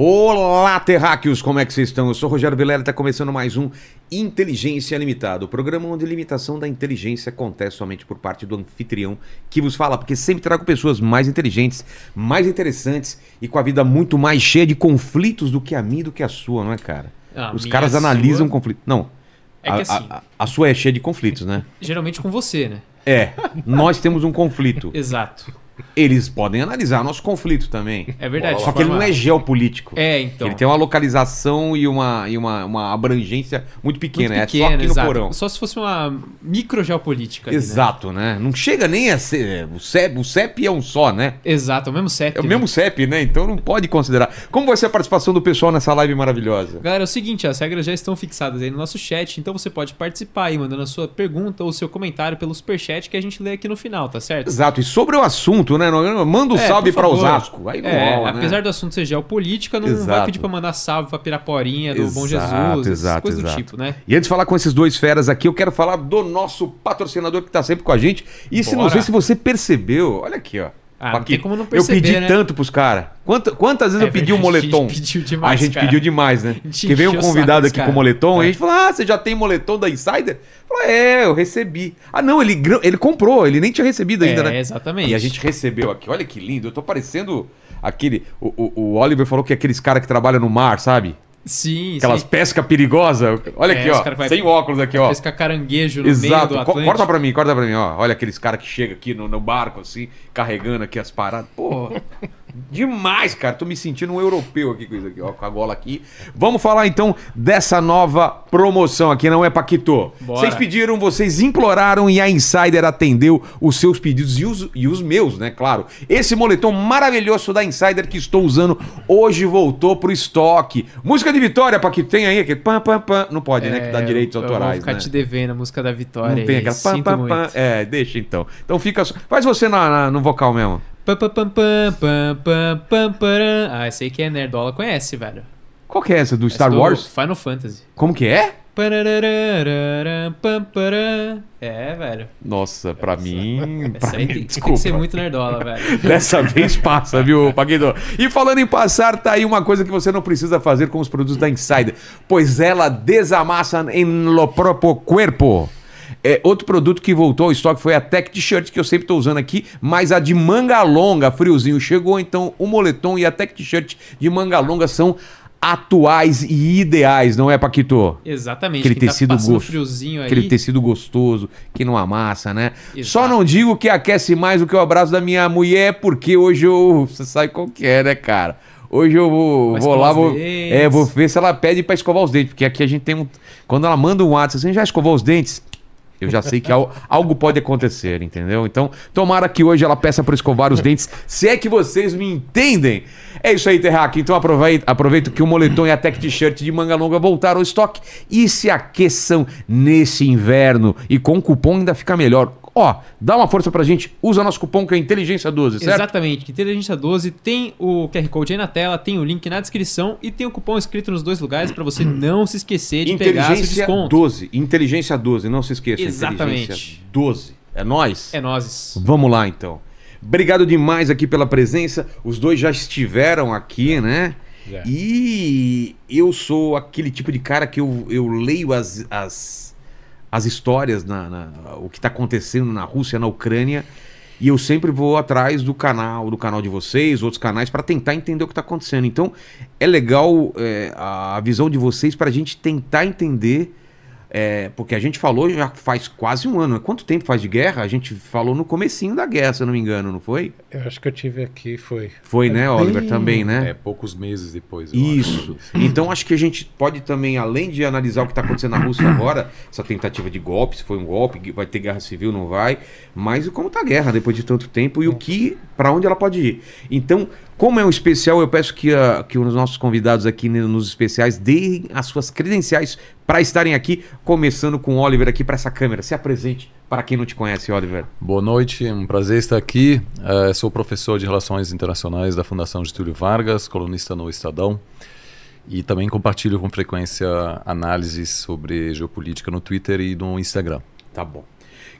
Olá, terráqueos, como é que vocês estão? Eu sou Rogério Vilela e está começando mais um Inteligência Limitada, o programa onde a limitação da inteligência acontece somente por parte do anfitrião que vos fala, porque sempre trago pessoas mais inteligentes, mais interessantes e com a vida muito mais cheia de conflitos do que a minha e do que a sua, não é, cara? Ah, a Os caras analisam sua... Não. É que a, assim, a, a sua é cheia de conflitos, né? Geralmente com você, né? É. Nós temos um conflito. Exato. Eles podem analisar nosso conflito também. É verdade. Só que ele não é geopolítico. É, então. Ele tem uma localização e uma, e uma, uma abrangência muito pequena. Muito pequena é só aqui exato. no porão. Só se fosse uma micro geopolítica. Né? Exato, né? né? Não chega nem a ser. É, o CEP, o CEP é um só, né? Exato, é o mesmo CEP. É o né? mesmo CEP, né? Então não pode considerar. Como vai ser a participação do pessoal nessa live maravilhosa? Galera, é o seguinte: as regras já estão fixadas aí no nosso chat, então você pode participar aí, mandando a sua pergunta ou seu comentário pelo superchat que a gente lê aqui no final, tá certo? Exato. E sobre o assunto assunto, né? Manda um é, salve para Osasco. Aí não é, rola, né? Apesar do assunto ser geopolítica, não exato. vai pedir para mandar salve para Piraporinha, do exato, Bom Jesus, exato, exato. do tipo, né? E antes de falar com esses dois feras aqui, eu quero falar do nosso patrocinador que está sempre com a gente. E se, não sei se você percebeu, olha aqui, ó. Ah, não tem como não perceber, Eu pedi né? tanto pros caras. Quantas, quantas vezes é, eu pedi o um moletom? A gente pediu demais, A gente cara. pediu demais, né? Que veio um convidado aqui cara. com moletom, é. e a gente falou, ah, você já tem moletom da Insider? Falou, é, eu recebi. Ah, não, ele, ele comprou, ele nem tinha recebido ainda, é, né? exatamente. E a gente recebeu aqui, olha que lindo, eu tô parecendo aquele... O, o, o Oliver falou que é aqueles caras que trabalham no mar, sabe? Sim, Aquelas sim. pesca perigosa. Olha é, aqui, ó. Sem óculos aqui, ó. Pesca caranguejo no Exato. meio do Atlântico. Corta pra mim, corta pra mim, ó. Olha aqueles caras que chegam aqui no, no, barco, assim, carregando aqui as paradas. Pô, Demais, cara. Tô me sentindo um europeu aqui com isso aqui, ó, com a gola aqui. Vamos falar então dessa nova promoção aqui, não é Paquito? Bora. Vocês pediram, vocês imploraram e a Insider atendeu os seus pedidos e os, e os meus, né? Claro. Esse moletom maravilhoso da Insider que estou usando hoje voltou pro estoque. Música de vitória, Paquito, tem aí aquele pam, pam, pam. Não pode, né, é, né? Que dá direitos eu, autorais. Eu vou ficar né? te devendo a música da vitória. Não aí. tem aquela pam, pam, pam. É, deixa então. Então fica. Faz você na, na no vocal mesmo. Ah, esse aí que é nerdola conhece, velho. Qual que é essa? Do essa Star do Wars? Final Fantasy. Como que é? É, velho. Nossa, pra mim. Pra mim tem, desculpa. tem que ser muito nerdola, velho. Dessa vez passa, viu, Paguidor? E falando em passar, tá aí uma coisa que você não precisa fazer com os produtos da Insider, pois ela desamassa em lo propo corpo. É, outro produto que voltou ao estoque foi a Tech T-shirt, que eu sempre estou usando aqui, mas a de manga longa, friozinho chegou, então o moletom e a Tech T-shirt de manga longa são atuais e ideais, não é, Paquito? Exatamente. Aquele tá tecido tá gostoso. Aquele tecido gostoso, que não amassa, né? Exato. Só não digo que aquece mais do que o abraço da minha mulher, porque hoje eu. Você sabe qual que é, né, cara? Hoje eu vou, vou lá, vou, é, vou ver se ela pede para escovar os dentes, porque aqui a gente tem um. Quando ela manda um WhatsApp você já escovou os dentes? Eu já sei que algo pode acontecer, entendeu? Então, tomara que hoje ela peça para escovar os dentes, se é que vocês me entendem. É isso aí, Terrac. Então aproveita, aproveita que o moletom e a tech t-shirt de manga longa voltaram ao estoque e se aqueçam nesse inverno. E com o cupom ainda fica melhor. Ó, dá uma força pra gente, usa nosso cupom que é Inteligência 12, certo? Exatamente, Inteligência 12 tem o QR Code aí na tela, tem o link na descrição e tem o cupom escrito nos dois lugares para você hum. não se esquecer de pegar seu desconto. 12, Inteligência 12, não se esqueça. Exatamente. 12. É nós? É nós. Vamos lá então. Obrigado demais aqui pela presença. Os dois já estiveram aqui, né? É. E eu sou aquele tipo de cara que eu, eu leio as, as, as histórias, na, na o que está acontecendo na Rússia, na Ucrânia, e eu sempre vou atrás do canal, do canal de vocês, outros canais, para tentar entender o que está acontecendo. Então, é legal é, a visão de vocês para a gente tentar entender é, porque a gente falou já faz quase um ano. Quanto tempo faz de guerra? A gente falou no comecinho da guerra, se eu não me engano, não foi? Eu acho que eu tive aqui, foi. Foi, é né, bem... Oliver, também, né? É, poucos meses depois. Isso. Acho. Então acho que a gente pode também, além de analisar o que está acontecendo na Rússia agora, essa tentativa de golpe, se foi um golpe, vai ter guerra civil, não vai, mas como está a guerra depois de tanto tempo e o é. que, para onde ela pode ir. Então, como é um especial, eu peço que, uh, que os nossos convidados aqui nos especiais deem as suas credenciais para estarem aqui, começando com o Oliver aqui para essa câmera. Se apresente para quem não te conhece, Oliver. Boa noite, é um prazer estar aqui. Uh, sou professor de Relações Internacionais da Fundação Getúlio Vargas, colunista no Estadão. E também compartilho com frequência análises sobre geopolítica no Twitter e no Instagram. Tá bom.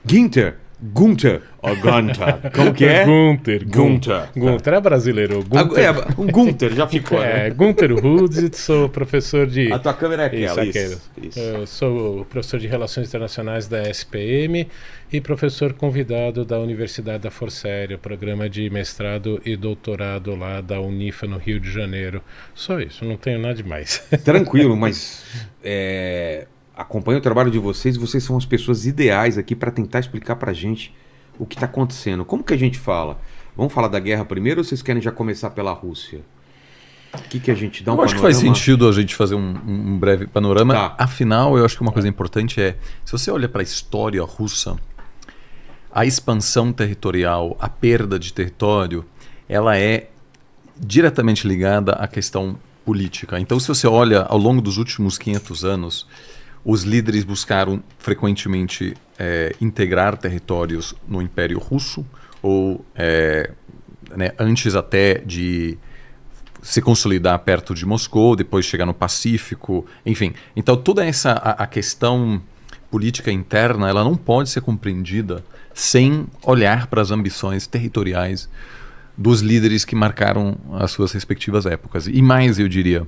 Ginter, Gunther. Ó, Gunther. Como que é? Gunther. Gunther. Gunther é brasileiro. Gunther. É, um Gunther já ficou, é, né? É, Gunther Hudzit, sou professor de... A tua câmera é aquela, isso, é isso, isso. Eu sou professor de Relações Internacionais da SPM e professor convidado da Universidade da Força Aérea, programa de mestrado e doutorado lá da Unifa, no Rio de Janeiro. Só isso, não tenho nada de mais. Tranquilo, mas... É acompanho o trabalho de vocês e vocês são as pessoas ideais aqui para tentar explicar para a gente o que está acontecendo. Como que a gente fala? Vamos falar da guerra primeiro ou vocês querem já começar pela Rússia? O que, que a gente dá um Eu acho panorama? que faz sentido a gente fazer um, um breve panorama. Tá. Afinal, eu acho que uma tá. coisa importante é: se você olha para a história russa, a expansão territorial, a perda de território, ela é diretamente ligada à questão política. Então, se você olha ao longo dos últimos 500 anos, os líderes buscaram frequentemente é, integrar territórios no Império Russo, ou é, né, antes até de se consolidar perto de Moscou, depois chegar no Pacífico, enfim. Então toda essa a, a questão política interna, ela não pode ser compreendida sem olhar para as ambições territoriais dos líderes que marcaram as suas respectivas épocas. E mais, eu diria,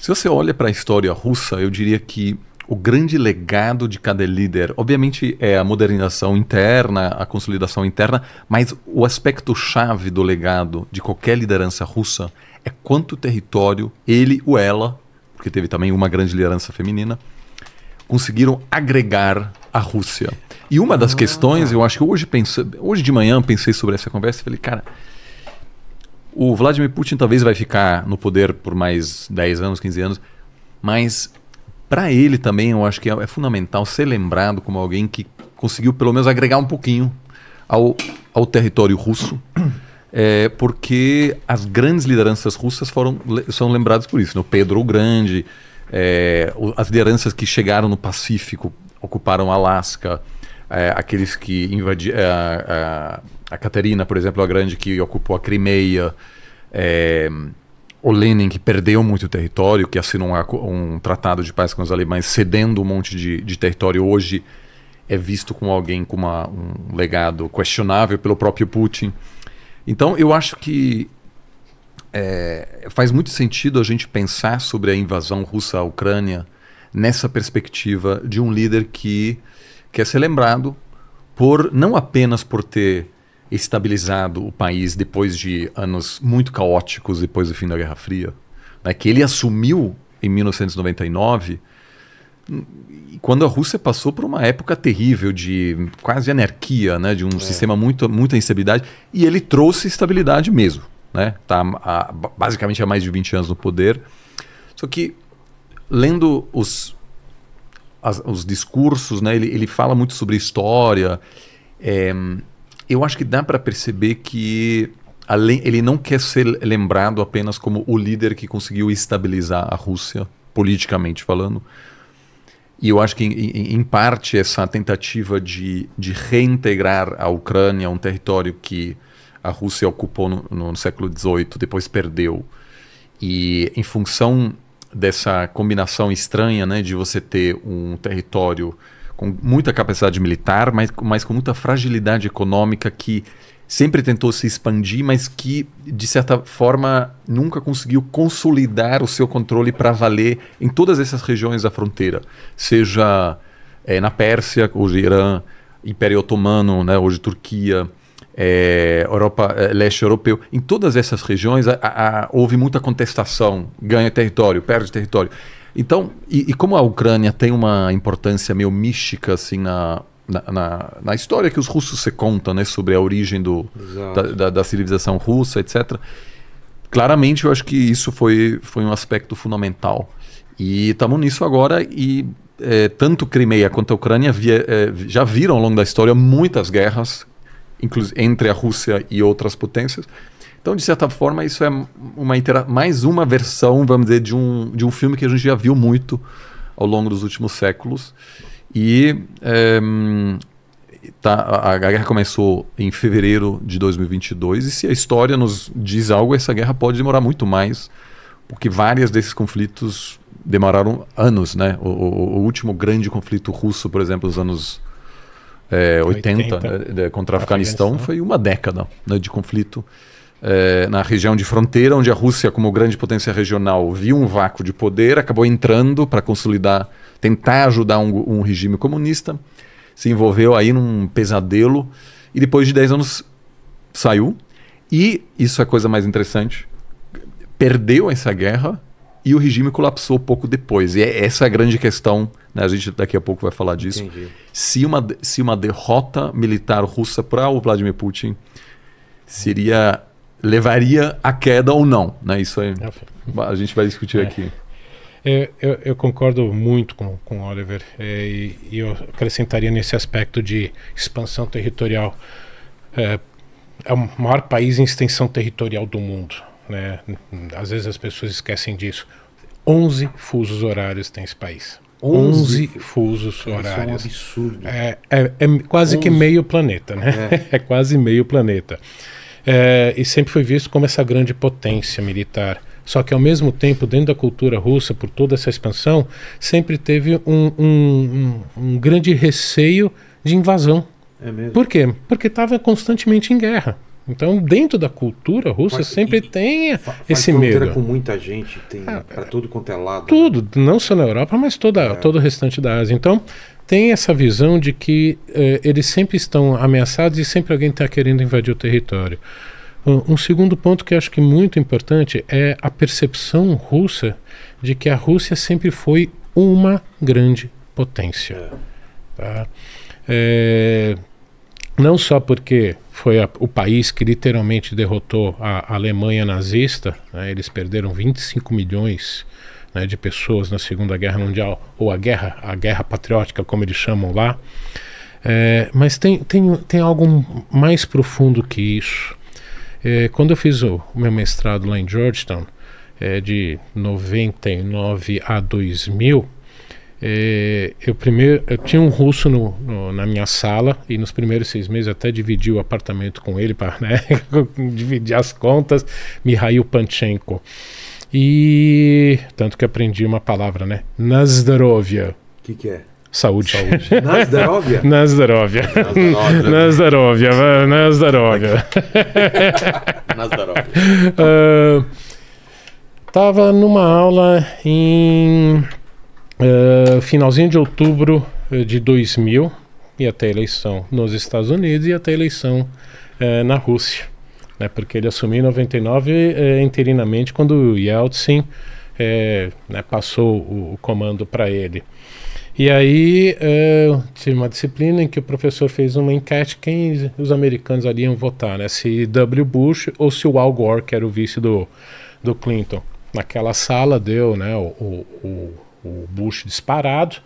se você olha para a história russa, eu diria que o grande legado de cada líder, obviamente, é a modernização interna, a consolidação interna, mas o aspecto chave do legado de qualquer liderança russa é quanto território ele ou ela, porque teve também uma grande liderança feminina, conseguiram agregar à Rússia. E uma das ah. questões, eu acho que hoje, hoje de manhã pensei sobre essa conversa e falei, cara, o Vladimir Putin talvez vai ficar no poder por mais 10 anos, 15 anos, mas para ele também eu acho que é, é, fundamental ser lembrado como alguém que conseguiu pelo menos agregar um pouquinho ao, ao território russo. É, porque as grandes lideranças russas foram, são lembradas por isso. Né? O Pedro o Grande, é, as lideranças que chegaram no Pacífico, ocuparam Alasca, é, aqueles que invadiram. A, é, a, é, a Caterina, por exemplo, a grande que ocupou a Crimeia. É, o Lenin, que perdeu muito território, que assinou um, um, tratado de paz com os alemães, cedendo um monte de, de território, hoje é visto como alguém com uma, um legado questionável pelo próprio Putin. Então, eu acho que é, faz muito sentido a gente pensar sobre a invasão russa à Ucrânia nessa perspectiva de um líder que quer ser lembrado por não apenas por ter estabilizado o país depois de anos muito caóticos depois do fim da Guerra Fria, né, que ele assumiu em 1999 quando a Rússia passou por uma época terrível de quase anarquia, né, de um é. sistema muito muita instabilidade e ele trouxe estabilidade mesmo, né? Tá a, basicamente há mais de 20 anos no poder. Só que lendo os as, os discursos, né? Ele, ele fala muito sobre história. É, eu acho que dá para perceber que além, ele não quer ser lembrado apenas como o líder que conseguiu estabilizar a Rússia, politicamente falando. E eu acho que, em, em parte, essa tentativa de, de reintegrar a Ucrânia, um território que a Rússia ocupou no, no século XVIII, depois perdeu, e em função dessa combinação estranha né, de você ter um território com muita capacidade militar, mas, mas com muita fragilidade econômica que sempre tentou se expandir, mas que, de certa forma, nunca conseguiu consolidar o seu controle para valer em todas essas regiões da fronteira, seja é, na Pérsia, hoje Irã, Império Otomano, né, hoje Turquia, é, Europa, é, leste europeu, em todas essas regiões a, a, houve muita contestação, ganha território, perde território. Então, e, e, como a Ucrânia tem uma importância meio mística assim na, na, na, na história que os russos se contam, né, sobre a origem do, da, da, da, civilização russa, etc. Claramente, eu acho que isso foi, foi um aspecto fundamental. E estamos nisso agora e é, tanto Crimeia quanto a Ucrânia via, é, já viram ao longo da história muitas guerras entre a Rússia e outras potências. Então, de certa forma, isso é uma mais uma versão, vamos dizer, de um, de um filme que a gente já viu muito ao longo dos últimos séculos. E é, tá, a, a, guerra começou em fevereiro de 2022, e se a história nos diz algo, essa guerra pode demorar muito mais, porque vários desses conflitos demoraram anos. Né? O, o, o último grande conflito russo, por exemplo, nos anos é, 80, 80. Né, contra o Afeganistão, foi uma década né, de conflito é, na região de fronteira, onde a Rússia, como grande potência regional, viu um vácuo de poder, acabou entrando para consolidar, tentar ajudar um, um, regime comunista, se envolveu aí num pesadelo e depois de 10 anos saiu. E, isso é a coisa mais interessante, perdeu essa guerra e o regime colapsou pouco depois. E é, essa é a grande questão, né? a gente daqui a pouco vai falar disso. Se uma, se uma derrota militar russa para o Vladimir Putin seria levaria à queda ou não. Né? Isso aí é a gente vai discutir é. aqui. É, eu, eu, concordo muito com, com o Oliver é, e, e, eu acrescentaria nesse aspecto de expansão territorial. É, é o maior país em extensão territorial do mundo né? Às vezes as pessoas esquecem disso. 11 fusos horários tem esse país. 11, fusos horários. É um absurdo. É, é, é quase 11. que meio planeta, né? É, é quase meio planeta. É, e sempre foi visto como essa grande potência militar. Só que, ao mesmo tempo, dentro da cultura russa, por toda essa expansão, sempre teve um, um, um grande receio de invasão. É mesmo? Por quê? Porque estava constantemente em guerra. Então, dentro da cultura russa Mas, sempre tem esse medo. com muita gente, tem ah, para tudo quanto é lado. Né? Tudo, não só na Europa, mas toda, é. todo o restante da Ásia. Então, tem essa visão de que eh, eles sempre estão ameaçados e sempre alguém está querendo invadir o território. Um, um segundo ponto que acho que é muito importante é a percepção russa de que a Rússia sempre foi uma grande potência. É. Tá? É, não só porque foi a, o país que literalmente derrotou a Alemanha nazista, né, eles perderam 25 milhões né, de pessoas na Segunda Guerra Mundial, ou a guerra, a guerra patriótica, como eles chamam lá. É, mas tem, tem, tem algo mais profundo que isso. É, quando eu fiz o, o, meu mestrado lá em Georgetown, é, de 99 a 2000, é, eu primeiro, eu tinha um russo no, no, na minha sala e nos primeiros seis meses até dividi o apartamento com ele para né, dividir as contas. Mihail Panchenko. E tanto que aprendi uma palavra, né? Nazdarovia. O que, que é? Saúde. Saúde. Nazdarovia? Nazdarovia. Nazdarovia. Nazdarovia. Nazdarovia. uh, ah, tava numa aula em eh, finalzinho de outubro eh, de 2000 e até a eleição nos Estados Unidos e até a eleição uh, na Rússia, né? Porque ele assumiu em 99 uh, interinamente quando Yeltsin né, passou o, o comando para ele. E aí uh, tive uma disciplina em que o professor fez uma enquete quem os americanos iriam votar, né? Se W. Bush ou se o Al Gore, que era o vice do, do Clinton. Naquela sala deu, né? O, o, o o bucho disparado.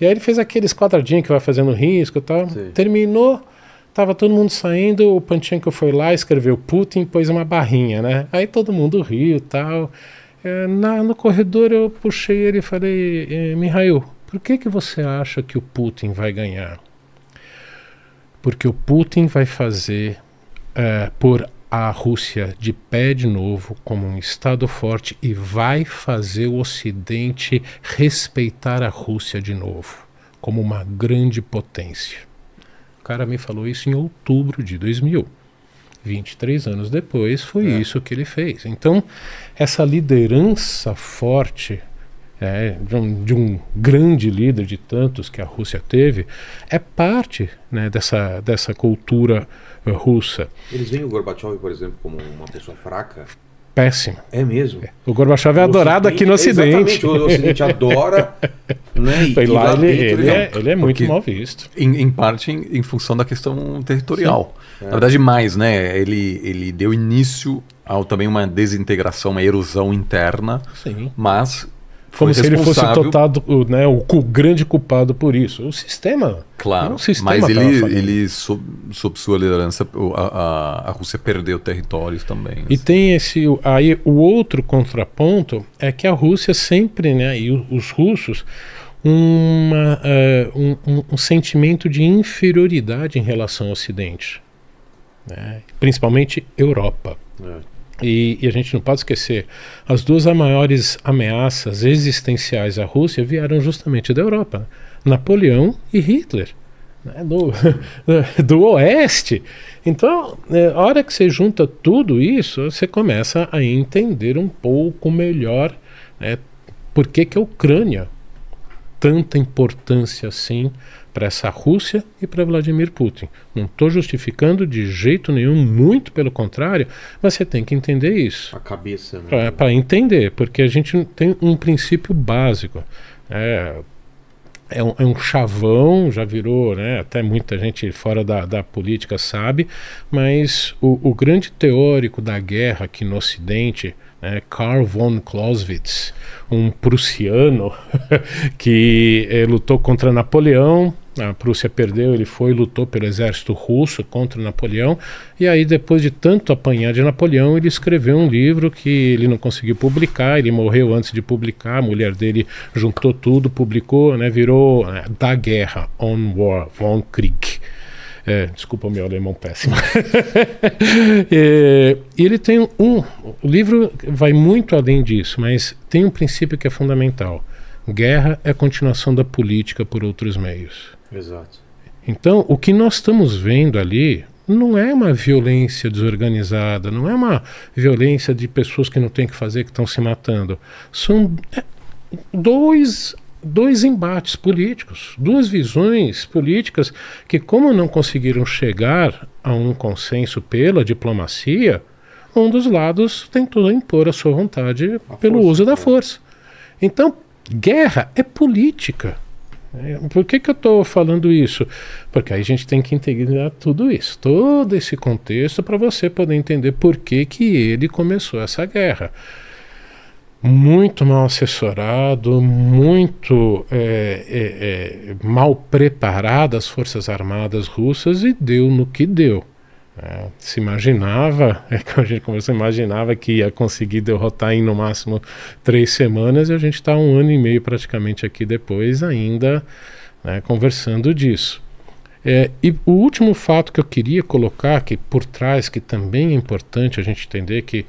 E aí ele fez aqueles quadradinhos que vai fazendo risco e tal. Sim. Terminou, tava todo mundo saindo, o Panchenko foi lá, escreveu Putin, pôs uma barrinha, né? Aí todo mundo riu e tal. É, na, no corredor eu puxei ele e falei, é, Mihail, por que, que você acha que o Putin vai ganhar? Porque o Putin vai fazer é, por a Rússia de pé de novo como um Estado forte e vai fazer o Ocidente respeitar a Rússia de novo como uma grande potência. O cara me falou isso em outubro de 2000. 23 anos depois, foi é. isso que ele fez. Então, essa liderança forte é, de, um, de, um, grande líder de tantos que a Rússia teve, é parte né, dessa, dessa cultura russa. Eles veem o Gorbachev, por exemplo, como uma pessoa fraca? Péssimo. É mesmo. É. O Gorbachev é o adorado Ocidente, aqui no Ocidente. Exatamente, o Ocidente adora. Né? E, lá, ele, ele, é, é ele é muito mal visto. Em, em parte em, em, função da questão territorial. É. Na verdade, mais, né? Ele, ele deu início a também uma desintegração, uma erosão interna. Sim. Mas como se ele fosse totado, né, o grande culpado por isso. O sistema. Claro. Um sistema mas ele, ele sob, sob, sua liderança, a, a, a, Rússia perdeu territórios também. E tem esse. Aí o outro contraponto é que a Rússia sempre, né, e os russos, uma, uh, um, um, um sentimento de inferioridade em relação ao Ocidente. Né? principalmente Europa. É. E, e, a gente não pode esquecer, as duas maiores ameaças existenciais à Rússia vieram justamente da Europa: né? Napoleão e Hitler, né, do, do Oeste. Então, é, a hora que você junta tudo isso, você começa a entender um pouco melhor né, por que, que a Ucrânia tanta importância assim para essa Rússia e para Vladimir Putin. Não estou justificando de jeito nenhum, muito pelo contrário, mas você tem que entender isso. A cabeça. Né? Para entender, porque a gente tem um princípio básico. É, é um, é um, chavão, já virou, né, até muita gente fora da, da política sabe, mas o, o grande teórico da guerra aqui no Ocidente, né? Karl von Clausewitz, um prussiano que eh, lutou contra Napoleão. A Prússia perdeu, ele foi e lutou pelo exército russo contra Napoleão. E aí, depois de tanto apanhar de Napoleão, ele escreveu um livro que ele não conseguiu publicar. Ele morreu antes de publicar. A mulher dele juntou tudo, publicou, né, virou né, Da Guerra, On War, Von Krieg. É, desculpa o meu alemão péssimo. é, ele tem um. O livro vai muito além disso, mas tem um princípio que é fundamental: guerra é a continuação da política por outros meios. Exato. Então, o que nós estamos vendo ali não é uma violência desorganizada, não é uma violência de pessoas que não têm que fazer, que estão se matando. São é, dois dois embates políticos, duas visões políticas que, como não conseguiram chegar a um consenso pela diplomacia, um dos lados tentou impor a sua vontade a pelo força, uso da é. força. Então, guerra é política. É, por que, que eu estou falando isso? Porque aí a gente tem que integrar tudo isso, todo esse contexto, para você poder entender por que, que ele começou essa guerra muito mal assessorado, muito é, é, é, mal preparado as Forças Armadas russas e deu no que deu. Né? Se imaginava, é que a gente conversou, imaginava que ia conseguir derrotar em no máximo três semanas e a gente está um ano e meio praticamente aqui depois ainda né, conversando disso. É, e o último fato que eu queria colocar aqui por trás, que também é importante a gente entender que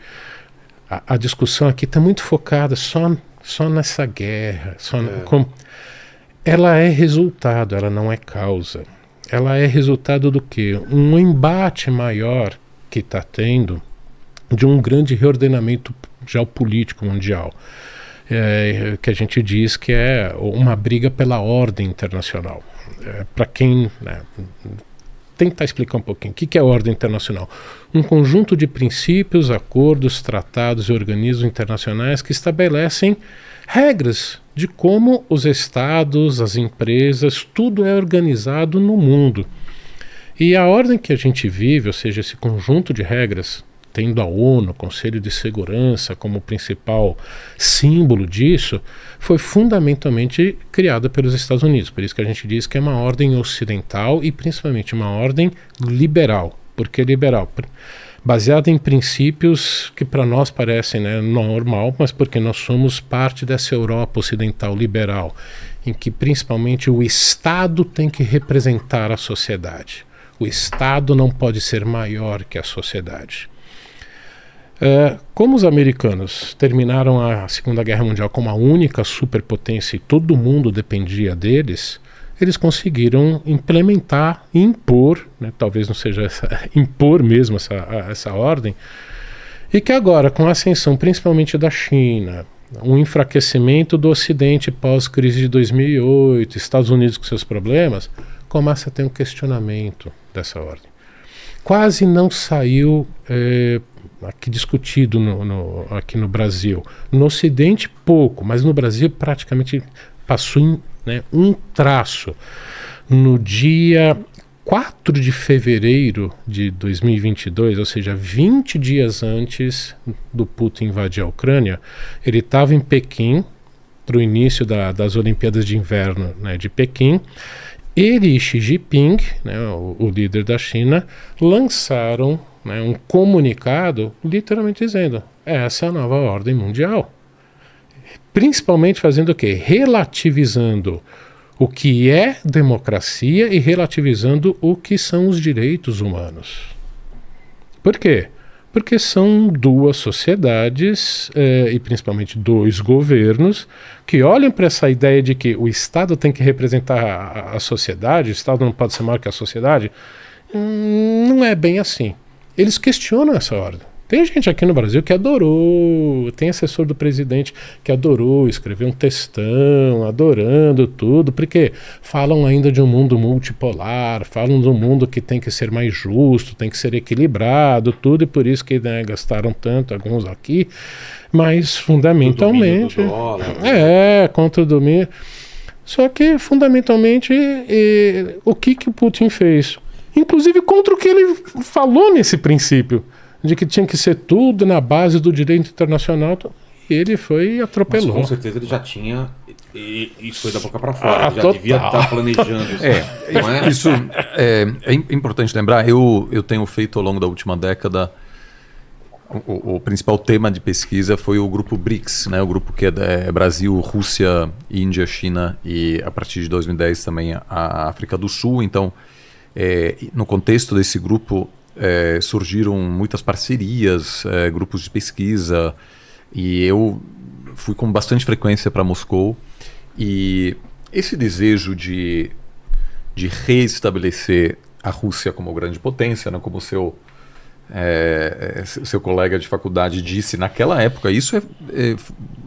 a, a discussão aqui está muito focada só, só nessa guerra. Só é. com, ela é resultado, ela não é causa. Ela é resultado do que? Um embate maior que está tendo de um grande reordenamento geopolítico mundial. É, que a gente diz que é uma briga pela ordem internacional. É, Para quem né, tentar explicar um pouquinho. O que, é é ordem internacional? Um conjunto de princípios, acordos, tratados e organismos internacionais que estabelecem regras de como os estados, as empresas, tudo é organizado no mundo. E a ordem que a gente vive, ou seja, esse conjunto de regras tendo a ONU, Conselho de Segurança, como principal símbolo disso, foi fundamentalmente criada pelos Estados Unidos. Por isso que a gente diz que é uma ordem ocidental e principalmente uma ordem liberal. Por que liberal? Baseada em princípios que para nós parecem né, normal, mas porque nós somos parte dessa Europa ocidental liberal, em que principalmente o Estado tem que representar a sociedade. O Estado não pode ser maior que a sociedade. É, como os americanos terminaram a Segunda Guerra Mundial como a única superpotência e todo mundo dependia deles, eles conseguiram implementar e impor, né, talvez não seja essa, impor mesmo essa, essa ordem, e que agora, com a ascensão principalmente da China, um enfraquecimento do Ocidente pós-crise de 2008, Estados Unidos com seus problemas, começa a ter um questionamento dessa ordem. Quase não saiu eh, aqui discutido no, no, aqui no Brasil. No Ocidente, pouco, mas no Brasil praticamente passou em, né, um traço. No dia 4 de fevereiro de 2022, ou seja, 20 dias antes do Putin invadir a Ucrânia, ele estava em Pequim para o início da, das Olimpíadas de Inverno né, de Pequim. Ele e Xi Jinping, né, o, o líder da China, lançaram né, um comunicado literalmente dizendo essa é a nova ordem mundial. Principalmente fazendo o quê? Relativizando o que é democracia e relativizando o que são os direitos humanos. Por quê? Porque são duas sociedades eh, e principalmente dois governos que olham para essa ideia de que o Estado tem que representar a, a sociedade, o Estado não pode ser maior que a sociedade. Hum, não é bem assim eles questionam essa ordem. Tem gente aqui no Brasil que adorou, tem assessor do presidente que adorou, escreveu um textão, adorando tudo, porque falam ainda de um mundo multipolar, falam do um mundo que tem que ser mais justo, tem que ser equilibrado, tudo, e por isso que né, gastaram tanto, alguns aqui, mas fundamentalmente. Do dólar, né? É, contra o domínio. Só que fundamentalmente, e, o que, que o Putin fez? inclusive contra o que ele falou nesse princípio, de que tinha que ser tudo na base do direito internacional. E então, ele foi e atropelou. Mas com certeza ele já tinha e isso foi da boca para fora, ah, já total. devia estar tá planejando. Isso, é, é? isso é, é, importante lembrar. Eu, eu tenho feito ao longo da última década. O, o, principal tema de pesquisa foi o grupo BRICS, né? o grupo que é, é Brasil, Rússia, Índia, China e, a partir de 2010, também a, África do Sul. Então, é, no contexto desse grupo é, surgiram muitas parcerias, é, grupos de pesquisa, e eu fui com bastante frequência para Moscou. E esse desejo de, de reestabelecer a Rússia como grande potência, né, como seu, é, é, seu colega de faculdade disse naquela época, isso é, é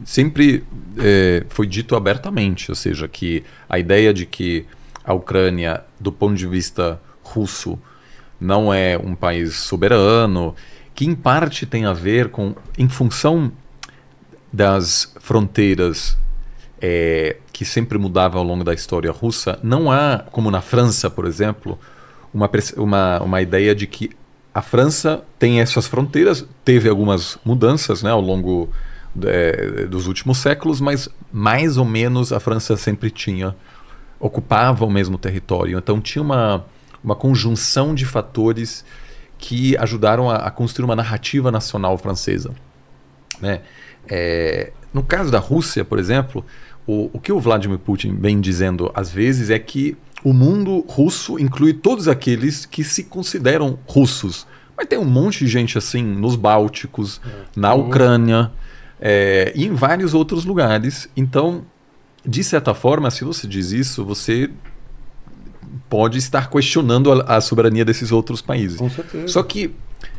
sempre é, foi dito abertamente, ou seja, que a ideia de que a Ucrânia, do ponto de vista russo, não é um país soberano, que em parte tem a ver com, em função das fronteiras é, que sempre mudavam ao longo da história russa, não há, como na França, por exemplo, uma, uma, uma ideia de que a França tem essas fronteiras, teve algumas mudanças né, ao longo é, dos últimos séculos, mas mais ou menos a França sempre tinha ocupavam o mesmo território. Então tinha uma, uma conjunção de fatores que ajudaram a, a construir uma narrativa nacional francesa. Né? É, no caso da Rússia, por exemplo, o, o que o Vladimir Putin vem dizendo às vezes é que o mundo russo inclui todos aqueles que se consideram russos. Mas tem um monte de gente assim nos Bálticos, é. na Ucrânia é, e em vários outros lugares. Então, de certa forma, se você diz isso, você pode estar questionando a, a soberania desses outros países. Com certeza. Só que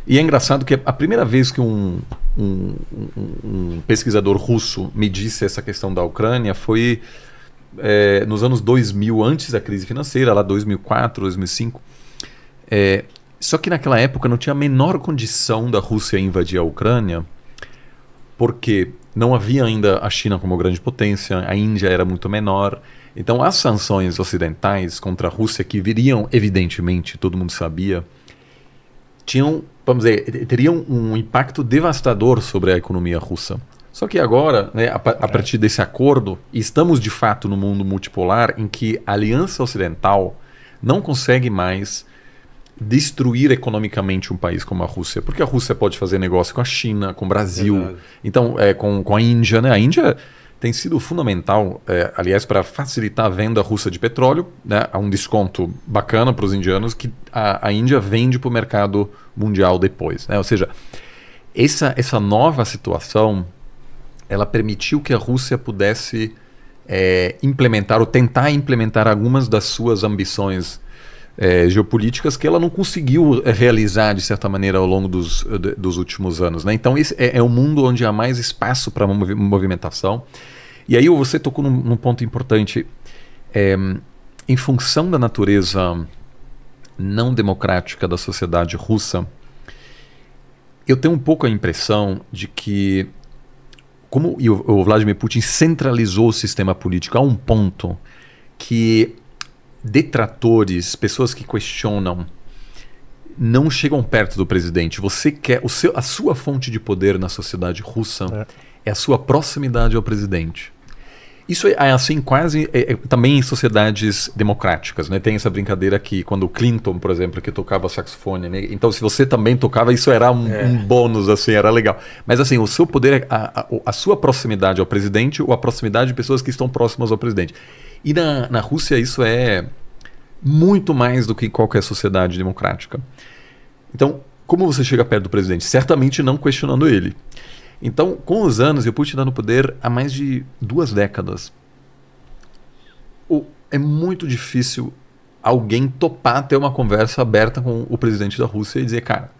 e é engraçado que a primeira vez que um, um, um pesquisador russo me disse essa questão da Ucrânia foi é, nos anos 2000, antes da crise financeira, lá 2004, 2005. É, só que naquela época não tinha a menor condição da Rússia invadir a Ucrânia, porque não havia ainda a China como grande potência, a Índia era muito menor. Então, as sanções ocidentais contra a Rússia, que viriam, evidentemente, todo mundo sabia, tinham, vamos dizer, teriam um impacto devastador sobre a economia russa. Só que agora, né, a, a é. partir desse acordo, estamos de fato no mundo multipolar em que a Aliança Ocidental não consegue mais destruir economicamente um país como a Rússia, porque a Rússia pode fazer negócio com a China, com o Brasil, Verdade. então é, com, com a Índia, né? A Índia tem sido fundamental, é, aliás, para facilitar a venda russa de petróleo, né, a um desconto bacana para os indianos que a, a Índia vende para o mercado mundial depois. Né? Ou seja, essa, essa nova situação ela permitiu que a Rússia pudesse é, implementar ou tentar implementar algumas das suas ambições é, geopolíticas que ela não conseguiu é, realizar de certa maneira ao longo dos, eh, dos últimos anos. Né? Então, esse é, é um mundo onde há mais espaço para movimentação. E aí você tocou num, num ponto importante. É, em função da natureza não democrática da sociedade russa, eu tenho um pouco a impressão de que, como o Vladimir Putin centralizou o sistema político a um ponto que detratores, pessoas que questionam, não chegam perto do presidente. Você quer o seu, a sua fonte de poder na sociedade russa é, é a sua proximidade ao presidente. Isso é, é assim quase é, é, também em sociedades democráticas, né? Tem essa brincadeira que quando o Clinton, por exemplo, que tocava saxofone, né? então se você também tocava, isso era um, é. um, bônus, assim, era legal. Mas assim, o seu poder, é a, a, a sua proximidade ao presidente ou a proximidade de pessoas que estão próximas ao presidente. E na, na Rússia isso é muito mais do que qualquer sociedade democrática. Então, como você chega perto do presidente? Certamente não questionando ele. Então, com os anos, e o Putin dar no poder há mais de duas décadas. é muito difícil alguém topar ter uma conversa aberta com o presidente da Rússia e dizer, cara,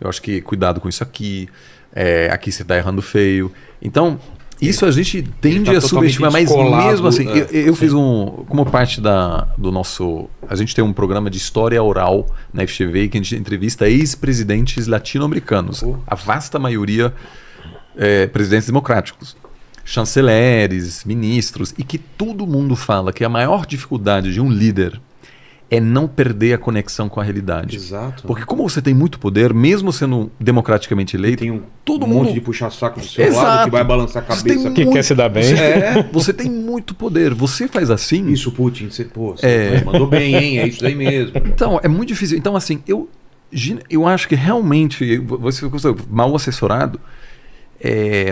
eu acho que cuidado com isso aqui, é, aqui você está errando feio. Então, isso a gente tá tende tá a subestimar, mas mesmo assim, é. eu, eu fiz um. Como parte da, do nosso. A gente tem um programa de história oral na FTV que a gente entrevista ex-presidentes latino-americanos. A vasta maioria é, presidentes democráticos. Chanceleres, ministros, e que todo mundo fala que a maior dificuldade de um líder é não perder a conexão com a realidade. Exato. Porque como você tem muito poder, mesmo sendo democraticamente eleito, tem um, todo um mundo... monte de puxar saco do seu Exato. lado que vai balançar a cabeça. Que muito... quer se dar bem. Você, é. é. você tem muito poder. Você faz assim... Isso, Putin. Você, pô, você é... mandou bem, hein? É isso aí mesmo. Então, é muito difícil. Então, assim, eu, eu acho que realmente, você ficou mal assessorado, é,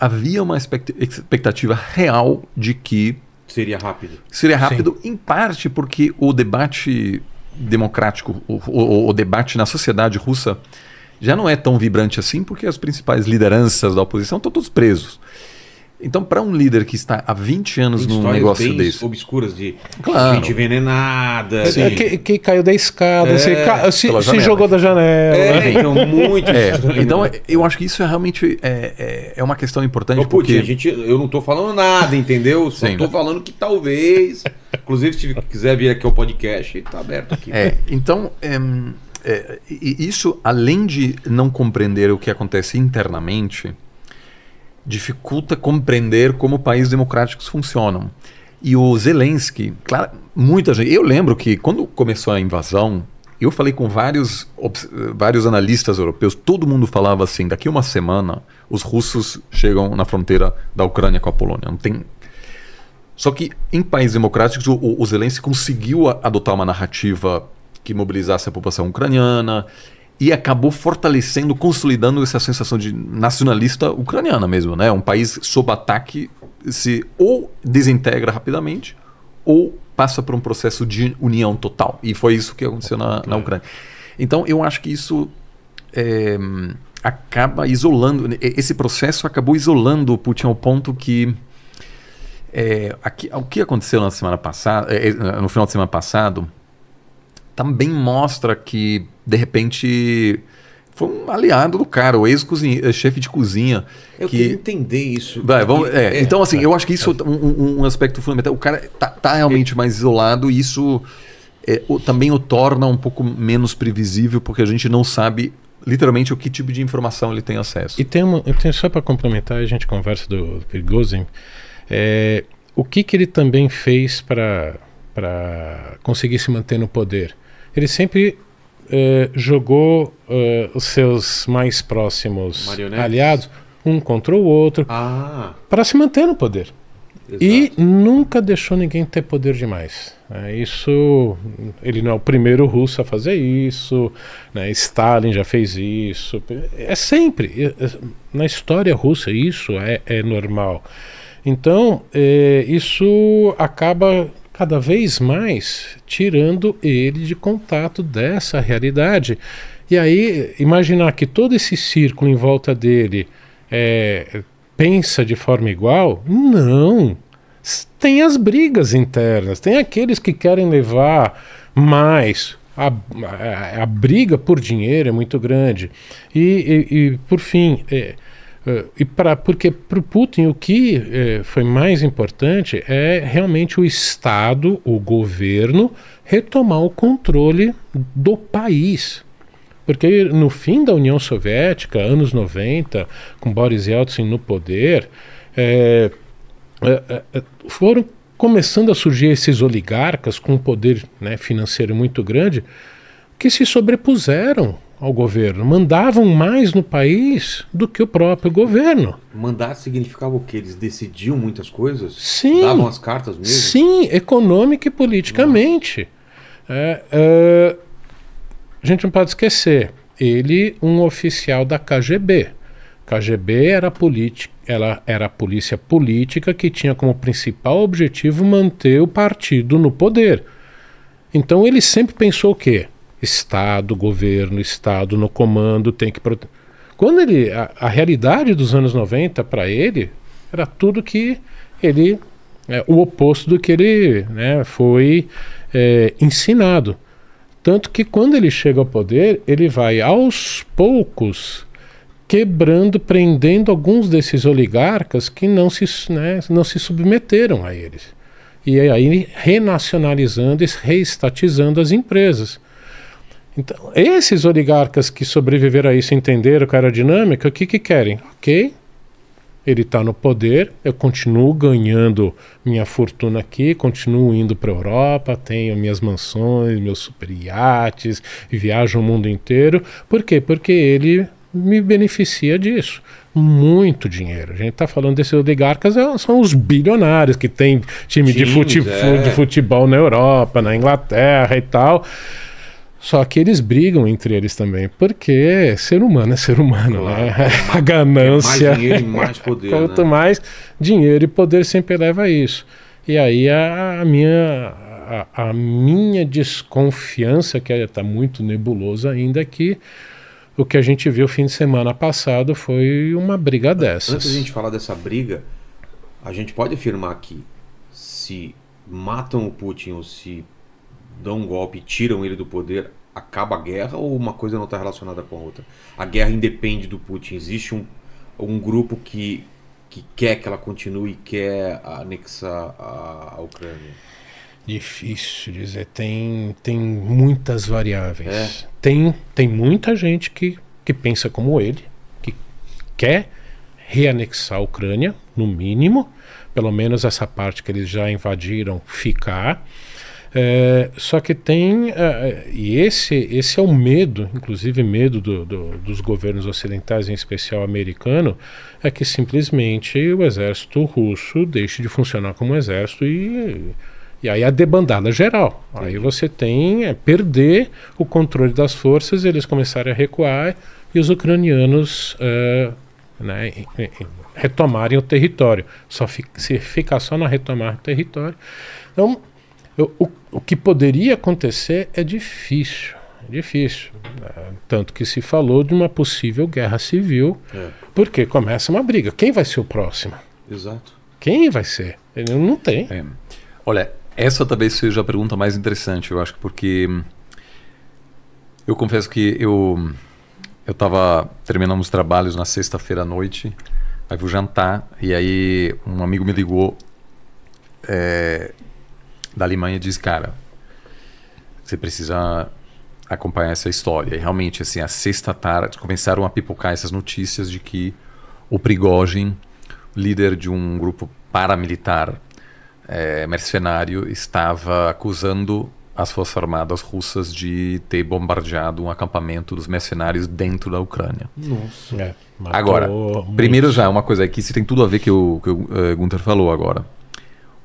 havia uma expectativa real de que Seria rápido. Seria rápido, Sim. em parte porque o debate democrático, o, o, o, debate na sociedade russa já não é tão vibrante assim, porque as principais lideranças da oposição estão todos presos. Então, para um líder que está há 20 anos num negócio bem desse. obscuras de claro. gente envenenada. De... É que, que, caiu da escada, é, se, ca... se, se jogou da janela. É, né? então, muito é. Então, eu acho que isso é realmente é, é, é uma questão importante. porque... a gente, eu não estou falando nada, entendeu? Só estou falando que talvez. Inclusive, se quiser vir aqui ao podcast, está aberto aqui. É, então. É, isso, além de não compreender o que acontece internamente, dificulta compreender como países democráticos funcionam. E o Zelensky, claro, muita gente. Eu lembro que quando começou a invasão, eu falei com vários, vários analistas europeus, todo mundo falava assim: daqui uma semana os russos chegam na fronteira da Ucrânia com a Polônia. Não tem. Só que em países democráticos, o, o Zelensky conseguiu adotar uma narrativa que mobilizasse a população ucraniana e acabou fortalecendo, consolidando essa sensação de nacionalista ucraniana mesmo, né? Um país sob ataque se ou desintegra rapidamente ou passa por um processo de união total. E foi isso que aconteceu na, na é. Ucrânia. Então, eu acho que isso é, acaba isolando. Esse processo acabou isolando o Putin ao ponto que. É, aqui, o que aconteceu na semana passada, é, é, no final de semana passado, também mostra que, de repente, foi um aliado do cara, o ex-chefe eh, de cozinha. Eu que... queria entender isso. Vai, vamos, é, é, então, assim, é, eu acho que isso é, é. um, um, aspecto fundamental. O cara tá, tá realmente mais isolado e isso é, o, também o torna um pouco menos previsível, porque a gente não sabe literalmente o que tipo de informação ele tem acesso. E tem uma, tenho, só para complementar, a gente conversa do, do Prigozhin, é, o que, que ele também fez para conseguir se manter no poder? Ele sempre eh, jogou eh, os seus mais próximos Marionetes. aliados um contra o outro ah. para se manter no poder. Exato. E nunca deixou ninguém ter poder demais. É, isso, ele não é o primeiro russo a fazer isso. Né? Stalin já fez isso. É sempre é, é, na história russa isso é, é normal. Então é, isso acaba cada vez mais tirando ele de contato dessa realidade. E aí, imaginar que todo esse círculo em volta dele é, pensa de forma igual? Não! Tem as brigas internas, tem aqueles que querem levar mais. A, a, a briga por dinheiro é muito grande. E, e, e por fim, é, eh, e para porque para o Putin o que eh, foi mais importante é realmente o Estado, o governo retomar o controle do país. Porque no fim da União Soviética, anos 90, com Boris Yeltsin no poder, eh, foram começando a surgir esses oligarcas com um poder né, financeiro muito grande que se sobrepuseram ao governo, mandavam mais no país do que o próprio governo. Mandar significava o quê? Eles decidiam muitas coisas? Sim. Davam as cartas mesmo? Sim, econômica e politicamente. É, é, a gente não pode esquecer, ele um oficial da KGB. KGB era, ela era a polícia política que tinha como principal objetivo manter o partido no poder. Então ele sempre pensou o quê? Estado, governo, Estado no comando tem que proteger. Quando ele a, a, realidade dos anos 90 para ele era tudo que ele é, o oposto do que ele né, foi é, ensinado. Tanto que quando ele chega ao poder, ele vai aos poucos quebrando, prendendo alguns desses oligarcas que não se, né, não se submeteram a eles. E aí renacionalizando e reestatizando as empresas. Então, esses oligarcas que sobreviveram a isso, entenderam que era dinâmica, o que, que querem? Ok, ele está no poder, eu continuo ganhando minha fortuna aqui, continuo indo para a Europa, tenho minhas mansões, meus super iates, viajo o mundo inteiro. Por quê? Porque ele me beneficia disso. Muito dinheiro. A gente está falando desses oligarcas, é, são os bilionários que têm time Times, de, fute é. de futebol na Europa, na Inglaterra e tal. Só que eles brigam entre eles também, porque ser humano é ser humano, né? claro, né? a ganância. É mais dinheiro e mais poder. Quanto né? mais dinheiro e poder sempre leva a isso. E aí a, minha, a, a minha desconfiança, que está muito nebulosa ainda, é que o que a gente viu fim de semana passado foi uma briga dessa. Antes de a gente falar dessa briga, a gente pode afirmar que se matam o Putin ou se dão um golpe, tiram ele do poder, acaba a guerra ou uma coisa não está relacionada com a outra? A guerra independe do Putin. Existe um, um grupo que, que quer que ela continue e quer anexar a, a Ucrânia? Difícil dizer. Tem, tem muitas variáveis. É. Tem, tem muita gente que, que pensa como ele, que quer reanexar a Ucrânia, no mínimo, pelo menos essa parte que eles já invadiram, ficar. É, só que tem. É, é, e esse, esse é o medo, inclusive medo do, do, dos governos ocidentais, em especial americano, é que simplesmente o exército russo deixe de funcionar como um exército e. E aí a debandada geral. Entendi. Aí você tem é, perder o controle das forças, eles começarem a recuar e os ucranianos é, né, retomarem o território. Só fica, se ficar só na retomar o território. Então, o, o que poderia acontecer é difícil. É difícil. Né? Tanto que se falou de uma possível guerra civil, é. porque começa uma briga. Quem vai ser o próximo? Exato. Quem vai ser? Ele não tem. É. Olha, essa talvez seja a pergunta mais interessante, eu acho, porque hum, eu confesso que eu eu estava terminando os trabalhos na sexta-feira à noite, aí vou jantar e aí um amigo me ligou é, da Alemanha diz, cara, você precisa acompanhar essa história. E realmente, assim, a sexta tarde começaram a pipocar essas notícias de que o Prigogin, líder de um grupo paramilitar é, mercenário, estava acusando as forças armadas russas de ter bombardeado um acampamento dos mercenários dentro da Ucrânia. Nossa. É, agora, muito. primeiro já uma coisa aqui, isso tem tudo a ver que o que o uh, Gunther falou agora.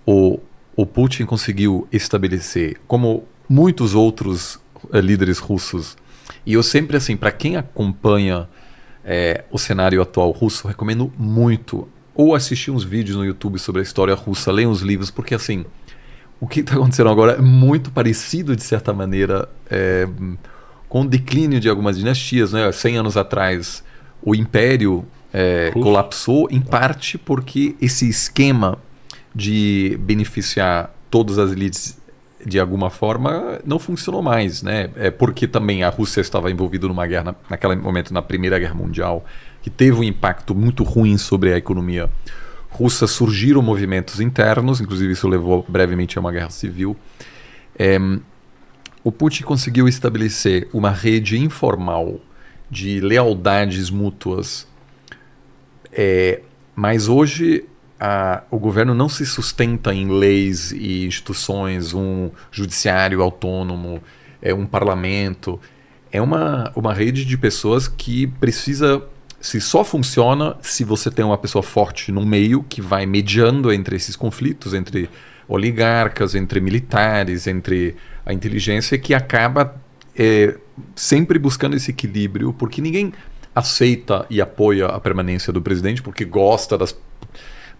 O o Putin conseguiu estabelecer, como muitos outros uh, líderes russos, e eu sempre, assim, para quem acompanha é, o cenário atual russo, recomendo muito ou assistir uns vídeos no YouTube sobre a história russa, ler uns livros, porque, assim, o que está acontecendo agora é muito parecido, de certa maneira, é, com o declínio de algumas dinastias. Né? 100 anos atrás, o Império é, colapsou, em parte porque esse esquema de beneficiar todas as elites de alguma forma não funcionou mais, né? É porque também a Rússia estava envolvida numa guerra naquele momento na Primeira Guerra Mundial que teve um impacto muito ruim sobre a economia russa. Surgiram movimentos internos, inclusive isso levou brevemente a uma guerra civil. É, o Putin conseguiu estabelecer uma rede informal de lealdades mútuas. É, mas hoje a, o governo não se sustenta em leis e instituições, um judiciário autônomo, é, um parlamento. É uma, uma rede de pessoas que precisa. Se só funciona se você tem uma pessoa forte no meio que vai mediando entre esses conflitos, entre oligarcas, entre militares, entre a inteligência, que acaba é, sempre buscando esse equilíbrio, porque ninguém aceita e apoia a permanência do presidente porque gosta das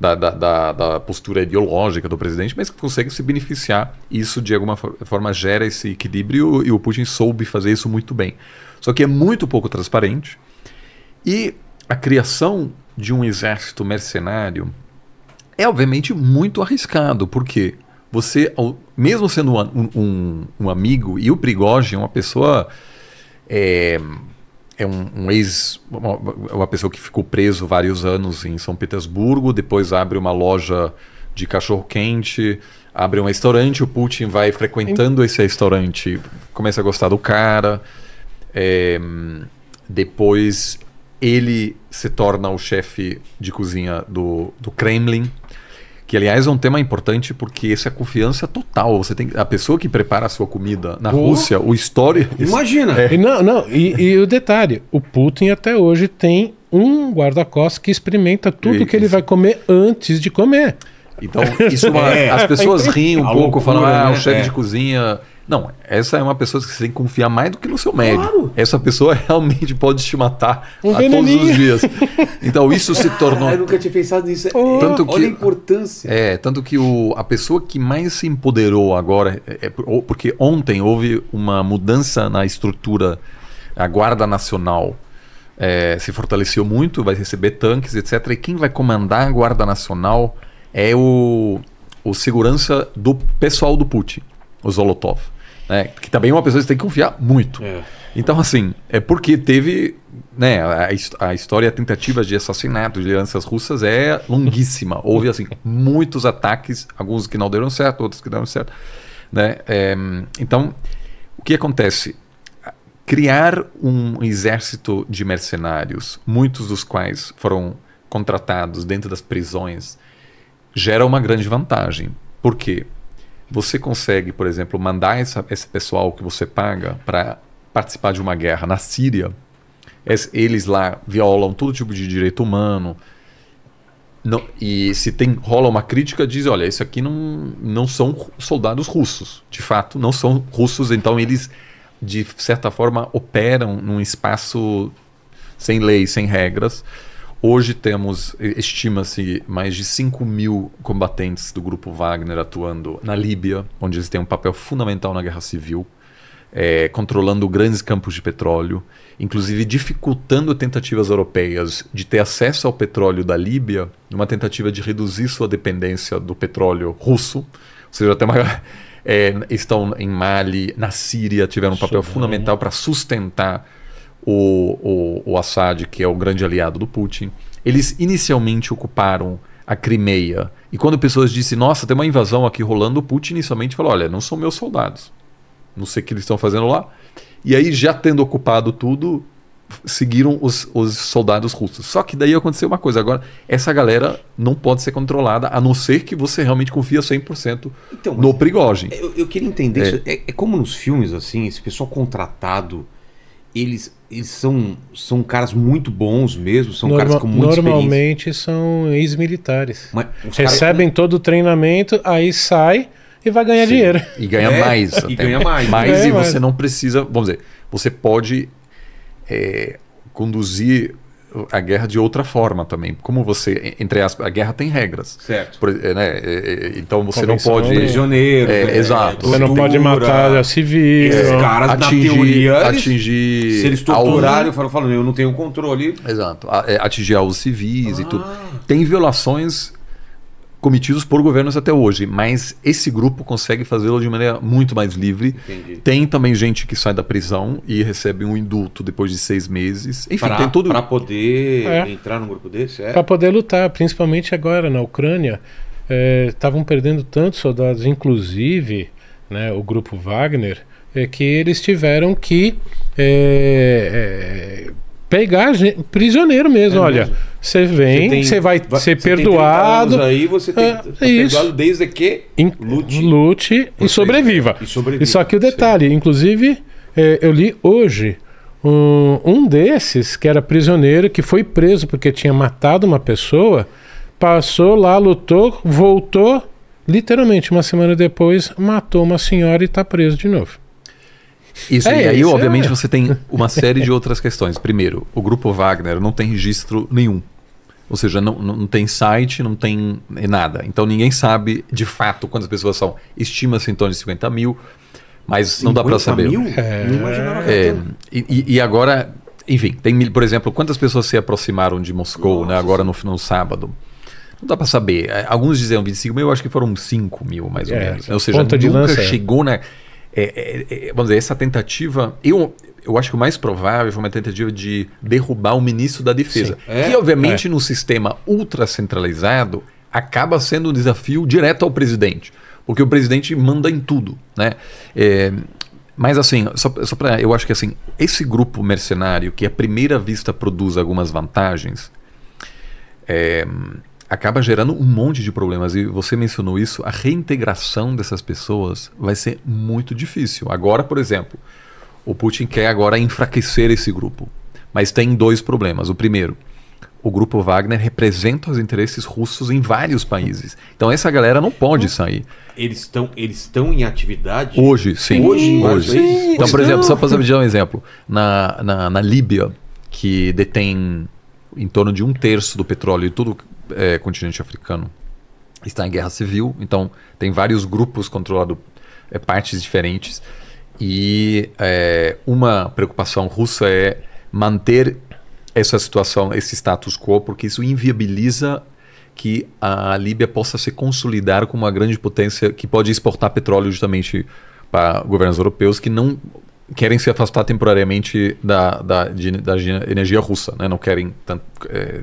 da, da, da, da postura ideológica do presidente, mas que consegue se beneficiar. Isso, de alguma forma, gera esse equilíbrio e o Putin soube fazer isso muito bem. Só que é muito pouco transparente. E a criação de um exército mercenário é, obviamente, muito arriscado, porque você, mesmo sendo um, um, um amigo, e o Prigozhin é uma pessoa. É, é um, um ex, uma, uma, pessoa que ficou preso vários anos em São Petersburgo, depois abre uma loja de cachorro quente, abre um restaurante, o Putin vai frequentando esse restaurante, começa a gostar do cara, é, depois ele se torna o chefe de cozinha do, do Kremlin que aliás é um tema importante porque essa é confiança total. Você tem a pessoa que prepara a sua comida na Rússia, o história. Imagina. É. E não, não. E, e, o detalhe, o Putin até hoje tem um guarda-costas que experimenta tudo isso. que ele vai comer antes de comer. Então, isso é, é. as pessoas riem um a pouco, loucura, falam, ah, né? o chefe de é. cozinha não, essa é uma pessoa que você tem que confiar mais do que no seu médico. Claro. Essa pessoa realmente pode te matar um a todos os dias. Então isso se tornou. eu nunca tinha pensado nisso. Oh, tanto que, olha a importância. É, tanto que o, a pessoa que mais se empoderou agora, é, é, porque ontem houve uma mudança na estrutura, a Guarda Nacional. É, se fortaleceu muito, vai receber tanques, etc. E quem vai comandar a Guarda Nacional é o, o segurança do pessoal do Putin o Zolotov. Né? Que também é uma pessoa que você tem que confiar muito. É. Então, assim, é porque teve. Né, a, a história a tentativa de assassinato de lideranças russas é longuíssima. Houve, assim, muitos ataques, alguns que não deram certo, outros que deram certo. Né? É, então, o que acontece? Criar um exército de mercenários, muitos dos quais foram contratados dentro das prisões, gera uma grande vantagem. Por quê? Você consegue, por exemplo, mandar essa, esse pessoal que você paga para participar de uma guerra na Síria? Eles lá violam todo tipo de direito humano. Não, e se tem, rola uma crítica, diz: olha, isso aqui não, não são soldados russos. De fato, não são russos, então eles, de certa forma, operam num espaço sem lei, sem regras. Hoje temos, estima-se, mais de 5 mil combatentes do grupo Wagner atuando na Líbia, onde eles têm um papel fundamental na guerra civil, é, controlando grandes campos de petróleo, inclusive dificultando tentativas europeias de ter acesso ao petróleo da Líbia, numa tentativa de reduzir sua dependência do petróleo russo. Ou seja, até uma, é, estão em Mali, na Síria, tiveram um papel fundamental para sustentar o, o, o Assad, que é o grande aliado do Putin. Eles inicialmente ocuparam a Crimeia. E quando pessoas dizem, nossa, tem uma invasão aqui rolando, o Putin inicialmente falou: olha, não são meus soldados. Não sei o que eles estão fazendo lá. E aí, já tendo ocupado tudo, seguiram os, os, soldados russos. Só que daí aconteceu uma coisa. Agora, essa galera não pode ser controlada, a não ser que você realmente confia 100% então, no Prigogine. Eu, eu, queria entender é. isso. É, é como nos filmes, assim, esse pessoal contratado eles, eles são, são caras muito bons mesmo, são Norma, caras com muita Normalmente são ex-militares. Recebem cara... todo o treinamento, aí sai e vai ganhar Sim. dinheiro. E ganha é, mais. E ganha mais. mais ganha e mais. você não precisa, vamos dizer, você pode é, conduzir a guerra de outra forma também. Como você, entre aspas, a guerra tem regras. Certo. Por, eh, né? Eh, eh, então você não pode. Prisioneiro. É, é, né, exato. Você não pode matar a civil. Esses caras, atingir, na teoria, atingir. Se eles torturarem, eu falam, eu não tenho controle. Exato. É, atingir os civis ah. e tudo. Ah. Tem violações cometidos por governos até hoje, mas esse grupo consegue fazê-lo de maneira muito mais livre. Entendi. Tem também gente que sai da prisão e recebe um indulto depois de seis meses. Enfim, pra, tem tudo para poder é. entrar num grupo desse, é. para poder lutar, principalmente agora na Ucrânia, estavam é, perdendo tantos soldados, inclusive, né, o grupo Wagner, é que eles tiveram que é, é, pegar prisioneiro mesmo. É olha, você vem, você vai ser perdoado. aí você tem é, tá tá perdoado desde que lute, lute e, sobreviva. e sobreviva. só que é o detalhe, Sim. inclusive, é, eu li hoje um, um desses que era prisioneiro que foi preso porque tinha matado uma pessoa, passou lá, lutou, voltou, literalmente uma semana depois matou uma senhora e está preso de novo. Isso, é, e aí, isso, obviamente, é. você tem uma série de outras questões. Primeiro, o grupo Wagner não tem registro nenhum. Ou seja, não, não tem site, não tem nada. Então ninguém sabe de fato quantas pessoas são. Estima-se em torno de 50 mil, mas não dá para saber. Mil? É... Não imaginava é, e, e agora, enfim, tem, por exemplo, quantas pessoas se aproximaram de Moscou né, agora no, no sábado? Não dá para saber. Alguns diziam 25 mil, eu acho que foram 5 mil, mais ou é, menos. Ou seja, nunca lança, é. chegou na. É, é, é, vamos dizer, essa tentativa. Eu, eu acho que o mais provável foi uma tentativa de derrubar o ministro da Defesa. É, que, obviamente, é. sistema ultra centralizado, acaba sendo um desafio direto ao presidente. Porque o presidente manda em tudo. Né? É, mas, assim, só, só para. Eu acho que, assim, esse grupo mercenário que à primeira vista produz algumas vantagens. É, acaba gerando um monte de problemas. E você mencionou isso, a reintegração dessas pessoas vai ser muito difícil. Agora, por exemplo, o Putin quer agora enfraquecer esse grupo. Mas tem dois problemas. O primeiro, o grupo Wagner representa os interesses russos em vários países. Então essa galera não pode sair. Eles estão eles estão em atividade? Hoje, sim. Hoje, hoje. Sim, então, por exemplo, só para dar um exemplo, na, na, na Líbia, que detém em torno de um terço do petróleo e tudo é, continente africano está em guerra civil, então tem vários grupos controlando é, partes diferentes. E é, uma preocupação russa é manter essa situação, esse status quo, porque isso inviabiliza que a Líbia possa se consolidar como uma grande potência que pode exportar petróleo justamente para governos europeus que não querem se afastar temporariamente da, da, de, da energia russa, né? Não querem tanto, é,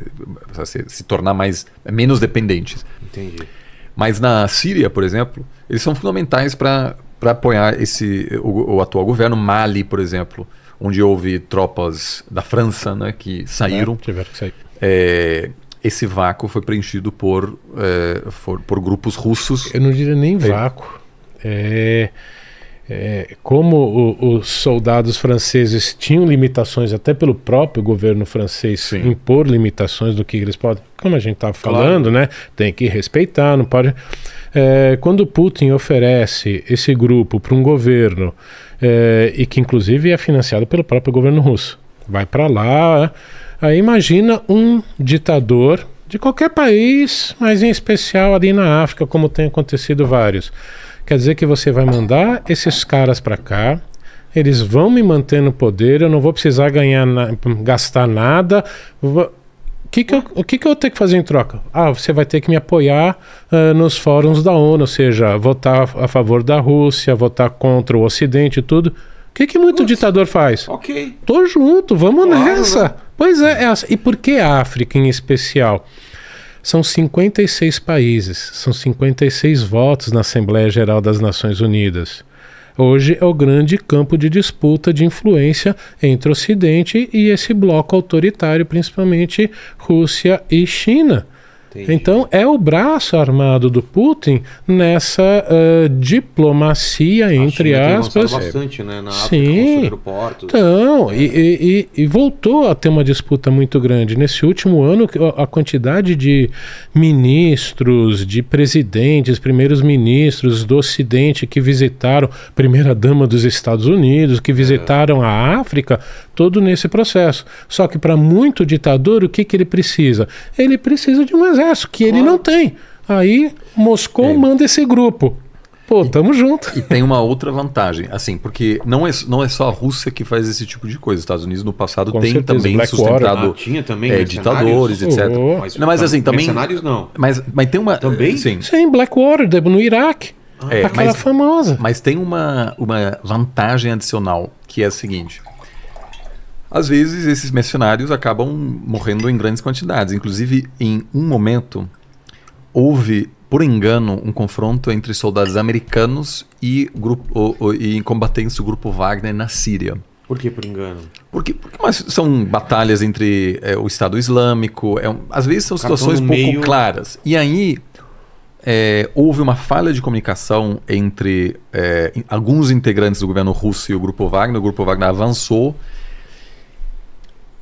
se, se, tornar mais menos dependentes. Entendi. Mas na Síria, por exemplo, eles são fundamentais para apoiar esse o, o, atual governo. Mali, por exemplo, onde houve tropas da França, né, que saíram. É, tiveram que sair. É, esse vácuo foi preenchido por, por, é, por, grupos russos. Eu não diria nem vácuo. É é, como o, os soldados franceses tinham limitações, até pelo próprio governo francês Sim. impor limitações do que eles podem, como a gente estava tá falando, né? Tem que respeitar, não pode. É, quando Putin oferece esse grupo para um governo, é, e que inclusive é financiado pelo próprio governo russo, vai para lá. Aí imagina um ditador de qualquer país, mas em especial ali na África, como tem acontecido vários Quer dizer que você vai mandar esses caras para cá, eles vão me manter no poder, eu não vou precisar ganhar na, gastar nada. O que que eu, o que, que eu tenho que fazer em troca? Ah, você vai ter que me apoiar uh, nos fóruns da ONU, ou seja, votar a favor da Rússia, votar contra o Ocidente e tudo. O que, que muito ditador faz? Ok. Tô junto, vamos claro, nessa. Né? Pois é, é, assim. e por que a África em especial? são 56 países, são 56 votos na Assembleia Geral das Nações Unidas. Hoje é o grande campo de disputa de influência entre o Ocidente e esse bloco autoritário, principalmente Rússia e China. Então é o braço armado do Putin nessa uh, diplomacia a entre China aspas. Tem bastante, né? Na África, Sim. Portos, então é. e, e, e, voltou a ter uma disputa muito grande nesse último ano. A quantidade de ministros, de presidentes, primeiros ministros do Ocidente que visitaram primeira dama dos Estados Unidos, que é. visitaram é. a África, todo nesse processo. Só que para muito ditador o que que ele precisa? Ele precisa de um exército, que ele não tem. Aí Moscou é. manda esse grupo. Pô, tamo junto. E tem uma outra vantagem, assim, porque não é, não é só a Rússia que faz esse tipo de coisa. Os Estados Unidos no passado Com tem certeza, também Black sustentado ah, também é, ditadores, etc. Oh. Mas, não, mas assim, também. cenários não. Mas, mas tem uma. Também? Sim, sim Blackwater, no Iraque. Ah, é, aquela mas, famosa. Mas tem uma, uma vantagem adicional, que é a seguinte: às vezes, esses mercenários acabam morrendo em grandes quantidades. Inclusive, em um momento, houve, por engano, um confronto entre soldados americanos e, grupo, o, e combatentes do grupo Wagner na Síria. Por que por engano? Porque, porque mas são batalhas entre é, o Estado Islâmico, é, às vezes são situações pouco meio... claras. E aí é, houve uma falha de comunicação entre é, alguns integrantes do governo russo e o Grupo Wagner. O Grupo Wagner avançou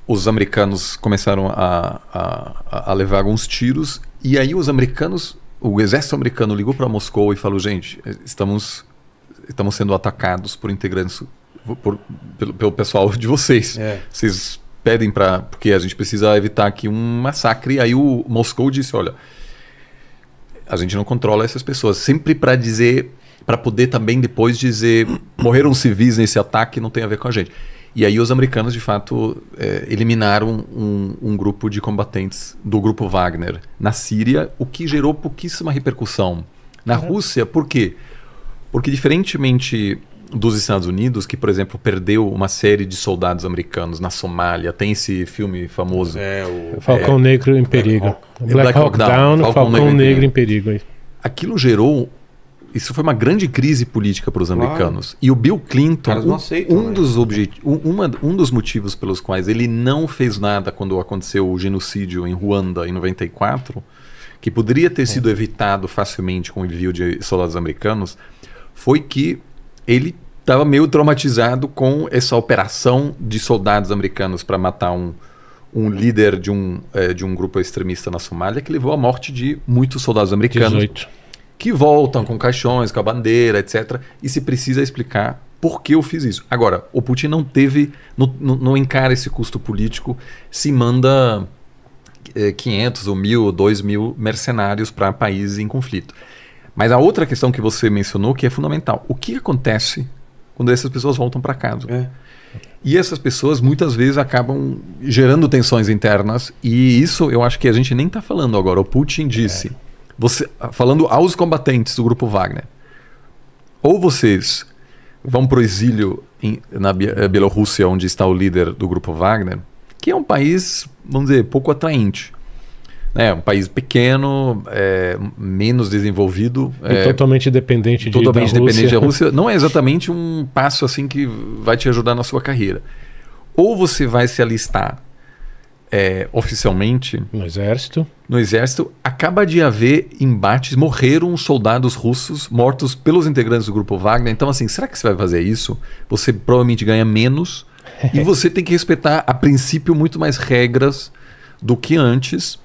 os americanos começaram a, a, a levar alguns tiros, e aí os americanos, o exército americano ligou para Moscou e falou: gente, estamos, estamos sendo atacados por integrantes, por, pelo, pelo pessoal de vocês. É. Vocês pedem para. Porque a gente precisa evitar aqui um massacre. e Aí o Moscou disse: olha, a gente não controla essas pessoas. Sempre para dizer. Para poder também depois dizer: morreram civis nesse ataque, não tem a ver com a gente. E aí os americanos, de fato, é, eliminaram um, um, grupo de combatentes do grupo Wagner na Síria, o que gerou pouquíssima repercussão. Na uhum. Rússia, por quê? Porque, diferentemente dos Estados Unidos, que, por exemplo, perdeu uma série de soldados americanos na Somália, tem esse filme famoso. É, o... É, Falcão é, Negro em Perigo. Black Hawk, Black Hawk Down, Down Falcão, Falcão Negro, Negro em Perigo. É Aquilo gerou isso foi uma grande crise política para os americanos. Claro. E o Bill Clinton, um, aceitam, um, né? dos um, uma, um dos motivos pelos quais ele não fez nada quando aconteceu o genocídio em Ruanda em 94, que poderia ter é. sido evitado facilmente com o envio de soldados americanos, foi que ele estava meio traumatizado com essa operação de soldados americanos para matar um, um líder de um, é, de um grupo extremista na Somália que levou à morte de muitos soldados americanos. 18 que voltam com caixões, com a bandeira, etc. E se precisa explicar por que eu fiz isso. Agora, o Putin não teve, não, não encara esse custo político, se manda é, 500 ou 1.000 ou 2.000 mil mercenários para países em conflito. Mas a outra questão que você mencionou que é fundamental, o que acontece quando essas pessoas voltam para casa? É. E essas pessoas muitas vezes acabam gerando tensões internas e isso eu acho que a gente nem está falando agora. O Putin disse... É você, falando aos combatentes do grupo Wagner, ou vocês vão para o exílio em, na eh, Bielorrússia, onde está o líder do grupo Wagner, que é um país, vamos dizer, pouco atraente. É um país pequeno, é, menos desenvolvido. É, totalmente dependente de Totalmente da dependente Rússia. da Rússia. Não é exatamente um passo assim que vai te ajudar na sua carreira. Ou você vai se alistar é, oficialmente. No exército. No exército, acaba de haver embates, morreram soldados russos mortos pelos integrantes do grupo Wagner. Então, assim, será que você vai fazer isso? Você provavelmente ganha menos e você tem que respeitar, a princípio, muito mais regras do que antes.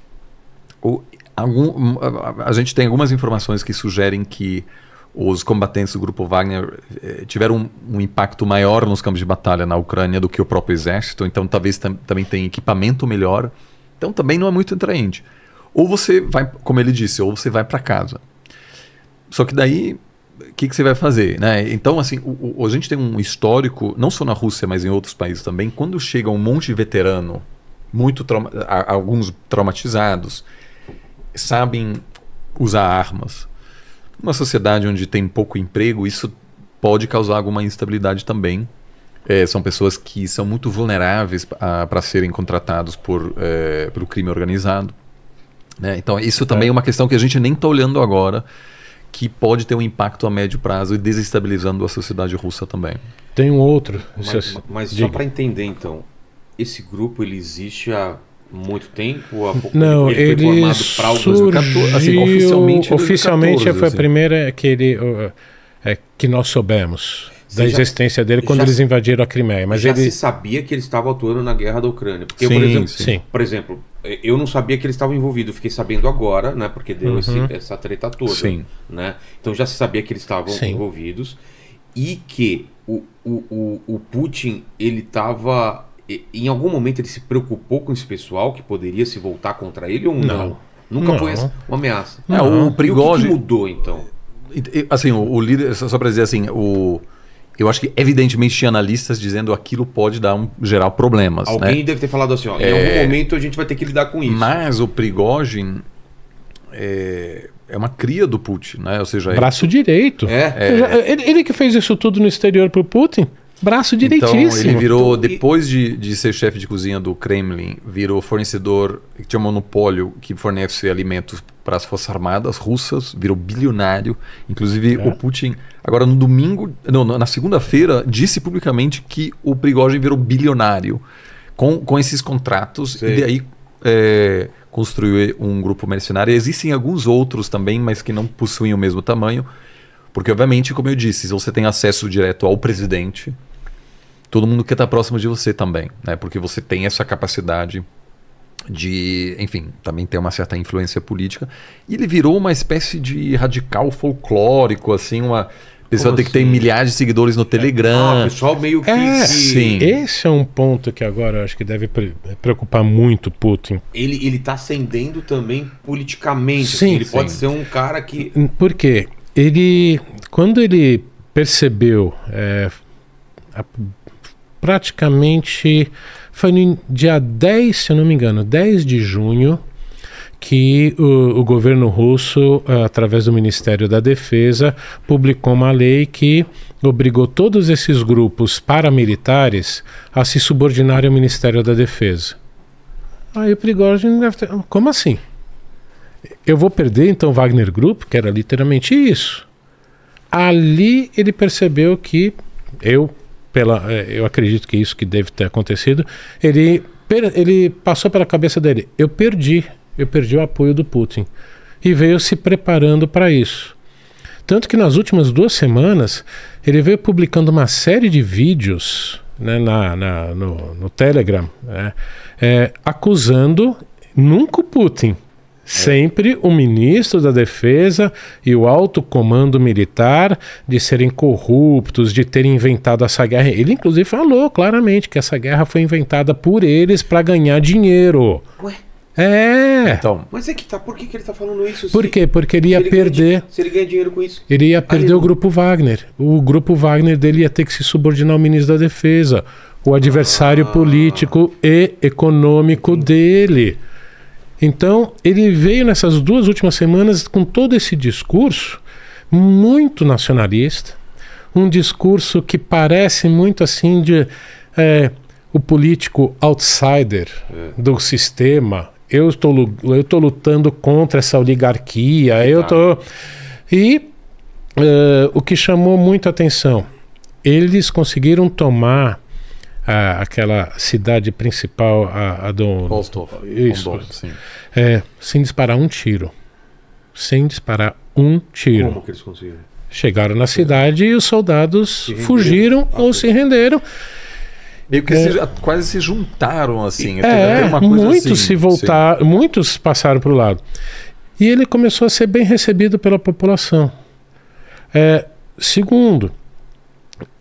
Ou, algum, a gente tem algumas informações que sugerem que os combatentes do grupo Wagner eh, tiveram um, um, impacto maior nos campos de batalha na Ucrânia do que o próprio exército, então talvez tam também tenha equipamento melhor, então também não é muito atraente. Ou você vai, como ele disse, ou você vai para casa. Só que daí, o que, que, você vai fazer? Né? Então, assim, o, o, a gente tem um histórico, não só na Rússia, mas em outros países também, quando chega um monte de veterano, muito trauma alguns traumatizados, sabem usar armas, uma sociedade onde tem pouco emprego, isso pode causar alguma instabilidade também. É, são pessoas que são muito vulneráveis para serem contratados por, é, pelo crime organizado. Né? Então, isso também é. é uma questão que a gente nem está olhando agora, que pode ter um impacto a médio prazo e desestabilizando a sociedade russa também. Tem um outro. Mas, mas só para entender, então, esse grupo ele existe há muito tempo? Há pouco Não, ele, ele foi formado para o 2014. Assim, oficialmente, oficialmente 2014, foi assim. a primeira é, que, ele, é, que nós soubemos da já, existência dele quando eles invadiram a Crimeia. Mas já ele... se sabia que ele estava atuando na guerra da Ucrânia. Porque, sim, por, exemplo, sim. por exemplo, eu não sabia que ele estava envolvido, fiquei sabendo agora, né? Porque deu uhum. esse, essa treta toda. Sim. Né? Então já se sabia que eles estavam sim. envolvidos e que o, o, o, o Putin ele estava em algum momento ele se preocupou com esse pessoal que poderia se voltar contra ele ou não? não. Nunca não. foi uma ameaça. É, não, não. o Prigogine... o que, que mudou então? Assim, o, o líder, só, para dizer assim, o, eu acho que evidentemente tinha analistas dizendo aquilo pode dar um, gerar problemas. Né? Alguém né? deve ter falado assim, ó, é... em algum momento a gente vai ter que lidar com isso. Mas o Prigozhin é, é uma cria do Putin, né? Ou seja, braço ele... direito. É. é. ele, ele, que fez isso tudo no exterior para o Putin. Braço direitíssimo. Então ele virou, depois de, de ser chefe de cozinha do Kremlin, virou fornecedor que tinha um monopólio que fornece alimentos para as Forças Armadas russas, virou bilionário. Inclusive é. o Putin, agora no domingo, não, na segunda-feira, disse publicamente que o Prigogine virou bilionário com, com esses contratos. E daí... É, construiu um grupo mercenário. Existem alguns outros também, mas que não possuem o mesmo tamanho. Porque, obviamente, como eu disse, se você tem acesso direto ao presidente, todo mundo que está próximo de você também, né? Porque você tem essa capacidade de, enfim, também tem uma certa influência política. E ele virou uma espécie de radical folclórico, assim, uma pessoa assim? que tem assim? milhares de seguidores no é. Telegram. É, ah, pessoal meio que é, sim. Esse é um ponto que agora eu acho que deve preocupar muito o Putin. Ele ele está ascendendo também politicamente, assim, sim, ele sim. pode ser um cara que Porque ele quando ele percebeu é, a praticamente. Foi no dia 10, se eu não me engano, 10 de junho, que o, o, governo russo, através do Ministério da Defesa, publicou uma lei que obrigou todos esses grupos paramilitares a se subordinarem ao Ministério da Defesa. Aí o Prigogine deve ter. Como assim? Eu vou perder então o Wagner Group, que era literalmente isso. Ali ele percebeu que eu, pela, é, eu acredito que é isso que deve ter acontecido, ele, ele passou pela cabeça dele: eu perdi, eu perdi o apoio do Putin. E veio se preparando para isso. Tanto que nas últimas duas semanas ele veio publicando uma série de vídeos né, na, na no, no, Telegram, né, é, acusando nunca o Putin, sempre o ministro da Defesa e o alto comando militar de serem corruptos, de terem inventado essa guerra. Ele, inclusive, falou claramente que essa guerra foi inventada por eles para ganhar dinheiro. Ué? É. Então. Mas é que tá. Por que, que ele tá falando isso? Por quê? Porque ele ia ele perder. Ganha, se ele ganha dinheiro com isso. Ele ia perder ah, ele... o grupo Wagner. O grupo Wagner dele ia ter que se subordinar ao ministro da Defesa, o adversário ah. político e econômico dele. Então, ele veio nessas duas últimas semanas com todo esse discurso muito nacionalista, um discurso que parece muito assim de é, o político outsider é. do sistema. Eu estou, lutando contra essa oligarquia, eu estou. E uh, o que chamou muito atenção, eles conseguiram tomar a, aquela cidade principal, a, a do. Rostov. Isso. sim. É, sem disparar um tiro. Sem disparar um tiro. Como que eles conseguiram? Chegaram na cidade e os soldados fugiram ah, ou se renderam. Meio que é. se, quase se juntaram assim. É, muitos assim, se voltaram muitos passaram para o lado. E ele começou a ser bem recebido pela população. É, segundo,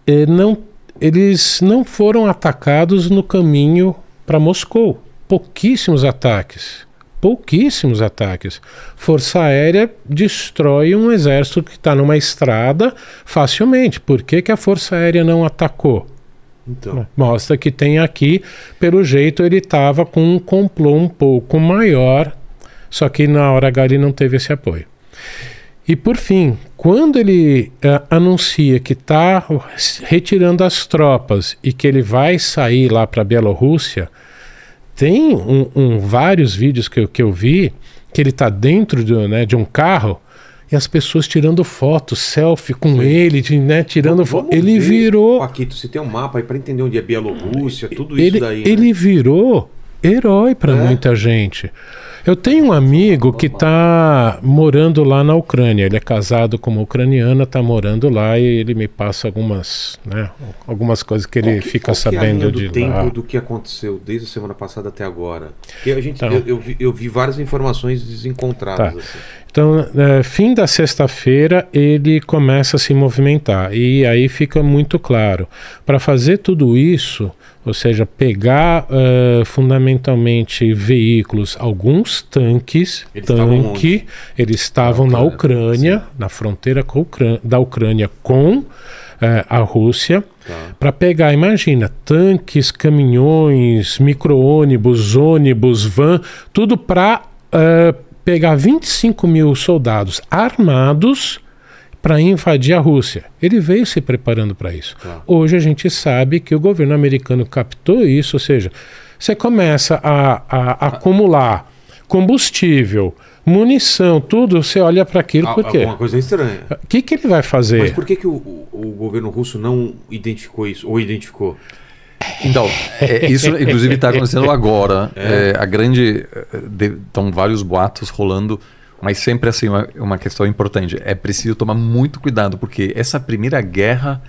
é, não eles não foram atacados no caminho para Moscou. Pouquíssimos ataques. Pouquíssimos ataques. Força Aérea destrói um exército que está numa estrada facilmente. Por que, que a Força Aérea não atacou? Então. Né? Mostra que tem aqui, pelo jeito, ele estava com um complô um pouco maior, só que na hora H ele não teve esse apoio. E por fim, quando ele uh, anuncia que está retirando as tropas e que ele vai sair lá para a Bielorrússia, tem um, um, vários vídeos que eu, que eu vi que ele está dentro de, né, de um carro e as pessoas tirando foto, selfie com Sim. ele, né, tirando foto. Ele ver, virou. Paquito, você tem um mapa aí para entender onde é Bielorrússia, tudo ele, isso daí. Né? Ele né? virou herói para é? muita gente. Eu tenho um amigo que está morando lá na Ucrânia. Ele é casado com uma ucraniana, está morando lá e ele me passa algumas, né, algumas coisas que ele que, fica é sabendo é do de tempo lá. do que aconteceu desde a semana passada até agora. Porque a gente, então, eu, eu, vi, eu, vi, várias informações desencontradas. Tá. Assim. Então, é, fim da sexta-feira ele começa a se movimentar e aí fica muito claro. Para fazer tudo isso ou seja, pegar uh, fundamentalmente veículos, alguns tanques, eles tanque, estavam eles estavam na Ucrânia, na, Ucrânia, na fronteira Ucrânia, da Ucrânia com uh, a Rússia, tá. para pegar, imagina, tanques, caminhões, micro-ônibus, ônibus, van, tudo para uh, eh, pegar 25 mil soldados armados para invadir a Rússia. Ele veio se preparando para isso. Hoje a gente sabe que o governo americano captou isso, ou seja, você começa a, a, acumular combustível, munição, tudo, você olha para aquilo ah, por quê? Alguma coisa estranha. O que, que ele vai fazer? Mas por que, que o, o governo russo não identificou isso, ou identificou? Então, é, isso inclusive está acontecendo agora. É. É, a grande... estão eh, vários boatos rolando mas sempre assim, uma, uma questão importante. É preciso tomar muito cuidado, porque essa primeira guerra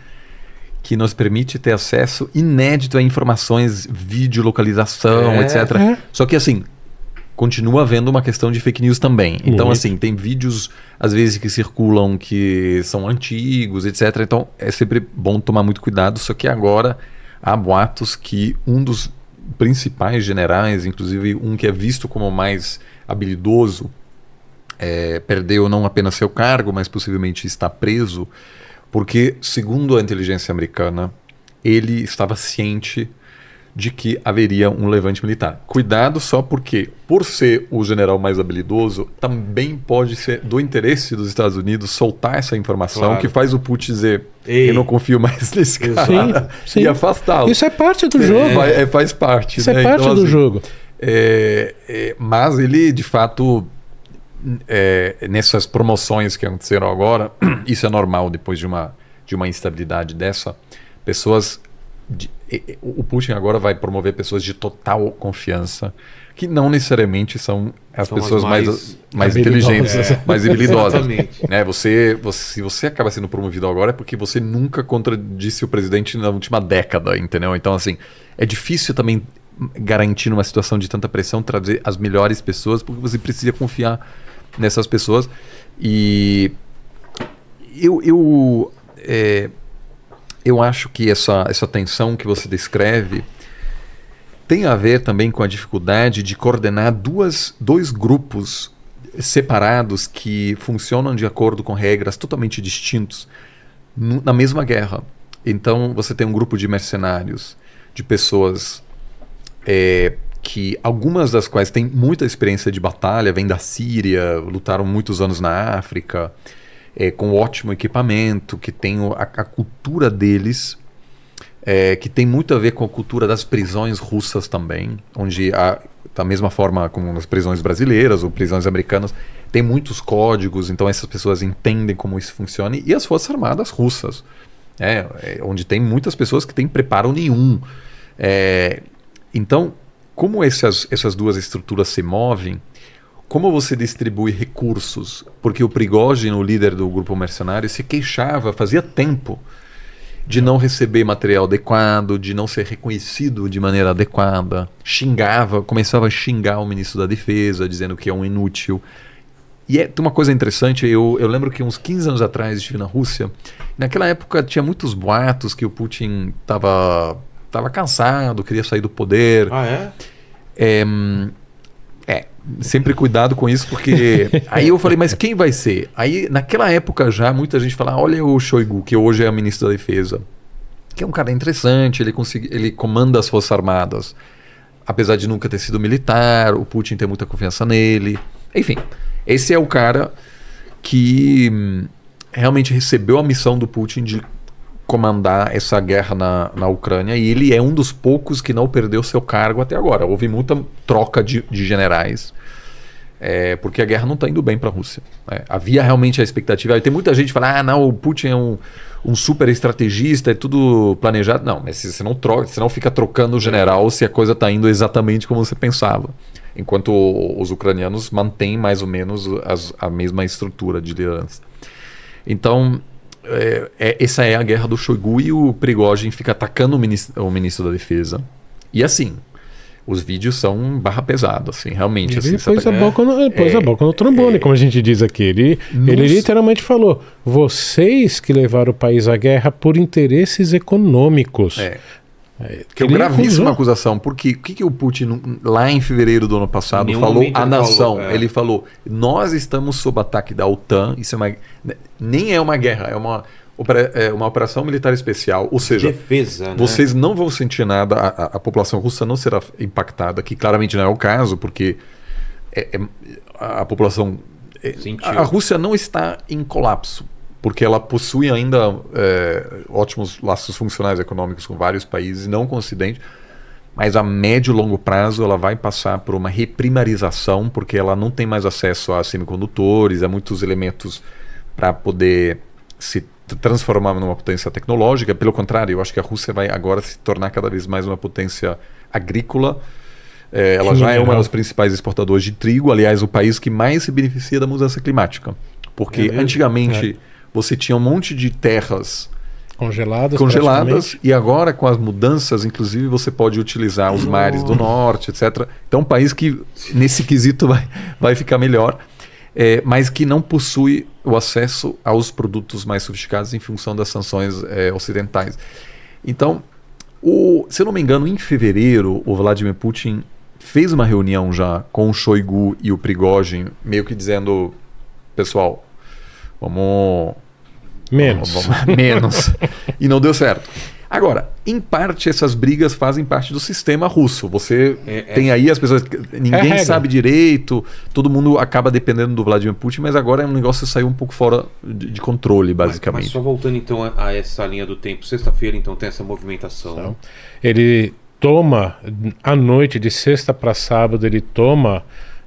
que nos permite ter acesso inédito a informações, vídeo, localização, é, etc. É. Só que assim, continua havendo uma questão de fake news também. Então, assim, tem vídeos, às vezes, que circulam que são antigos, etc. Então, é sempre bom tomar muito cuidado. Só que agora há boatos que um dos principais generais, inclusive um que é visto como mais habilidoso é, perdeu não apenas seu cargo, mas possivelmente está preso, porque, segundo a inteligência americana, ele estava ciente de que haveria um levante militar. Cuidado só porque, por ser o general mais habilidoso, também pode ser do interesse dos Estados Unidos soltar essa informação claro. que faz o Putin dizer Ei. eu não confio mais nesse cara sim, sim. e afastá-lo. Isso é parte do jogo. É, é faz parte. Isso é né? é parte então, do assim, jogo. É, é mas ele, de fato, é, nessas promoções que aconteceram agora, isso é normal depois de uma, de uma instabilidade dessa, pessoas. De, o Putin agora vai promover pessoas de total confiança, que não necessariamente são as são pessoas as mais, mais, mais inteligentes, é. mais habilidosas. né? Você, você, se você acaba sendo promovido agora é porque você nunca contradisse o presidente na última década, entendeu? Então, assim, é difícil também garantir numa situação de tanta pressão trazer as melhores pessoas, porque você precisa confiar nessas pessoas. E eu, eu, é, eu acho que essa, essa tensão que você descreve tem a ver também com a dificuldade de coordenar duas, dois grupos separados que funcionam de acordo com regras totalmente distintos na mesma guerra. Então você tem um grupo de mercenários, de pessoas é, que algumas das quais têm muita experiência de batalha, vêm da Síria, lutaram muitos anos na África, é, com ótimo equipamento, que tem a, a cultura deles, é, que tem muito a ver com a cultura das prisões russas também, onde, a, da mesma forma como nas prisões brasileiras ou prisões americanas, tem muitos códigos, então essas pessoas entendem como isso funciona, e as Forças Armadas russas, é, é onde tem muitas pessoas que têm preparo nenhum. É, então, como essas, essas duas estruturas se movem, como você distribui recursos? Porque o Prigogine, o líder do grupo mercenário, se queixava, fazia tempo, de não receber material adequado, de não ser reconhecido de maneira adequada, xingava, começava a xingar o ministro da Defesa, dizendo que é um inútil. E é uma coisa interessante, eu, eu lembro que uns 15 anos atrás estive na Rússia, naquela época tinha muitos boatos que o Putin estava estava cansado, queria sair do poder. Ah, é? É, é, sempre cuidado com isso, porque aí eu falei, mas quem vai ser? Aí, naquela época já, muita gente falava, olha o Shoigu, que hoje é o ministro da defesa, que é um cara interessante, ele, consegui, ele comanda as Forças Armadas, apesar de nunca ter sido militar, o Putin tem muita confiança nele, enfim, esse é o cara que hum, realmente recebeu a missão do Putin de comandar essa guerra na, na Ucrânia e ele é um dos poucos que não perdeu seu cargo até agora. Houve muita troca de, de generais. É, porque a guerra não está indo bem para a Rússia. É, havia realmente a expectativa. E tem muita gente que fala: ah, não, o Putin é um, um super estrategista, é tudo planejado. Não, mas você não troca, você não fica trocando o general se a coisa está indo exatamente como você pensava. Enquanto os ucranianos mantêm mais ou menos as, a mesma estrutura de liderança. Então, é, é, essa é a guerra do Shoigu e o Prigogine fica atacando o ministro, o ministro da Defesa. E assim, os vídeos são barra pesada, assim, realmente. Ele assim, pôs, tá... a boca no, pôs é, a boca no trombone, é, como a gente diz aqui. Ele, nos... ele literalmente falou: vocês que levaram o país à guerra por interesses econômicos. É. É, que é uma gravíssima acusou. acusação, porque o que, que o Putin, lá em fevereiro do ano passado, Nenhum falou à nação? Falou, é. Ele falou: nós estamos sob ataque da OTAN, isso é uma. Né, nem é uma guerra, é uma, é uma operação militar especial, ou seja, Defesa, né? vocês não vão sentir nada, a, a, a, população russa não será impactada, que claramente não é o caso, porque é, é, a, é, a população a Rússia não está em colapso porque ela possui ainda é, ótimos laços funcionais econômicos com vários países, não com o Ocidente, mas a médio e longo prazo ela vai passar por uma reprimarização, porque ela não tem mais acesso a semicondutores, a muitos elementos para poder se transformar numa potência tecnológica. Pelo contrário, eu acho que a Rússia vai agora se tornar cada vez mais uma potência agrícola. É, ela já é uma das principais exportadoras de trigo, aliás, o país que mais se beneficia da mudança climática. Porque é antigamente. É você tinha um monte de terras congeladas, congeladas e agora com as mudanças, inclusive você pode utilizar os mares do norte, etc. Então, um país que nesse quesito vai, vai ficar melhor, é, mas que não possui o acesso aos produtos mais sofisticados em função das sanções é, ocidentais. Então, o, se eu não me engano, em fevereiro o Vladimir Putin fez uma reunião já com o Shoigu e o Prigogine, meio que dizendo, pessoal, Vamos. Menos. Vamos, vamos, menos. e não deu certo. Agora, em parte, essas brigas fazem parte do sistema russo. Você é, é. tem aí as pessoas. Ninguém é sabe direito, todo mundo acaba dependendo do Vladimir Putin, mas agora é um negócio que saiu um pouco fora de, de controle, basicamente. Mas, mas, só voltando então a, a essa linha do tempo, sexta-feira então tem essa movimentação. Então, ele toma, à noite, de sexta para sábado, ele toma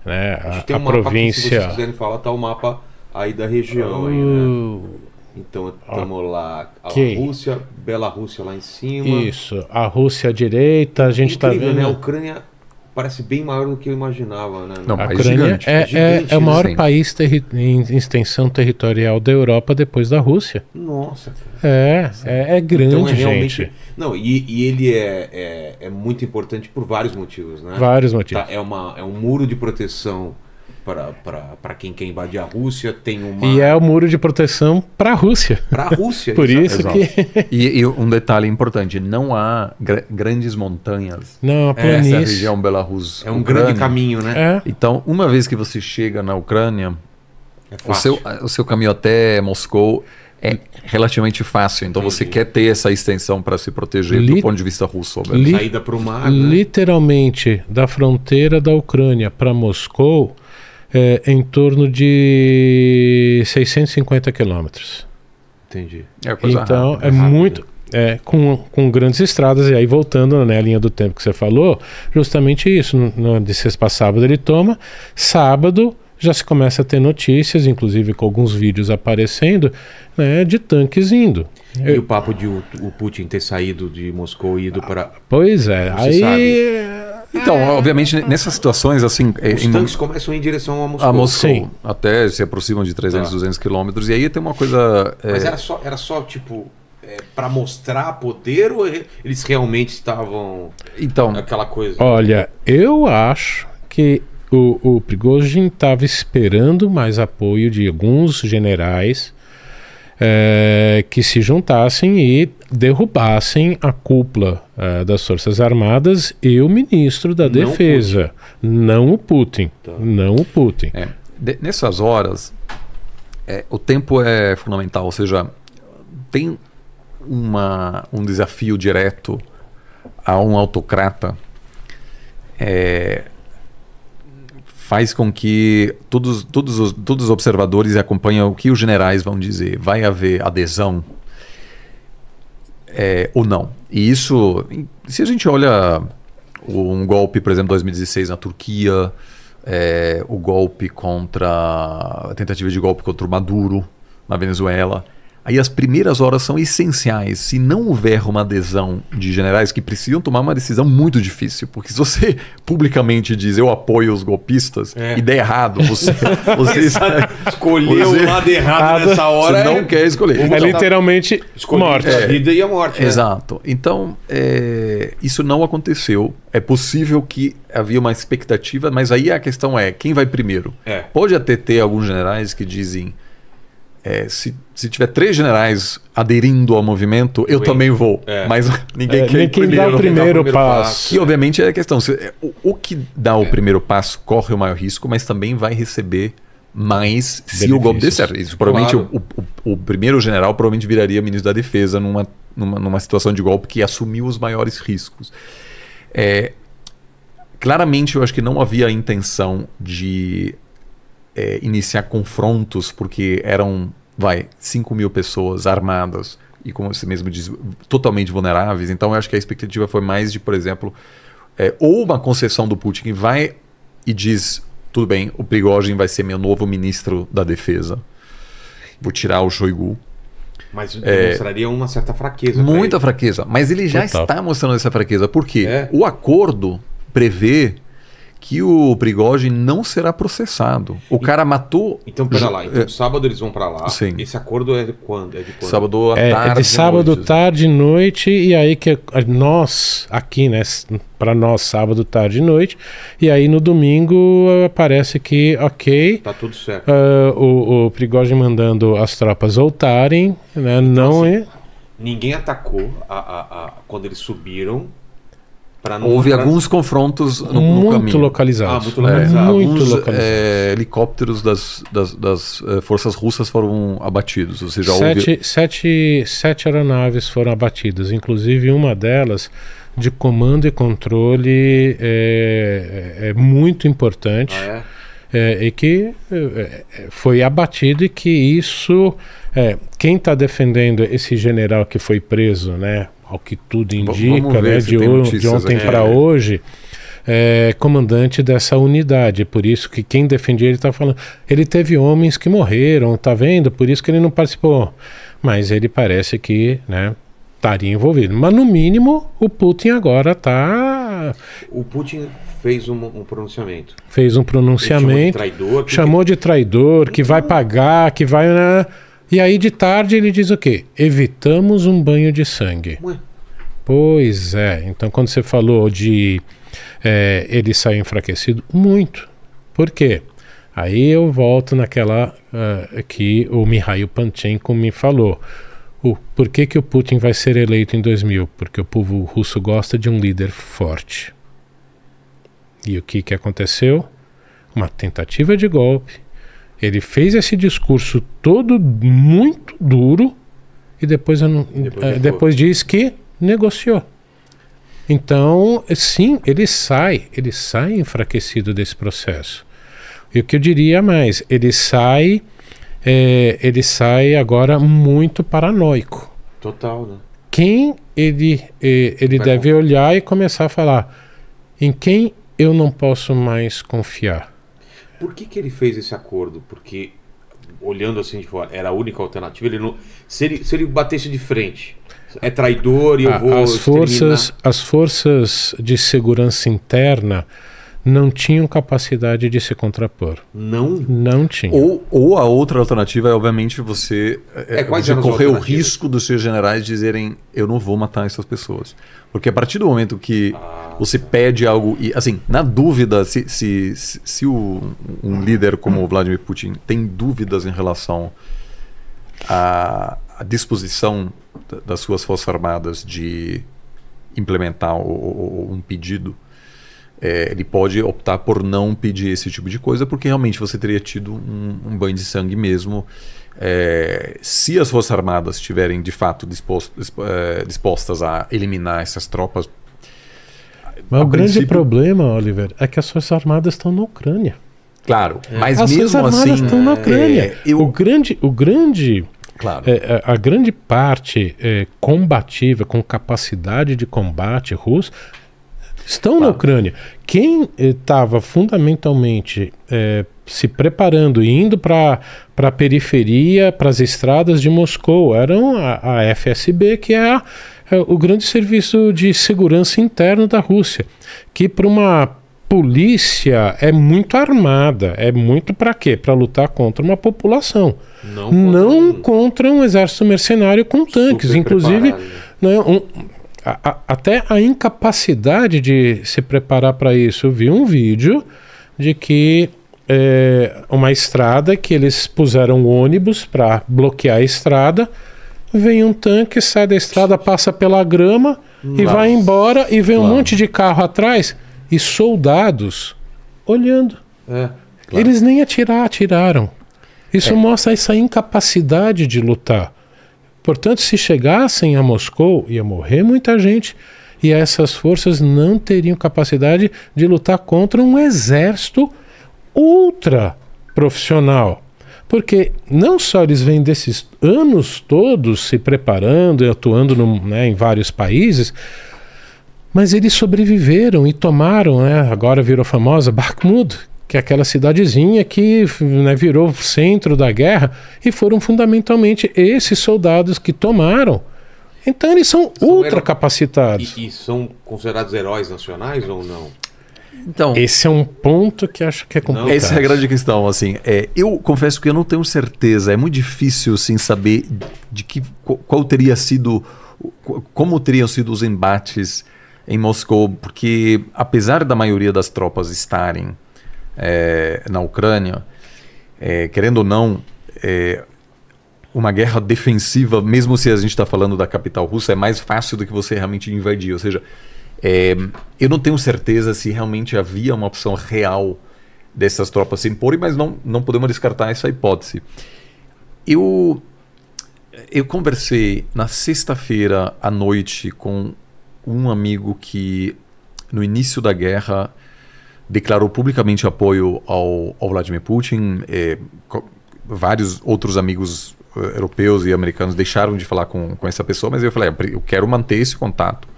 né, a, a, a província. Aqui, se vocês quiserem falar, tá o mapa aí da região. Oh. Aí, né? Uh. Então estamos ah, okay. lá, a Rússia, Bela Rússia lá em cima. Isso, a Rússia à direita, a gente está vendo. Né? A Ucrânia parece bem maior do que eu imaginava, né? Não, a Ucrânia é, é, gigante, é, o maior assim. país em extensão territorial da Europa depois da Rússia. Nossa. É, é, é, então, grande, então é realmente... gente. Não, e, e ele é, é, é, muito importante por vários motivos, né? Vários motivos. Tá, é, uma, é um muro de proteção para quem quer invadir a Rússia, tem uma. E é o muro de proteção para a Rússia. Para a Rússia, Por isso que. E, e, um detalhe importante: não há gr grandes montanhas. Não, a planície. Essa região Belarus. É um Ucrânia. grande caminho, né? É. Então, uma vez que você chega na Ucrânia, é o, seu, o seu caminho até Moscou é relativamente fácil. Então Entendi. você quer ter essa extensão para se proteger Li do ponto de vista russo. Saída para o mar. Né? Literalmente, da fronteira da Ucrânia para Moscou, é, em torno de 650 quilômetros. Entendi. É coisa então, rápida, é rápida. Né? muito. É, com, com grandes estradas, e aí voltando né, à linha do tempo que você falou, justamente isso. No, no, de sexta para sábado ele toma, sábado já se começa a ter notícias, inclusive com alguns vídeos aparecendo, né, de tanques indo. E Eu... o papo de o, o, Putin ter saído de Moscou e ido ah, para. Pois é, aí. Sabe então, é. obviamente, nessas situações, assim... É, Os em, tanques começam em direção a Moscou. A Moscou. Sim. Até se aproximam de 300, ah. 200 quilômetros. E aí tem uma coisa... É, Mas era, só, era só, tipo... É, para mostrar poder ou é, eles realmente estavam então aquela coisa? Olha, eu acho que o, o Prigozhin estava esperando mais apoio de alguns generais é, que se juntassem e derrubassem a cúpula é, das Forças Armadas e o ministro da não Defesa. não o Putin. Tá. Não o Putin. É, de, nessas horas, é, o tempo é fundamental, ou seja, tem uma, um desafio direto a um autocrata é, faz com que todos, todos, os, todos os observadores acompanhem o que os generais vão dizer. Vai haver adesão é, ou não. E isso, se a gente olha um golpe, por exemplo, 2016 na Turquia, é, o golpe contra. a tentativa de golpe contra o Maduro na Venezuela. Aí as primeiras horas são essenciais. Se não houver uma adesão de generais que precisam tomar uma decisão muito difícil, porque se você publicamente diz eu apoio os golpistas é. e der errado, você, você escolheu o lado errado nessa hora. Você é não é, quer escolher. É literalmente escolher morte. É, vida e a morte. Né? Exato. Então é, isso não aconteceu. É possível que havia uma expectativa, mas aí a questão é quem vai primeiro. É. Pode até ter alguns generais que dizem é, se, se tiver três generais aderindo ao movimento, eu também vou. É. Mas é, ninguém é, quer ninguém primeiro. Dá o primeiro, dá o primeiro passo. passo. E obviamente é a questão: se, o, o, que dá o primeiro passo corre o maior risco, mas também vai receber mais Benefícios. se o golpe der certo. Isso, provavelmente claro. o, o, o, primeiro general provavelmente viraria ministro da defesa numa, numa, numa situação de golpe que assumiu os maiores riscos. É, claramente eu acho que não havia a intenção de é, iniciar confrontos, porque eram, vai, 5 mil pessoas armadas e, como você mesmo diz, totalmente vulneráveis. Então, eu acho que a expectativa foi mais de, por exemplo, é, ou uma concessão do Putin vai e diz: tudo bem, o Prigozhin vai ser meu novo ministro da defesa, vou tirar o Shoigu. Mas é, demonstraria é, uma certa fraqueza. Muita fraqueza. Mas ele já Total. está mostrando essa fraqueza. Por quê? É. O acordo prevê que o Prigogine não será processado. O cara matou. Então, pera lá. É. Então, sábado eles vão para lá. Sim. Esse acordo é de quando? É de quando? Sábado à é, tarde. É de sábado, noite. tarde, noite. E aí que é, é, nós, aqui, né? Para nós, sábado, tarde e noite. E aí no domingo aparece que, ok. Tá tudo certo. Uh, o, o Prigogine mandando as tropas voltarem. Né, então, não assim, é. Ninguém atacou a, a, a, quando eles subiram Houve pra... alguns confrontos no, muito caminho. Localizados. Ah, muito localizados. É, muito alguns, localizados. É, helicópteros das, das, das, eh, forças russas foram abatidos. Ou seja, sete, houve... sete, sete aeronaves foram abatidas, inclusive uma delas de comando e controle é, é muito importante. Ah, é, e que foi abatido e que isso é, quem está defendendo esse general que foi preso, né, ao que tudo indica, né, de, de, ontem para é. hoje, é, comandante dessa unidade. É por isso que quem defendia ele está falando. Ele teve homens que morreram, tá vendo? Por isso que ele não participou. Mas ele parece que, né? Estaria envolvido. Mas no mínimo, o Putin agora está. O Putin fez um, um, pronunciamento. Fez um pronunciamento. Ele chamou de traidor. Chamou que... de traidor, que vai então pagar, que vai. Né? E aí de tarde ele diz o quê? Evitamos um banho de sangue. Ué. Pois é. Então quando você falou de é, ele sair enfraquecido, muito. Por quê? Aí eu volto naquela uh, que o Mihail Panchenko me falou. O, por que, que o Putin vai ser eleito em 2000? Porque o povo russo gosta de um líder forte. E o que, que aconteceu? Uma tentativa de golpe, ele fez esse discurso todo muito duro e depois, depois, é, depois diz que negociou. Então, sim, ele sai, ele sai enfraquecido desse processo. E o que eu diria mais, ele sai, é, ele sai agora muito paranoico. Total, né? Quem ele, é, ele deve olhar e começar a falar em quem eu não posso mais confiar. Por que, que ele fez esse acordo? Porque, olhando assim de fora, era a única alternativa. Ele não, se, ele, se ele batesse de frente, é traidor e eu ah, vou. As forças, as forças de segurança interna não tinham capacidade de se contrapor. Não? Não tinham. Ou, ou a outra alternativa é, obviamente, você, é, é você correr o risco dos seus generais dizerem eu não vou matar essas pessoas. Porque a partir do momento que ah. você pede algo e, assim, na dúvida, se, se, se, se o, um líder como o Vladimir Putin tem dúvidas em relação à, à disposição das suas forças armadas de implementar o, um pedido é, ele pode optar por não pedir esse tipo de coisa, porque realmente você teria tido um, um banho de sangue mesmo. É, se as Forças Armadas estiverem de fato disposto, é, dispostas a eliminar essas tropas. Mas o grande princípio... problema, Oliver, é que as Forças Armadas estão na Ucrânia. Claro, é. mas as mesmo Forças Armadas assim. estão na é, Ucrânia. Eu... O grande. O grande Claro. É, a, grande parte é, combativa, com capacidade de combate russo, estão claro. na Ucrânia. Quem estava eh, fundamentalmente é, se preparando e indo para a periferia, para as estradas de Moscou, eram a, a FSB, que é, a, é o grande serviço de segurança interno da Rússia, que para uma polícia é muito armada, é muito para quê? Para lutar contra uma população. Não contra, Não um... contra um exército mercenário com tanques, Super inclusive, né, um, a, a, até a incapacidade de se preparar para isso. Eu vi um vídeo de que é, uma estrada que eles puseram ônibus para bloquear a estrada. Vem um tanque, sai da estrada, passa pela grama Nossa. e vai embora. E vem claro. um monte de carro atrás e soldados olhando. É, claro. Eles nem atirar, atiraram. Isso é. mostra essa incapacidade de lutar. Portanto, se chegassem a Moscou, ia morrer muita gente e essas forças não teriam capacidade de lutar contra um exército ultra profissional. Porque não só eles vêm desses anos todos se preparando e atuando no, né, em vários países, mas eles sobreviveram e tomaram, né, agora virou famosa, Bakhmut, que é aquela cidadezinha que né, virou centro da guerra, e foram fundamentalmente esses soldados que tomaram. Então eles são, são ultra capacitados. E, e, são considerados heróis nacionais ou não? Então, esse é um ponto que acho que é complicado. essa é a grande questão, assim. É, eu confesso que eu não tenho certeza. É muito difícil, assim, saber de que qual teria sido, como teriam sido os embates em Moscou, porque apesar da maioria das tropas estarem é, na Ucrânia, é, querendo ou não, é, uma guerra defensiva, mesmo se a gente está falando da capital russa, é mais fácil do que você realmente invadir. Ou seja, é, eu não tenho certeza se realmente havia uma opção real dessas tropas se imporem, mas não, não podemos descartar essa hipótese. Eu, eu conversei na sexta-feira à noite com um amigo que, no início da guerra, declarou publicamente apoio ao, ao Vladimir Putin. Eh, vários outros amigos eh, europeus e americanos deixaram de falar com, com essa pessoa, mas eu falei, ah, eu quero manter esse contato.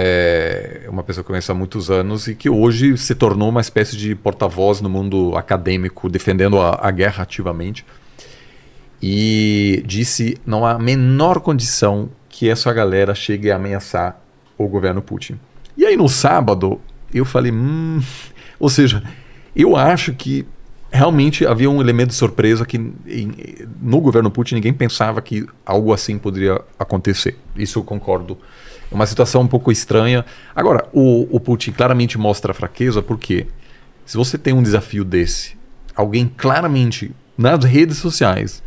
É uma pessoa que eu conheço há muitos anos e que hoje se tornou uma espécie de porta-voz no mundo acadêmico, defendendo a, a guerra ativamente. E disse: não há a menor condição que essa galera chegue a ameaçar o governo Putin. E aí, no sábado, eu falei, hum. Ou seja, eu acho que realmente havia um elemento de surpresa que em, no governo Putin ninguém pensava que algo assim poderia acontecer. Isso eu concordo. É uma situação um pouco estranha. Agora, o, o Putin claramente mostra fraqueza porque se você tem um desafio desse, alguém claramente nas redes sociais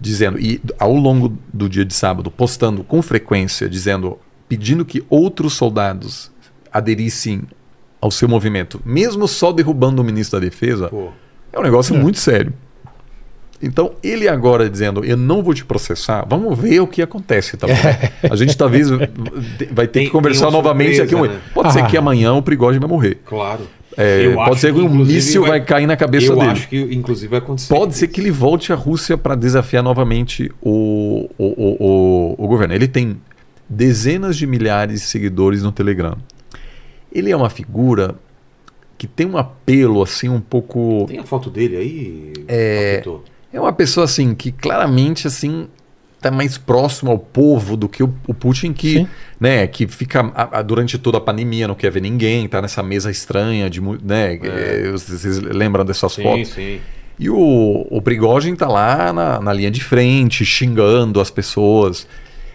dizendo e ao longo do dia de sábado postando com frequência dizendo pedindo que outros soldados aderissem ao seu movimento, mesmo só derrubando o ministro da Defesa, Pô. é um negócio é. muito sério. Então, ele agora dizendo, eu não vou te processar, vamos ver o que acontece, tá bom? É. A gente talvez vai ter tem, que conversar novamente surpresa, aqui. Né? Pode ah. ser que ah. amanhã o Prigogine vai morrer. Claro. É, pode ser que um míssil vai, vai, cair na cabeça eu dele. Eu acho que, inclusive, vai acontecer. Pode isso. ser que ele volte à Rússia para desafiar novamente o, o, o, o, o governo. Ele tem dezenas de milhares de seguidores no Telegram. Ele é uma figura que tem um apelo assim um pouco. Tem a foto dele aí? É, é uma pessoa assim que claramente assim está mais próximo ao povo do que o, o Putin que, Sim. né, que fica a, a, durante toda a pandemia não quer ver ninguém, tá nessa mesa estranha de, né, é. É, vocês lembram dessas sim, fotos? Sim. E o, o Prigogine tá lá na, na linha de frente xingando as pessoas.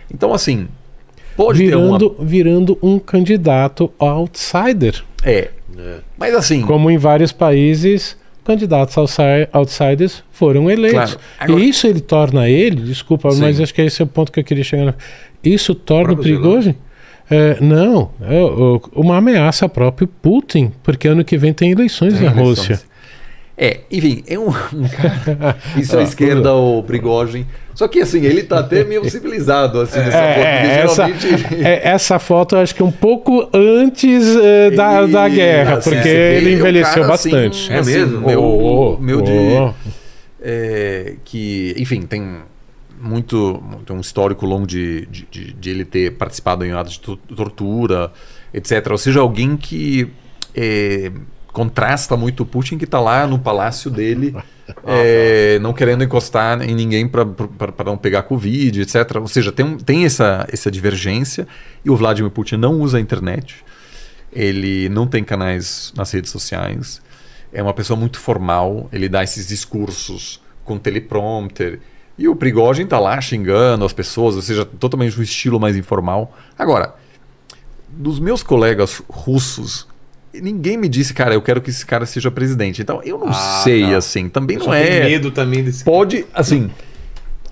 Então assim, Pode virando, uma... virando um candidato outsider. É. é. Mas assim. Como em vários países, candidatos outsiders foram eleitos. Claro. Agora... E isso ele torna ele, desculpa, Sim. mas acho que esse é o ponto que eu queria chegar. Isso torna o Prigogine. Né? É, não, é, uma ameaça ao próprio Putin, porque ano que vem tem eleições tem na eleições. Rússia. É, enfim, é um, um cara. Isso tá, à esquerda, o Prigogine. Só que assim, ele tá até meio civilizado assim nessa é, foto. É, essa, é, essa foto eu acho que é um pouco antes eh, da, e... da guerra, assim, porque assim, ele é envelheceu cara, assim, bastante. Assim, é assim, mesmo, meu, oh, oh, oh meu oh. de. É, que, enfim, tem muito. Tem um histórico longo de, de, de, de ele ter participado em atos de tortura, etc. Ou seja, alguém que. É, contrasta muito o Putin que está lá no palácio dele, é, não querendo encostar em ninguém para não pegar Covid, etc. Ou seja, tem, tem essa, essa divergência e o Vladimir Putin não usa a internet, ele não tem canais nas redes sociais, é uma pessoa muito formal, ele dá esses discursos com teleprompter. E o Prigogine está lá xingando as pessoas, ou seja, totalmente um estilo mais informal. Agora, dos meus colegas russos ninguém me disse, cara, eu quero que esse cara seja presidente. Então, eu não ah, sei, assim, também eu não é. medo também desse Pode, cara. assim,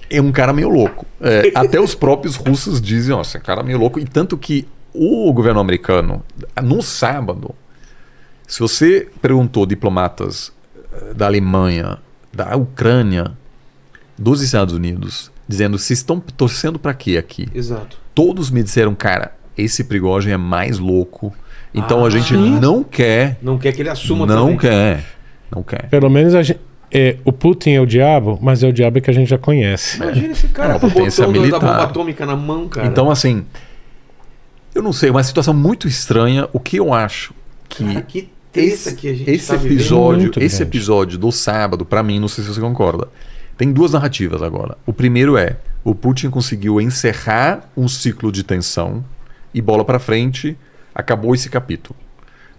é um cara meio louco. É, até os próprios russos dizem, ó, esse cara é meio louco. E tanto que o governo americano, no sábado, se você perguntou diplomatas eh, da Alemanha, da Ucrânia, dos Estados Unidos, dizendo se estão torcendo para quê aqui? Exato. Todos me disseram, cara, esse Prigogine é mais louco então ah, a gente sim. não quer. Não quer que ele assuma não também. quer. Não quer. Pelo menos a gente. É, o Putin é o diabo, mas é o diabo que a gente já conhece. Imagina esse cara com é a bomba atômica na mão, cara. Então, assim, eu não sei, é uma situação muito estranha. O que eu acho que. Cara, que esse, que a gente esse tá episódio, esse episódio do sábado, para mim, não sei se você concorda. Tem duas narrativas agora. O primeiro é o Putin conseguiu encerrar um ciclo de tensão e bola para frente acabou esse capítulo.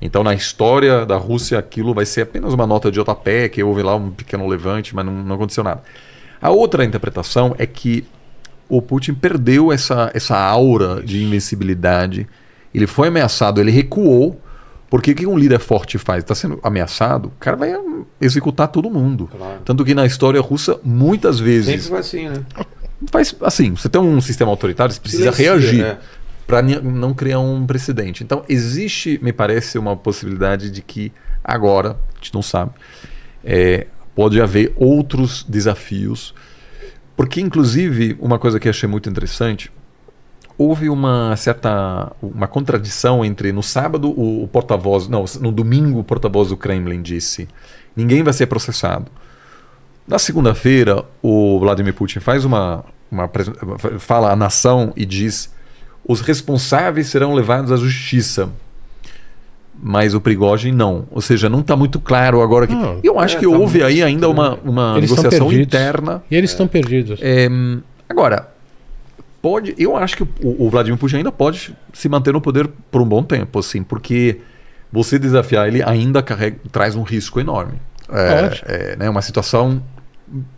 Então, na história da Rússia, aquilo vai ser apenas uma nota de otapé, que houve lá um pequeno levante, mas não, não aconteceu nada. A outra interpretação é que o Putin perdeu essa, essa aura de invencibilidade. Ele foi ameaçado, ele recuou. Porque o que um líder forte faz? Está sendo ameaçado, o cara vai executar todo mundo. Claro. Tanto que na história russa, muitas vezes. Sempre foi assim, né? Faz assim: você tem um sistema autoritário, você precisa Silencia, reagir. Né? para não criar um precedente. Então, existe, me parece, uma possibilidade de que agora, a gente não sabe, é, pode haver outros desafios. Porque, inclusive, uma coisa que achei muito interessante, houve uma certa uma contradição entre no sábado o, o porta-voz, não, no domingo o porta-voz do Kremlin disse: ninguém vai ser processado. Na segunda-feira, o Vladimir Putin faz uma, uma fala à nação e diz os responsáveis serão levados à justiça. Mas o Prigogine não. Ou seja, não está muito claro agora. Que... Não, eu acho é, que tá houve muito... aí ainda uma, uma negociação interna. E eles estão perdidos. É, agora, pode. Eu acho que o, o Vladimir Putin ainda pode se manter no poder por um bom tempo, assim, porque você desafiar ele ainda carrega, traz um risco enorme. É, é né, uma situação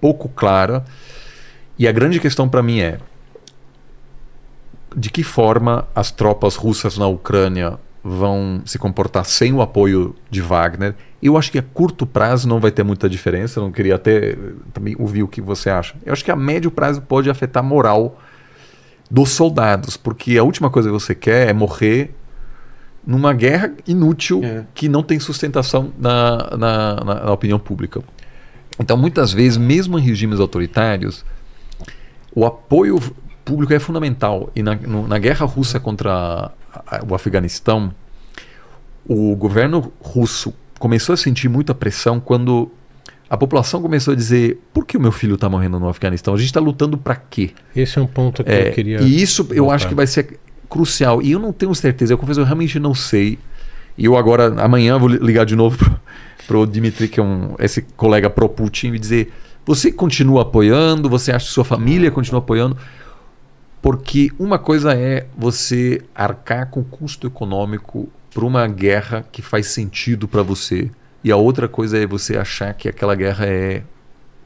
pouco clara. E a grande questão para mim é: de que forma as tropas russas na Ucrânia vão se comportar sem o apoio de Wagner. Eu acho que a curto prazo não vai ter muita diferença, não queria até eh, também ouvir o que você acha. Eu acho que a médio prazo pode afetar a moral dos soldados, porque a última coisa que você quer é morrer numa guerra inútil é. que não tem sustentação na, na, na, na opinião pública. Então, muitas vezes, mesmo em regimes autoritários, o apoio público é fundamental. E na, no, na guerra russa contra o Afeganistão, o governo russo começou a sentir muita pressão quando a população começou a dizer: por que o meu filho está morrendo no Afeganistão? A gente está lutando para quê? Esse é um ponto que é, eu queria. E isso eu acho que vai ser crucial. E eu não tenho certeza, eu confesso, eu realmente não sei. E eu agora, amanhã, vou ligar de novo para o Dmitry, que é um, esse colega pro-Putin, e dizer: você continua apoiando? Você acha que sua família continua apoiando? Porque uma coisa é você arcar com o custo econômico para uma guerra que faz sentido para você, e a outra coisa é você achar que aquela guerra é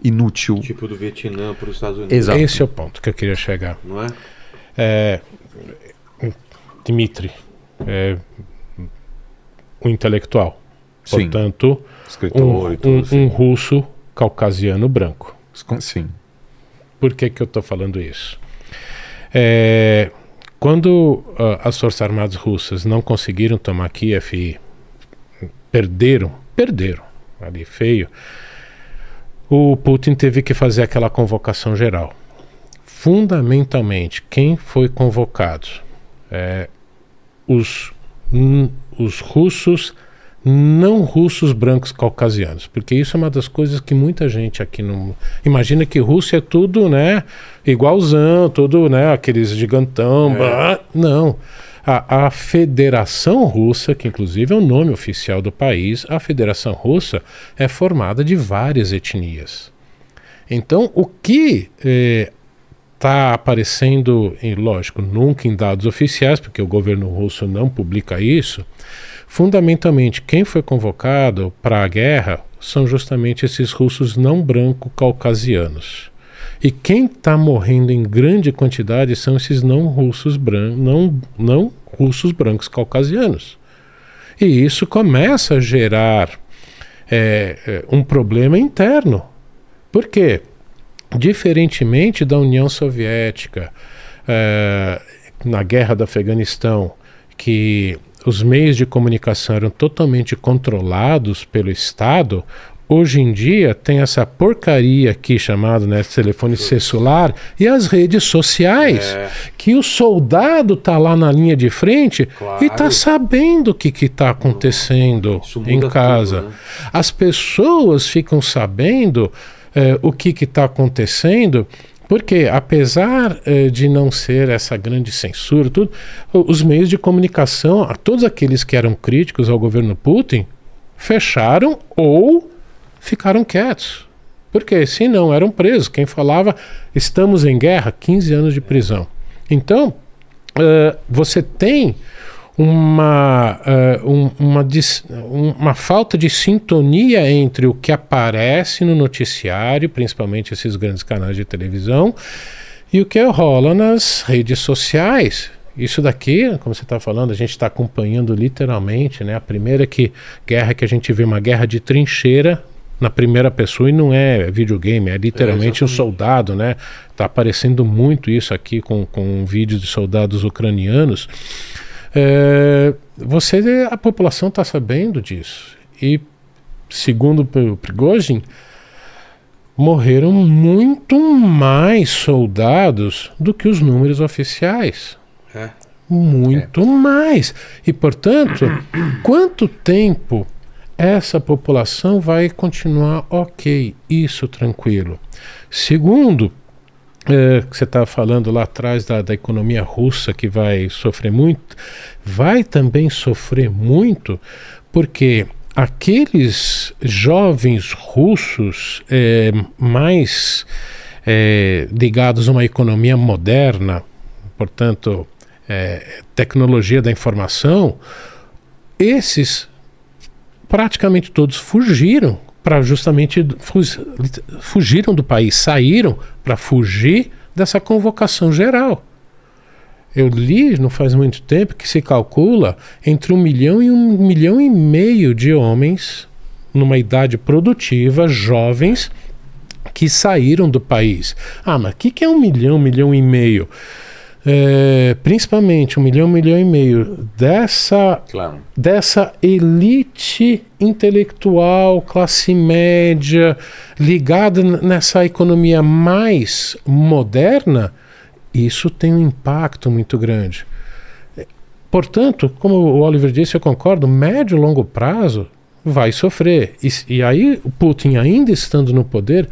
inútil. Tipo do Vietnã para os Estados Unidos. Exato. Esse é o ponto que eu queria chegar. Não é? é Dimitri é um intelectual. Sim. Portanto, Escritor um, tudo, um, assim. um russo caucasiano branco. Sim. Por que, que eu estou falando isso? É, quando uh, as Forças Armadas Russas não conseguiram tomar Kiev e perderam, perderam, ali feio, o Putin teve que fazer aquela convocação geral. Fundamentalmente, quem foi convocado? É, os, os russos não russos brancos caucasianos, porque isso é uma das coisas que muita gente aqui não imagina que Rússia é tudo, né, igualzão, tudo, né, aqueles gigantão, é. não. A, a, Federação Russa, que inclusive é o nome oficial do país, a Federação Russa é formada de várias etnias. Então, o que está eh, tá aparecendo, lógico, nunca em dados oficiais, porque o governo russo não publica isso, Fundamentalmente, quem foi convocado para a guerra são justamente esses russos não branco-caucasianos. E quem está morrendo em grande quantidade são esses não russos brancos, não, não russos brancos caucasianos. E isso começa a gerar é, é, um problema interno. Por quê? Diferentemente da União Soviética, é, na guerra do Afeganistão, que os meios de comunicação eram totalmente controlados pelo Estado, hoje em dia tem essa porcaria aqui chamada né, telefone celular e as redes sociais, é. que o soldado tá lá na linha de frente claro. e tá sabendo o que que tá uhum. acontecendo em casa. Tudo, né? As pessoas ficam sabendo é, o que que tá acontecendo porque, apesar eh, de não ser essa grande censura, tudo, os meios de comunicação, a todos aqueles que eram críticos ao governo Putin, fecharam ou ficaram quietos. Porque, se não, eram presos. Quem falava estamos em guerra, 15 anos de prisão. Então, uh, você tem uma, uh, um, uma, uma falta de sintonia entre o que aparece no noticiário, principalmente esses grandes canais de televisão, e o que rola nas redes sociais. Isso daqui, como você está falando, a gente está acompanhando literalmente, né? A primeira que guerra que a gente vê uma guerra de trincheira na primeira pessoa e não é videogame, é literalmente é, um soldado, né? Está aparecendo muito isso aqui com, com vídeos de soldados ucranianos. É, você, a população está sabendo disso. E, segundo o Prigozhin, morreram muito mais soldados do que os números oficiais. É. Muito é. mais. E, portanto, quanto tempo essa população vai continuar ok, isso tranquilo? Segundo, é, que você estava tá falando lá atrás da, da, economia russa que vai sofrer muito, vai também sofrer muito porque aqueles jovens russos é, mais é, ligados a uma economia moderna, portanto, é, tecnologia da informação, esses praticamente todos fugiram para justamente fugiram do país, saíram para fugir dessa convocação geral. Eu li não faz muito tempo que se calcula entre um milhão e um milhão e meio de homens numa idade produtiva, jovens, que saíram do país. Ah, mas o que, que é um milhão, um milhão e meio? é, principalmente um milhão, um milhão e meio dessa, claro. dessa elite intelectual, classe média, ligada nessa economia mais moderna, isso tem um impacto muito grande. Portanto, como o Oliver disse, eu concordo, médio e longo prazo vai sofrer. E, e aí, o Putin, ainda estando no poder,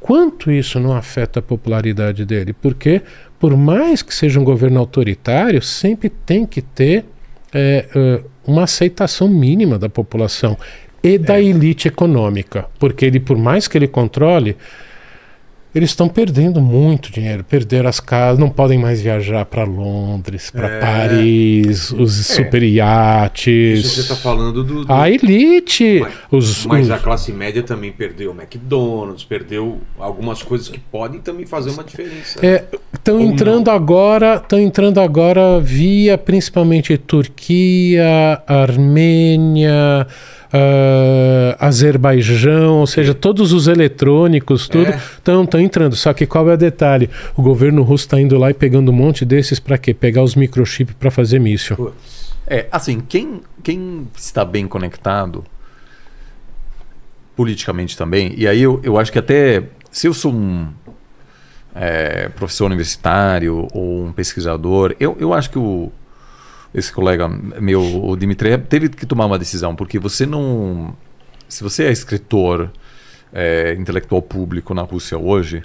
quanto isso não afeta a popularidade dele? Porque por mais que seja um governo autoritário, sempre tem que ter é, é, uma aceitação mínima da população e da é. elite econômica, porque ele, por mais que ele controle, eles estão perdendo muito dinheiro, perderam as casas, não podem mais viajar para Londres, para é. Paris, os é. super iates. Isso você está falando do, do, A elite! Mas, os, mas os... a classe média também perdeu o McDonald's, perdeu algumas coisas que podem também fazer uma diferença. Estão é, entrando não. agora, estão entrando agora via principalmente Turquia, Armênia uh, Azerbaijão, ou seja, todos os eletrônicos, tudo, estão é. entrando. Só que qual é o detalhe? O governo russo está indo lá e pegando um monte desses para quê? Pegar os microchips para fazer míssil. É, assim, quem, quem está bem conectado politicamente também, e aí eu, eu acho que até se eu sou um é, professor universitário ou um pesquisador, eu, eu acho que o esse colega meu, o Dimitri, teve que tomar uma decisão, porque você não. Se você é escritor, é, intelectual público na Rússia hoje,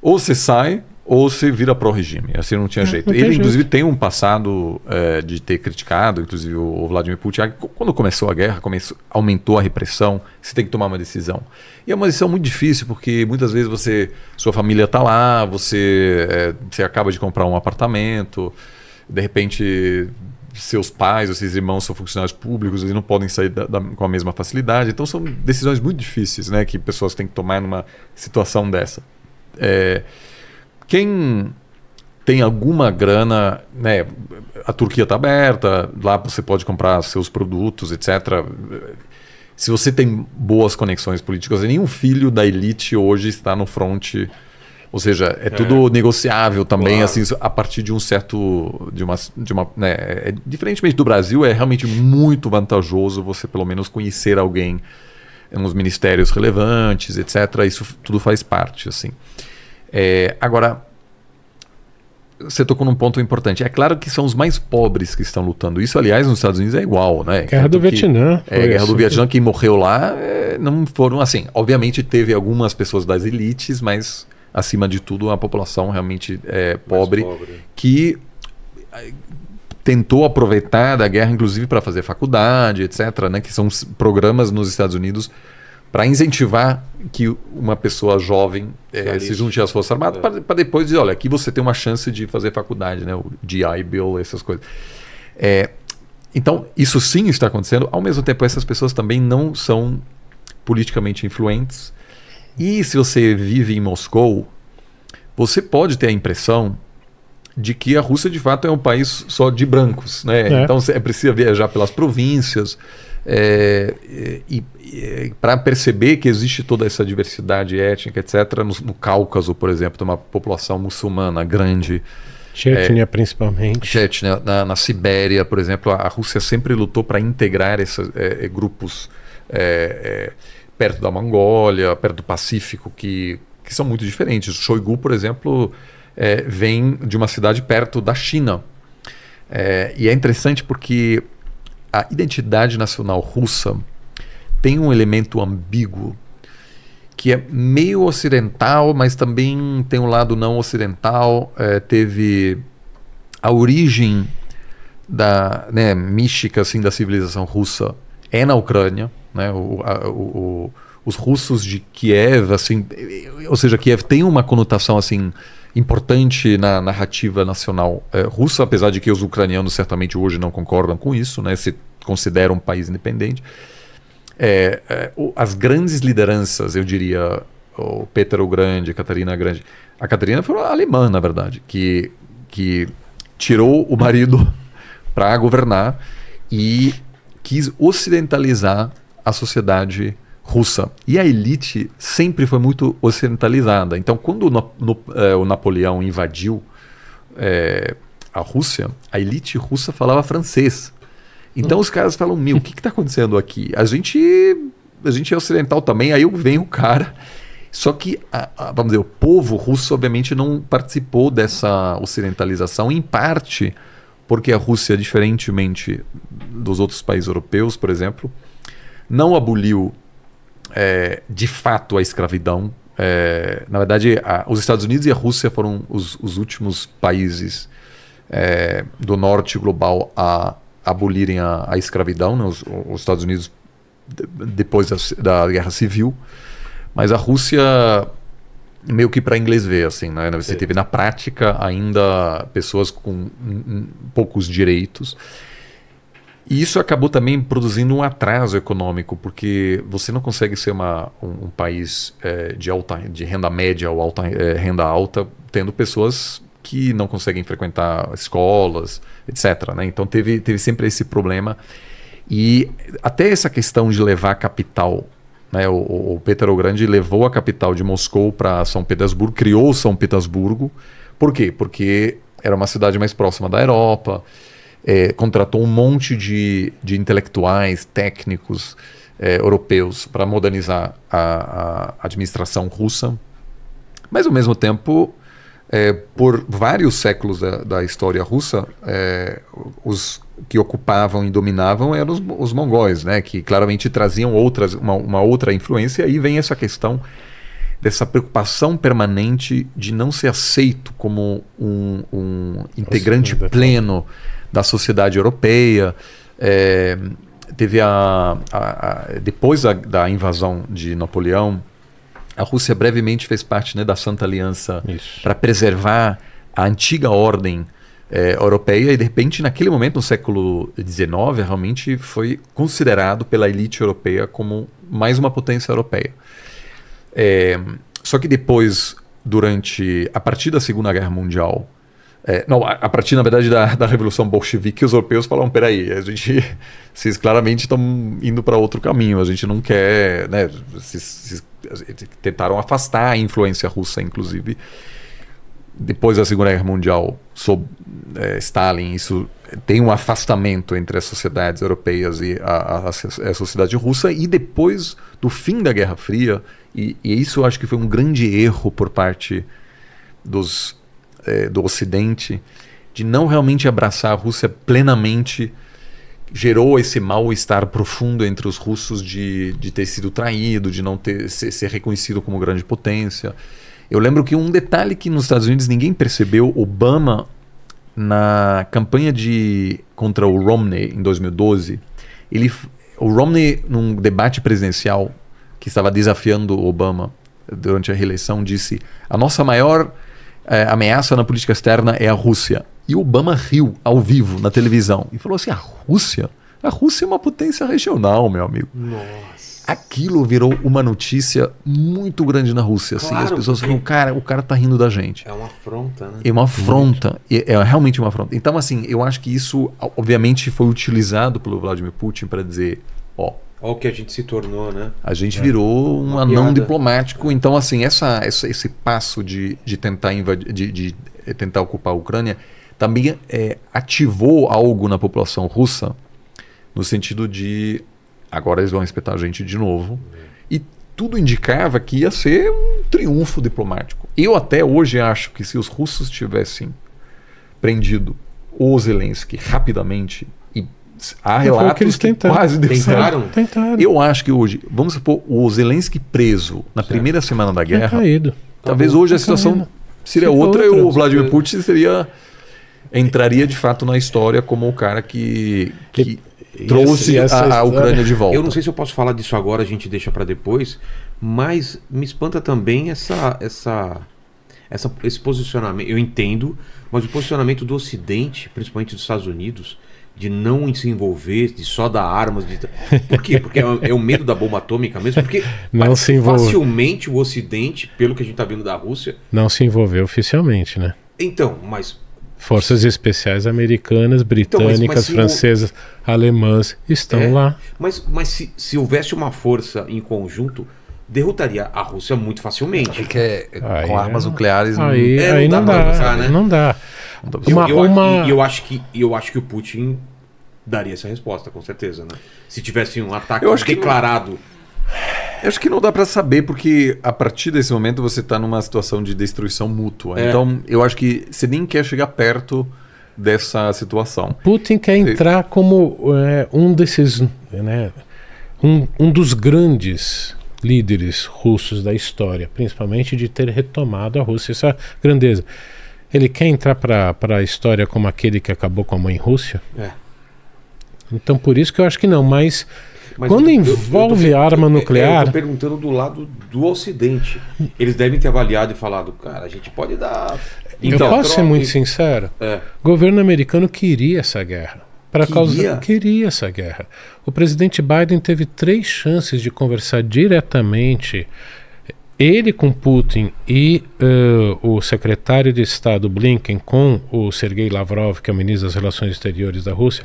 ou você sai ou você vira pró-regime. Assim não tinha jeito. Não Ele, jeito. inclusive, tem um passado é, de ter criticado, inclusive, o Vladimir Putin. Quando começou a guerra, começou, aumentou a repressão, você tem que tomar uma decisão. E é uma decisão muito difícil, porque muitas vezes você sua família está lá, você, é, você acaba de comprar um apartamento de repente seus pais ou seus irmãos são funcionários públicos, eles não podem sair da, da, com a mesma facilidade. Então são decisões muito difíceis, né, que pessoas têm que tomar numa situação dessa. É, quem tem alguma grana, né, a Turquia está aberta, lá você pode comprar seus produtos, etc. Se você tem boas conexões políticas, nenhum filho da elite hoje está no fronte ou seja, é tudo é. negociável também, claro. assim, a partir de um certo. De uma, de uma, né, é, diferentemente do Brasil, é realmente muito vantajoso você, pelo menos, conhecer alguém nos ministérios relevantes, etc. Isso tudo faz parte, assim. É, agora, você tocou num ponto importante. É claro que são os mais pobres que estão lutando. Isso, aliás, nos Estados Unidos é igual, né? Guerra do que, Vietnã. É, Guerra isso. do assim. Vietnã, quem morreu lá é, não foram assim. Obviamente teve algumas pessoas das elites, mas acima de tudo, a população realmente é, pobre, pobre, que eh, tentou aproveitar da guerra, inclusive para fazer faculdade, etc., né, que são programas nos Estados Unidos para incentivar que uma pessoa jovem é, se junte às Forças Armadas, é. para depois dizer, olha, aqui você tem uma chance de fazer faculdade, né? o GI Bill, essas coisas. É, então, isso sim está acontecendo. Ao mesmo tempo, essas pessoas também não são politicamente influentes, e se você vive em Moscou, você pode ter a impressão de que a Rússia de fato é um país só de brancos, né? É. Então você precisa viajar pelas províncias é, e, e para perceber que existe toda essa diversidade étnica, etc. No, no Cáucaso, por exemplo, tem uma população muçulmana grande. Chechnya, é, principalmente. Chechnya, na, na, Sibéria, por exemplo, a, a Rússia sempre lutou para integrar esses é, é, grupos. É, é perto da Mongólia, perto do Pacífico, que, que são muito diferentes. O Shoigu, por exemplo, é, vem de uma cidade perto da China. É, e é interessante porque a identidade nacional russa tem um elemento ambíguo que é meio ocidental, mas também tem um lado não ocidental. É, teve a origem da né, mística assim da civilização russa é na Ucrânia né? O, a, o, os russos de Kiev, assim, ou seja, Kiev tem uma conotação assim importante na narrativa nacional é, russa, apesar de que os ucranianos certamente hoje não concordam com isso, né? se consideram um país independente. É, é, o, as grandes lideranças, eu diria, o Peter o Grande, a Catarina Grande, a Catarina foi alemã, na verdade, que, que tirou o marido para governar e quis ocidentalizar a sociedade russa. E a elite sempre foi muito ocidentalizada. Então, quando o, no, é, o Napoleão invadiu é, a Rússia, a elite russa falava francês. Então, hum. os caras falam: Meu, o que está acontecendo aqui? A gente, a gente é ocidental também. Aí vem o cara. Só que, a, a, vamos dizer, o povo russo, obviamente, não participou dessa ocidentalização, em parte porque a Rússia, diferentemente dos outros países europeus, por exemplo, não aboliu é, de fato a escravidão. É, na verdade, a, os Estados Unidos e a Rússia foram os, os últimos países é, do norte global a abolirem a, a escravidão. Né? Os, os, Estados Unidos depois da, da Guerra Civil. Mas a Rússia meio que para inglês ver, assim, né? Você teve na prática ainda pessoas com poucos direitos. E isso acabou também produzindo um atraso econômico, porque você não consegue ser uma, um, um país é, de, alta, de renda média ou alta, é, renda alta tendo pessoas que não conseguem frequentar escolas, etc. Né? Então teve, teve sempre esse problema. E até essa questão de levar capital né, o, o, Peter o Grande levou a capital de Moscou para São Petersburgo, criou São Petersburgo. Por quê? Porque era uma cidade mais próxima da Europa, é, contratou um monte de, de intelectuais, técnicos é, europeus para modernizar a, a, administração russa, mas ao mesmo tempo, é, por vários séculos da, da história russa, é, os que ocupavam e dominavam eram os, os mongóis, né, que claramente traziam outras, uma, uma outra influência, e aí vem essa questão dessa preocupação permanente de não ser aceito como um, um integrante é pleno da sociedade europeia. É, teve a, a, a depois da, da, invasão de Napoleão, a Rússia brevemente fez parte né, da Santa Aliança para preservar a antiga ordem é, europeia e de repente naquele momento no século XIX realmente foi considerado pela elite europeia como mais uma potência europeia. É, só que depois, durante a partir da Segunda Guerra Mundial é, não, a, partir, na verdade, da, da Revolução Bolchevique, os europeus falaram: peraí, a gente, vocês claramente estão indo para outro caminho, a gente não quer. Né, vocês, vocês, tentaram afastar a influência russa, inclusive. Depois da Segunda Guerra Mundial, sob é, Stalin, isso tem um afastamento entre as sociedades europeias e a, a, a sociedade russa. E depois do fim da Guerra Fria, e, e isso eu acho que foi um grande erro por parte dos é, do Ocidente de não realmente abraçar a Rússia plenamente gerou esse mal-estar profundo entre os russos de, de ter sido traído, de não ter, ser, ser, reconhecido como grande potência. Eu lembro que um detalhe que nos Estados Unidos ninguém percebeu, Obama, na campanha de contra o Romney em 2012, ele, o Romney, num debate presidencial que estava desafiando Obama durante a reeleição, disse: a nossa maior é, ameaça na política externa é a Rússia. E Obama riu ao vivo na televisão e falou assim: a Rússia? A Rússia é uma potência regional, meu amigo. Nossa. Aquilo virou uma notícia muito grande na Rússia. Claro, assim. As pessoas falam, cara, o cara tá rindo da gente. É uma afronta, né? É uma afronta. É, é realmente uma afronta. Então, assim, eu acho que isso, obviamente, foi utilizado pelo Vladimir Putin para dizer: ó, Olha o que a gente se tornou, né? A gente é. virou um anão diplomático. Então, assim, essa, essa, esse passo de, de tentar invadir, de, de eh, tentar ocupar a Ucrânia também é, ativou algo na população russa no sentido de agora eles vão respeitar a gente de novo. E tudo indicava que ia ser um triunfo diplomático. Eu até hoje acho que se os russos tivessem prendido o Zelensky rapidamente há relatos que, que quase deu tentaram. certo. Tentaram. Eu acho que hoje, vamos supor, o Zelensky preso na certo. primeira semana da guerra. caído. Talvez tá hoje a situação caindo. seria Se outra, outra, e o Vladimir Putin seria entraria de fato na história como o cara que, que trouxe essa, essa a, a, Ucrânia de volta. Eu não sei se eu posso falar disso agora, a gente deixa para depois, mas me espanta também essa, essa, essa, esse posicionamento. Eu entendo, mas o posicionamento do Ocidente, principalmente dos Estados Unidos, de não se envolver, de só dar armas. De... Por quê? Porque é, é o medo da bomba atômica mesmo. Porque não se envolve. facilmente o Ocidente, pelo que a gente está vendo da Rússia. Não se envolveu oficialmente, né? Então, mas. Forças especiais americanas, britânicas, então, mas, mas francesas, alemãs estão é, lá. Mas, mas se, se houvesse uma força em conjunto, derrotaria a Rússia muito facilmente. Porque é é com armas é nucleares aí, não, é, aí dá não dá, dá, né? não dá eu, eu, uma... E eu acho que eu acho que o Putin daria essa resposta, com certeza, né? Se tivesse um ataque eu acho declarado. Que... Eu acho que não dá para saber, porque a partir desse momento você está numa situação de destruição mútua. É. Então, eu acho que você nem quer chegar perto dessa situação. Putin quer entrar como é, um desses, né, um, um dos grandes líderes russos da história, principalmente de ter retomado a Rússia essa grandeza. Ele quer entrar para a história como aquele que acabou com a mãe Rússia? É. Então por isso que eu acho que não, mas, mas quando eu, envolve eu, tô, arma nuclear. É, eu tô perguntando do lado do Ocidente. Eles devem ter avaliado e falado, cara, a gente pode dar. Então, eu posso troca, ser muito sincero. É. O governo americano queria essa guerra para causar queria essa guerra. O presidente Biden teve três chances de conversar diretamente ele com Putin e uh, o secretário de Estado Blinken com o Sergei Lavrov, que é o ministro das Relações Exteriores da Rússia,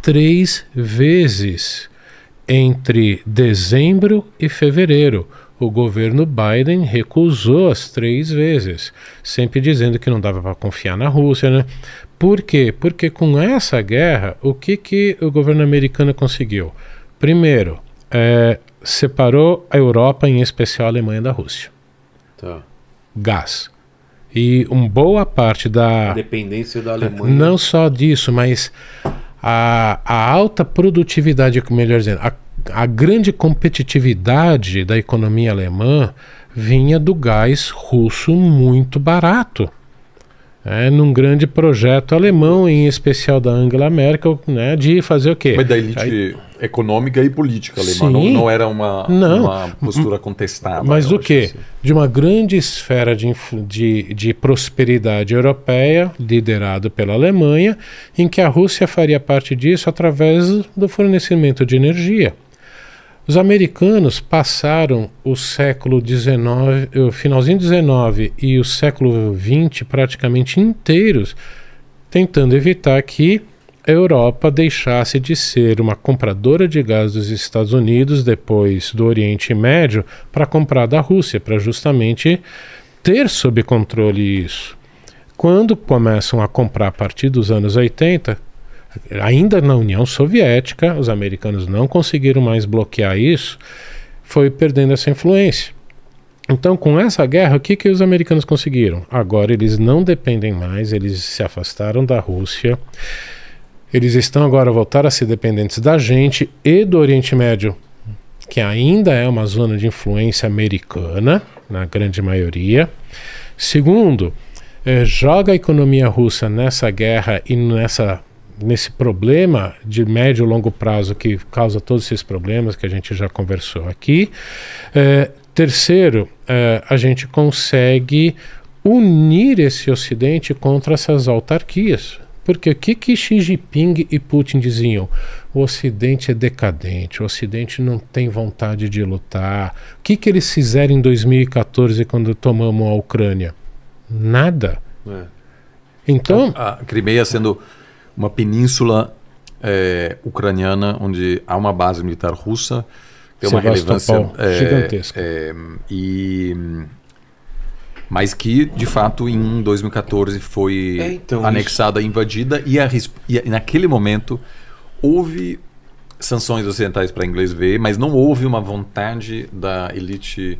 três vezes entre dezembro e fevereiro. O governo Biden recusou as três vezes, sempre dizendo que não dava para confiar na Rússia, né? Por quê? Porque com essa guerra, o que, que o governo americano conseguiu? Primeiro, é, separou a Europa, em especial a Alemanha, da Rússia. Tá. Gás. E uma boa parte da. A dependência da Alemanha. Não só disso, mas a, a alta produtividade, melhor dizendo, a, a grande competitividade da economia alemã vinha do gás russo muito barato é, num grande projeto alemão, em especial da Angela Merkel, né, de fazer o quê? Mas da elite Aí... econômica e política alemã, não, não, era uma, não. uma postura contestada. Mas o quê? Assim. De uma grande esfera de, de, de prosperidade europeia, liderada pela Alemanha, em que a Rússia faria parte disso através do fornecimento de energia. Os americanos passaram o século XIX, o finalzinho XIX e o século XX praticamente inteiros tentando evitar que a Europa deixasse de ser uma compradora de gás dos Estados Unidos depois do Oriente Médio para comprar da Rússia, para justamente ter sob controle isso. Quando começam a comprar a partir dos anos 80, ainda na União Soviética, os americanos não conseguiram mais bloquear isso, foi perdendo essa influência. Então, com essa guerra, o que, que os americanos conseguiram? Agora eles não dependem mais, eles se afastaram da Rússia, eles estão agora voltar a ser dependentes da gente e do Oriente Médio, que ainda é uma zona de influência americana, na grande maioria. Segundo, eh, joga a economia russa nessa guerra e nessa nesse problema de médio e longo prazo que causa todos esses problemas que a gente já conversou aqui. É, terceiro, é, a gente consegue unir esse Ocidente contra essas autarquias. Porque o que, que Xi Jinping e Putin diziam? O Ocidente é decadente, o Ocidente não tem vontade de lutar. O que, que eles fizeram em 2014 quando tomamos a Ucrânia? Nada. É. Então. A, a Crimeia sendo uma península é, ucraniana onde há uma base militar russa, tem uma relevância é, gigantesca. É, e, mas que, de fato, em 2014 foi é, então, anexada, invadida, e, a, e naquele momento houve sanções ocidentais para inglês ver, mas não houve uma vontade da elite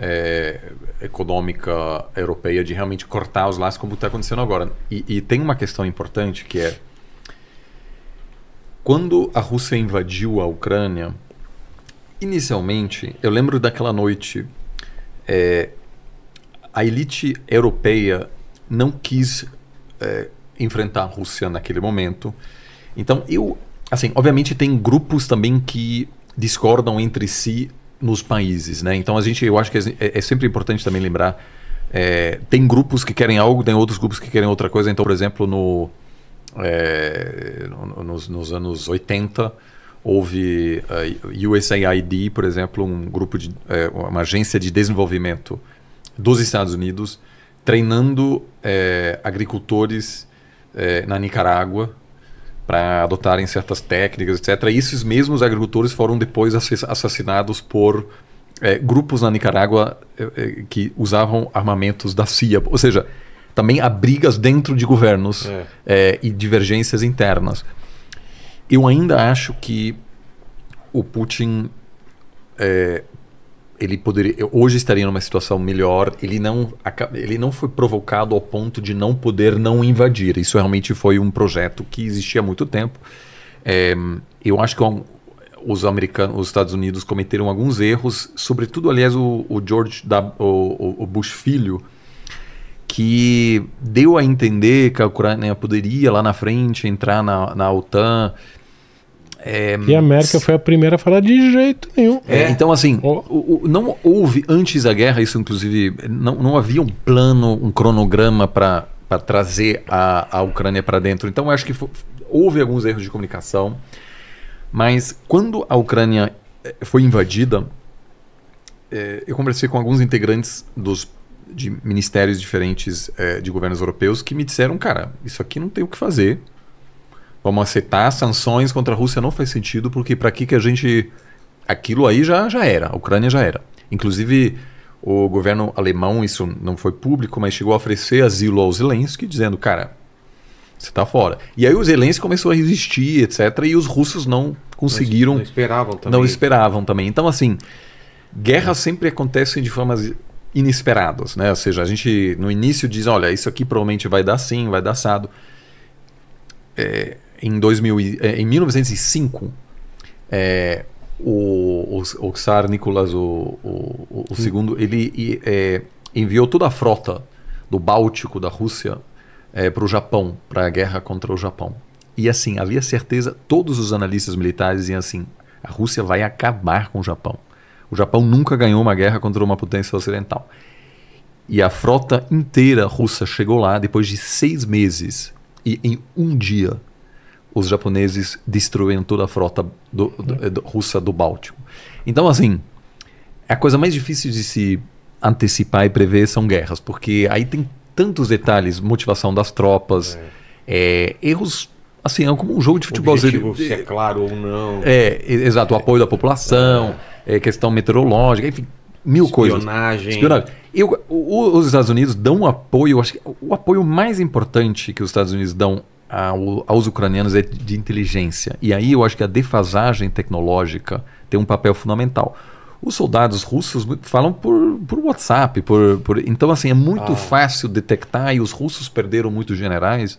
é, econômica europeia de realmente cortar os laços, como está acontecendo agora. E, e tem uma questão importante que é. Quando a Rússia invadiu a Ucrânia, inicialmente, eu lembro daquela noite, é, a elite europeia não quis é, enfrentar a Rússia naquele momento. Então, eu, assim, obviamente tem grupos também que discordam entre si nos países, né? Então a gente, eu acho que é, é, é sempre importante também lembrar, é, tem grupos que querem algo, tem outros grupos que querem outra coisa. Então, por exemplo, no, é, nos, nos, anos 80 houve uh, é, USAID, por exemplo, um grupo de é, uma agência de desenvolvimento dos Estados Unidos treinando agricultores na Nicarágua para adotarem certas técnicas, etc. E esses mesmos agricultores foram depois assassinados por é, grupos na Nicarágua é, que usavam armamentos da CIA. Ou seja, também há brigas dentro de governos é. e divergências internas. Eu ainda acho que o Putin ele poderia hoje estaria numa situação melhor. Ele não ele não foi provocado ao ponto de não poder não invadir. Isso realmente foi um projeto que existia há muito tempo. É, eu acho que os americanos, os Estados Unidos cometeram alguns erros, sobretudo aliás o, o George o, o Bush filho que deu a entender que a Ucrânia poderia lá na frente entrar na, na OTAN é, e a América foi a primeira a falar de jeito nenhum. É, é. então, assim, oh. o, o, não houve, antes da guerra, isso inclusive, não, não havia um plano, um cronograma para trazer a, a Ucrânia para dentro. Então, acho que houve alguns erros de comunicação. Mas quando a Ucrânia eh, foi invadida, é, eu conversei com alguns integrantes dos de ministérios diferentes eh, de governos europeus que me disseram, cara, isso aqui não tem o que fazer Vamos aceitar sanções contra a Rússia não faz sentido, porque para que, que a gente. Aquilo aí já, já era, a Ucrânia já era. Inclusive, o governo alemão, isso não foi público, mas chegou a oferecer asilo ao Zelensky, dizendo, cara, você tá fora. E aí o Zelensky começou a resistir, etc. E os russos não conseguiram. Não esperavam também. Não esperavam também. Então, assim, guerras é. sempre acontecem de formas inesperadas, né? Ou seja, a gente no início diz, olha, isso aqui provavelmente vai dar sim, vai dar assado. É, em, 2000, eh, em 1905, é, eh, o, o, o Tsar Nicolas o, o, o II, hum. ele é, enviou toda a frota do Báltico, da Rússia, é, para o Japão, para a guerra contra o Japão. E assim, havia certeza, todos os analistas militares diziam assim, a Rússia vai acabar com o Japão. O Japão nunca ganhou uma guerra contra uma potência ocidental. E a frota inteira russa chegou lá depois de seis meses. E em um dia os japoneses destruíram toda a frota do, do, eh, do, russa do Báltico. Então, assim, a coisa mais difícil de se antecipar e prever são guerras, porque aí tem tantos detalhes, motivação das tropas, é. É, erros assim, é como um jogo de futebol. se é claro ou não. É, exato, o é. apoio da população, é. Eh, questão meteorológica, enfim, mil Espionagem. coisas. Espionagem. Eu, os Estados Unidos dão um apoio, acho que é o apoio mais importante que os Estados Unidos dão aos ucranianos é de inteligência. E aí eu acho que a defasagem tecnológica tem um papel fundamental. Os soldados russos falam por, por WhatsApp, por, por... então assim é muito ah. fácil detectar e os russos perderam muitos generais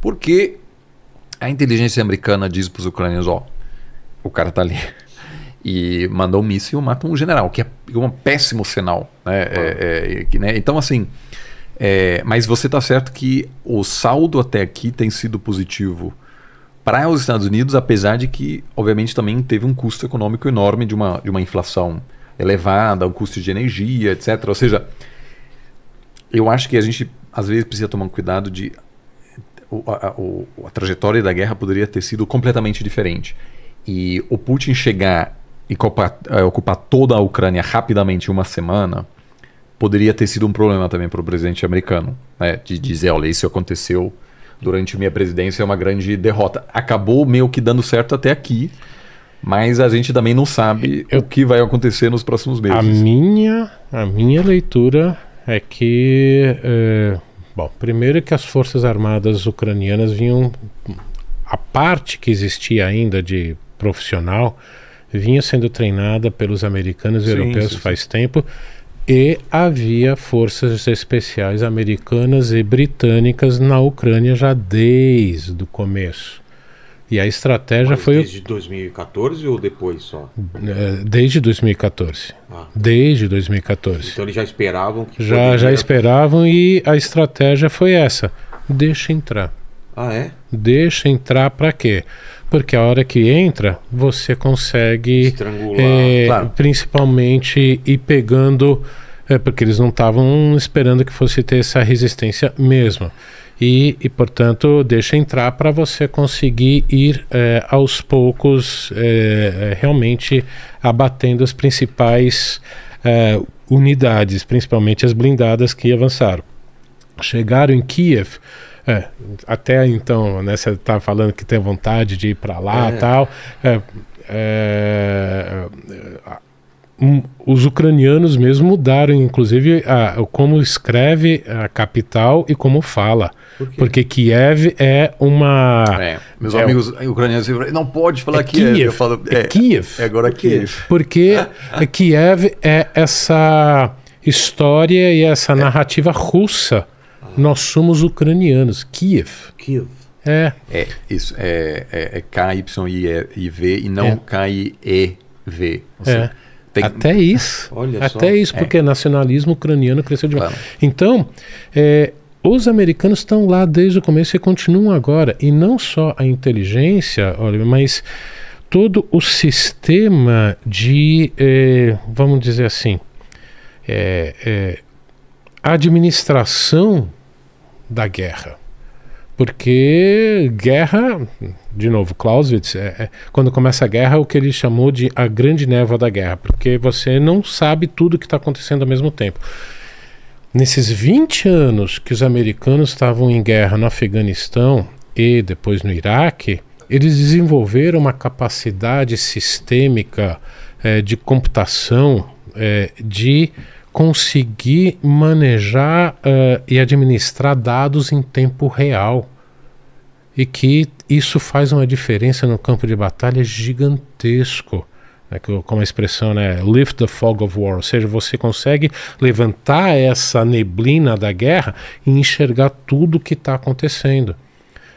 porque a inteligência americana diz para os ucranianos, ó, oh, o cara tá ali e mandou um míssil e mata um general, que é, é um péssimo sinal, né? Ah. É, é, né? Então assim é, mas você está certo que o saldo até aqui tem sido positivo para os Estados Unidos, apesar de que, obviamente, também teve um custo econômico enorme de uma, de uma inflação elevada, um custo de energia, etc. Ou seja, eu acho que a gente às vezes precisa tomar cuidado de. A, a, a trajetória da guerra poderia ter sido completamente diferente. E o Putin chegar e ocupar, é, ocupar toda a Ucrânia rapidamente em uma semana poderia ter sido um problema também para o presidente americano, né? de dizer, olha, isso aconteceu durante minha presidência, é uma grande derrota. Acabou meio que dando certo até aqui, mas a gente também não sabe Eu... o que vai acontecer nos próximos meses. A minha, a minha leitura é que, é... bom, primeiro é que as forças armadas ucranianas vinham, a parte que existia ainda de profissional vinha sendo treinada pelos americanos e sim, europeus sim, faz sim. tempo e havia forças especiais americanas e britânicas na Ucrânia já desde o começo. E a estratégia Mas foi. Desde 2014 ou depois só? É, desde 2014. Ah. Desde 2014. Então eles já esperavam que. Já, já esperavam e a estratégia foi essa: deixa entrar. Ah, é? Deixa entrar para quê? Porque a hora que entra, você consegue. É, claro. Principalmente ir pegando. É, porque eles não estavam esperando que fosse ter essa resistência mesmo. E, e, portanto deixa entrar para você conseguir ir é, aos poucos é, realmente abatendo as principais é, unidades, principalmente as blindadas que avançaram. Chegaram em Kiev, é, até então, né, você tá falando que tem vontade de ir para lá e é. tal. É, é, um, os ucranianos mesmo mudaram, inclusive, a, como escreve a capital e como fala. Por Porque Kiev é uma. É, meus é, amigos ucranianos não pode falar é Kiev. Kiev. Eu falo, é, é, Kiev. É agora Kiev. Porque Kiev é essa história e essa narrativa russa nós somos ucranianos. Kiev. Kiev. É. É, isso. É, é, é K-Y-I-V e não é. K-I-E-V. É. Tem... Até isso. Olha Até só. isso, é. porque é. nacionalismo ucraniano cresceu demais. Claro. Então, é, os americanos estão lá desde o começo e continuam agora. E não só a inteligência, olha, mas todo o sistema de, é, vamos dizer assim, é, administração da guerra. Porque guerra, de novo, Clausewitz, é, é, quando começa a guerra, é o que ele chamou de a grande névoa da guerra, porque você não sabe tudo o que está acontecendo ao mesmo tempo. Nesses 20 anos que os americanos estavam em guerra no Afeganistão e depois no Iraque, eles desenvolveram uma capacidade sistêmica é, de computação é, de conseguir manejar uh, e administrar dados em tempo real. E que isso faz uma diferença no campo de batalha gigantesco. Né, como a expressão né, lift the fog of war, ou seja, você consegue levantar essa neblina da guerra e enxergar tudo o que está acontecendo.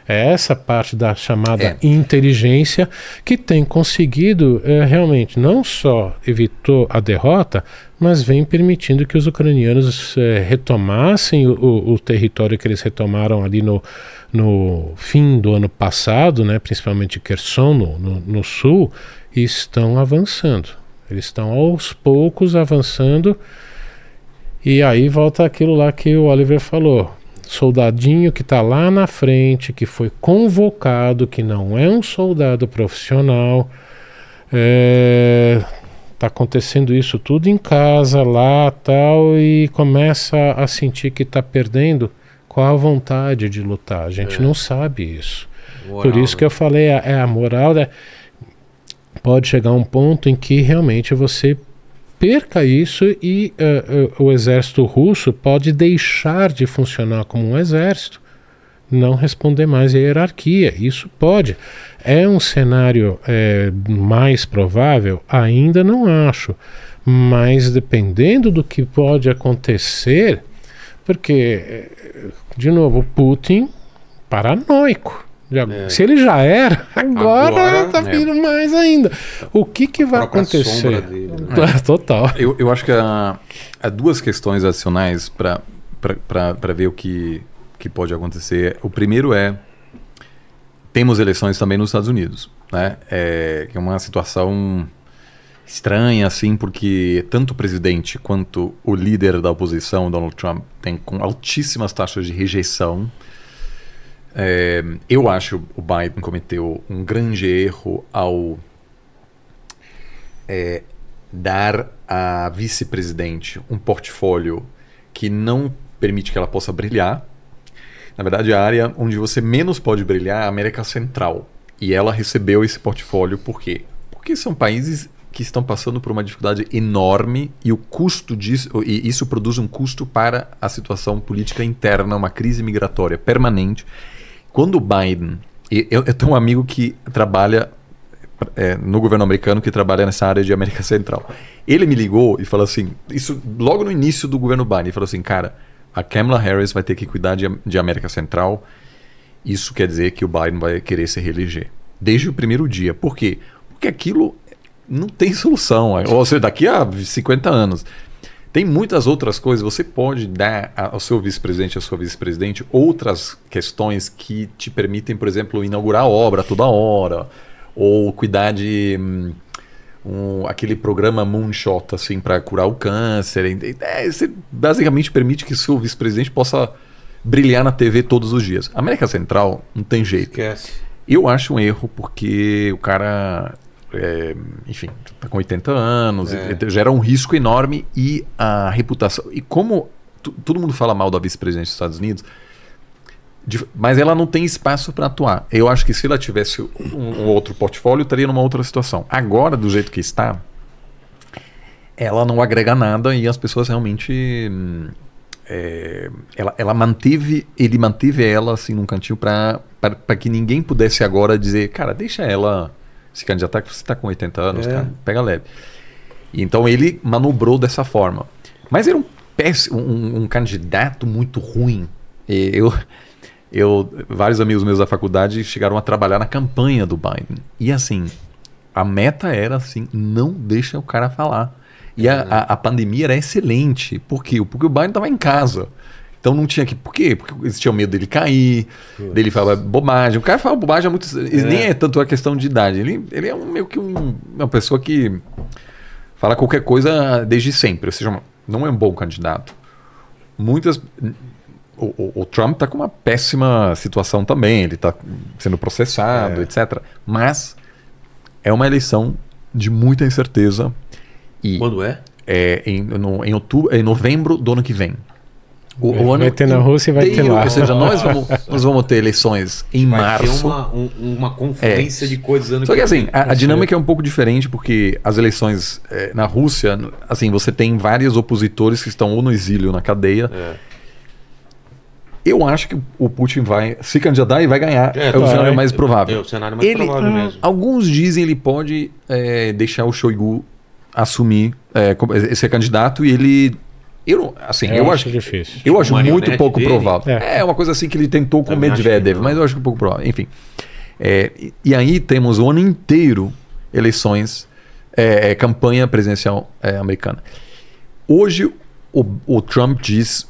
É essa parte da chamada é. inteligência que tem conseguido é, realmente não só evitou a derrota, mas vem permitindo que os ucranianos é, retomassem o, o, território que eles retomaram ali no, no fim do ano passado, né, principalmente Kherson, no, no, no sul, e estão avançando. Eles estão aos poucos avançando. E aí volta aquilo lá que o Oliver falou soldadinho que está lá na frente, que foi convocado, que não é um soldado profissional. Está é, tá acontecendo isso tudo em casa, lá tal, e começa a sentir que está perdendo qual a vontade de lutar. A gente é. não sabe isso. Moral, Por isso né? que eu falei, é, é a, moral. É, pode chegar um ponto em que realmente você perca isso e uh, uh, o exército russo pode deixar de funcionar como um exército, não responder mais à hierarquia. Isso pode. É um cenário é, mais provável? Ainda não acho. Mas dependendo do que pode acontecer, porque, de novo, Putin paranoico é. Se ele já era, agora, agora tá é. vindo é. mais ainda. O que, que vai acontecer? Dele, né? Total. Eu, eu acho que há, há duas questões adicionais para ver o que, que pode acontecer. O primeiro é: temos eleições também nos Estados Unidos, né? É, é uma situação estranha, assim, porque tanto o presidente quanto o líder da oposição, Donald Trump, tem com altíssimas taxas de rejeição é, eu acho que o Biden cometeu um grande erro ao é, dar à vice-presidente um portfólio que não permite que ela possa brilhar. Na verdade, a área onde você menos pode brilhar é a América Central. E ela recebeu esse portfólio por quê? Porque são países que estão passando por uma dificuldade enorme e o custo disso, e isso produz um custo para a situação política interna, uma crise migratória permanente quando o Biden. Eu, eu tenho um amigo que trabalha é, no governo americano que trabalha nessa área de América Central. Ele me ligou e falou assim: isso logo no início do governo Biden, ele falou assim, cara, a Kamala Harris vai ter que cuidar de, de América Central. Isso quer dizer que o Biden vai querer se reeleger. Desde o primeiro dia. Por quê? Porque aquilo não tem solução. Ou seja, daqui a 50 anos. Tem muitas outras coisas. Você pode dar ao seu vice-presidente, à sua vice-presidente, outras questões que te permitem, por exemplo, inaugurar obra toda hora, ou cuidar de hum, um, aquele programa Moonshot, assim, para curar o câncer. É, você basicamente permite que seu vice-presidente possa brilhar na TV todos os dias. América Central não tem jeito. Esquece. Eu acho um erro porque o cara é, enfim, está com 80 anos, é. gera um risco enorme e a reputação. E como todo mundo fala mal da vice-presidente dos Estados Unidos, de, mas ela não tem espaço para atuar. Eu acho que se ela tivesse um, um outro portfólio, estaria numa outra situação. Agora, do jeito que está, ela não agrega nada e as pessoas realmente. É, ela, ela manteve, ele manteve ela assim num cantinho para que ninguém pudesse agora dizer, cara, deixa ela se candidatar tá, que você está com 80 anos, é. cara, pega leve. Então ele manobrou dessa forma. Mas era um péssimo, um, um candidato muito ruim. E eu, eu, vários amigos meus da faculdade chegaram a trabalhar na campanha do Biden. E assim, a meta era assim, não deixa o cara falar. E é a, a, a pandemia era excelente. Por quê? Porque o Biden estava em casa. Então não tinha que. Por quê? Porque eles tinham medo dele cair, dele falar bobagem. O cara fala bobagem há muito. É. Nem é tanto a questão de idade. Ele, ele é um, meio que um, uma pessoa que fala qualquer coisa desde sempre. Ou seja, não é um bom candidato. Muitas. O, o, o Trump está com uma péssima situação também. Ele está sendo processado, é. etc. Mas é uma eleição de muita incerteza. E Quando é? É em, no, em, outubro, é em novembro do ano que vem. O, vai, é, ano vai ter na Rússia e vai ter lá. Ou seja, nós vamos, nós vamos ter eleições em vai março. Ter uma, um, uma confluência é. de coisas. Ano Só que, que assim, a, a, dinâmica é um pouco diferente porque as eleições é, na Rússia, assim, você tem vários opositores que estão ou no exílio ou na cadeia. É. Eu acho que o Putin vai se candidatar e vai ganhar. É, é o tá. cenário mais é, provável. É o cenário mais ele, provável ah. mesmo. Alguns dizem que ele pode é, deixar o Shoigu assumir, é, ser candidato e ele eu, assim, é, eu, eu acho, acho difícil. Eu acho muito pouco dele. provável. É. é. uma coisa assim que ele tentou com Medvedev, mas eu acho um pouco provável. Enfim. É, e aí temos o ano inteiro eleições, é, é campanha presidencial é, americana. Hoje o, o Trump diz: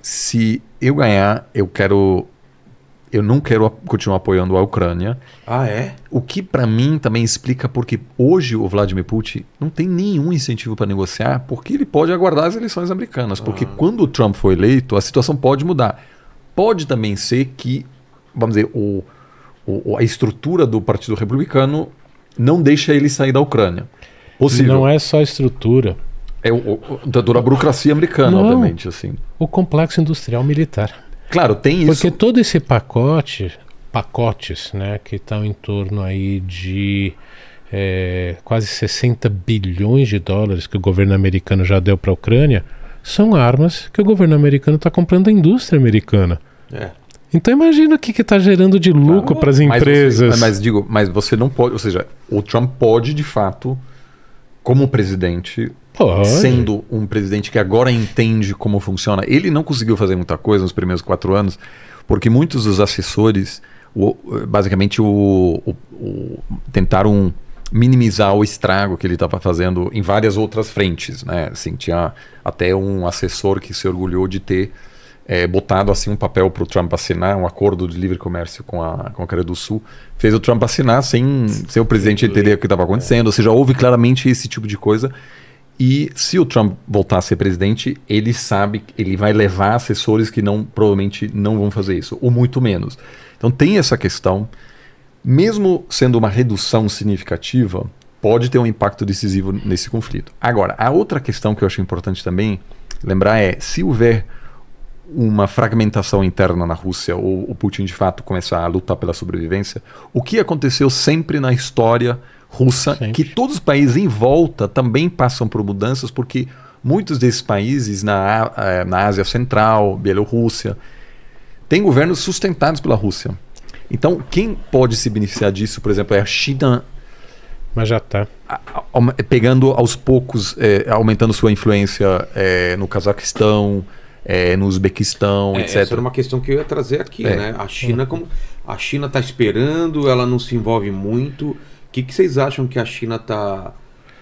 se eu ganhar, eu quero eu não quero continuar apoiando a Ucrânia. Ah, é? O que para mim também explica porque hoje o Vladimir Putin não tem nenhum incentivo para negociar, porque ele pode aguardar as eleições americanas. Porque ah. quando o Trump for eleito, a situação pode mudar. Pode também ser que, vamos dizer, o, o a estrutura do Partido Republicano não deixa ele sair da Ucrânia. Possível. Não é só a estrutura. É o, o, da burocracia americana, não, obviamente. assim. O complexo industrial militar. Claro, tem isso. Porque todo esse pacote, pacotes, né, que estão em torno aí de é, quase 60 bilhões de dólares que o governo americano já deu para a Ucrânia, são armas que o governo americano está comprando da indústria americana. É. Então imagina o que está gerando de lucro para as empresas. Você, mas digo, mas você não pode, ou seja, o Trump pode de fato, como presidente, Pode. Sendo um presidente que agora entende como funciona. Ele não conseguiu fazer muita coisa nos primeiros quatro anos, porque muitos dos assessores, o, basicamente, o, o, tentaram minimizar o estrago que ele estava fazendo em várias outras frentes. Né? Assim, tinha até um assessor que se orgulhou de ter é, botado assim um papel para o Trump assinar, um acordo de livre comércio com a, com a Coreia do Sul, fez o Trump assinar sem, sem o presidente entender o que estava é. acontecendo. Ou seja, houve claramente esse tipo de coisa. E se o Trump voltar a ser presidente, ele sabe que ele vai levar assessores que não provavelmente não vão fazer isso, ou muito menos. Então tem essa questão. Mesmo sendo uma redução significativa, pode ter um impacto decisivo nesse conflito. Agora, a outra questão que eu acho importante também lembrar é se houver uma fragmentação interna na Rússia ou o Putin de fato começar a lutar pela sobrevivência, o que aconteceu sempre na história russa, Sempre. que todos os países em volta também passam por mudanças, porque muitos desses países na, eh, na Ásia Central, Bielorrússia, têm governos sustentados pela Rússia. Então, quem pode se beneficiar disso, por exemplo, é a China. Mas já está. É, pegando aos poucos, é, aumentando sua influência é, no Cazaquistão, é, no Uzbequistão, é, etc. Essa era uma questão que eu ia trazer aqui, é. né? A China, como a China está esperando, ela não se envolve muito. O que, que vocês acham que a China está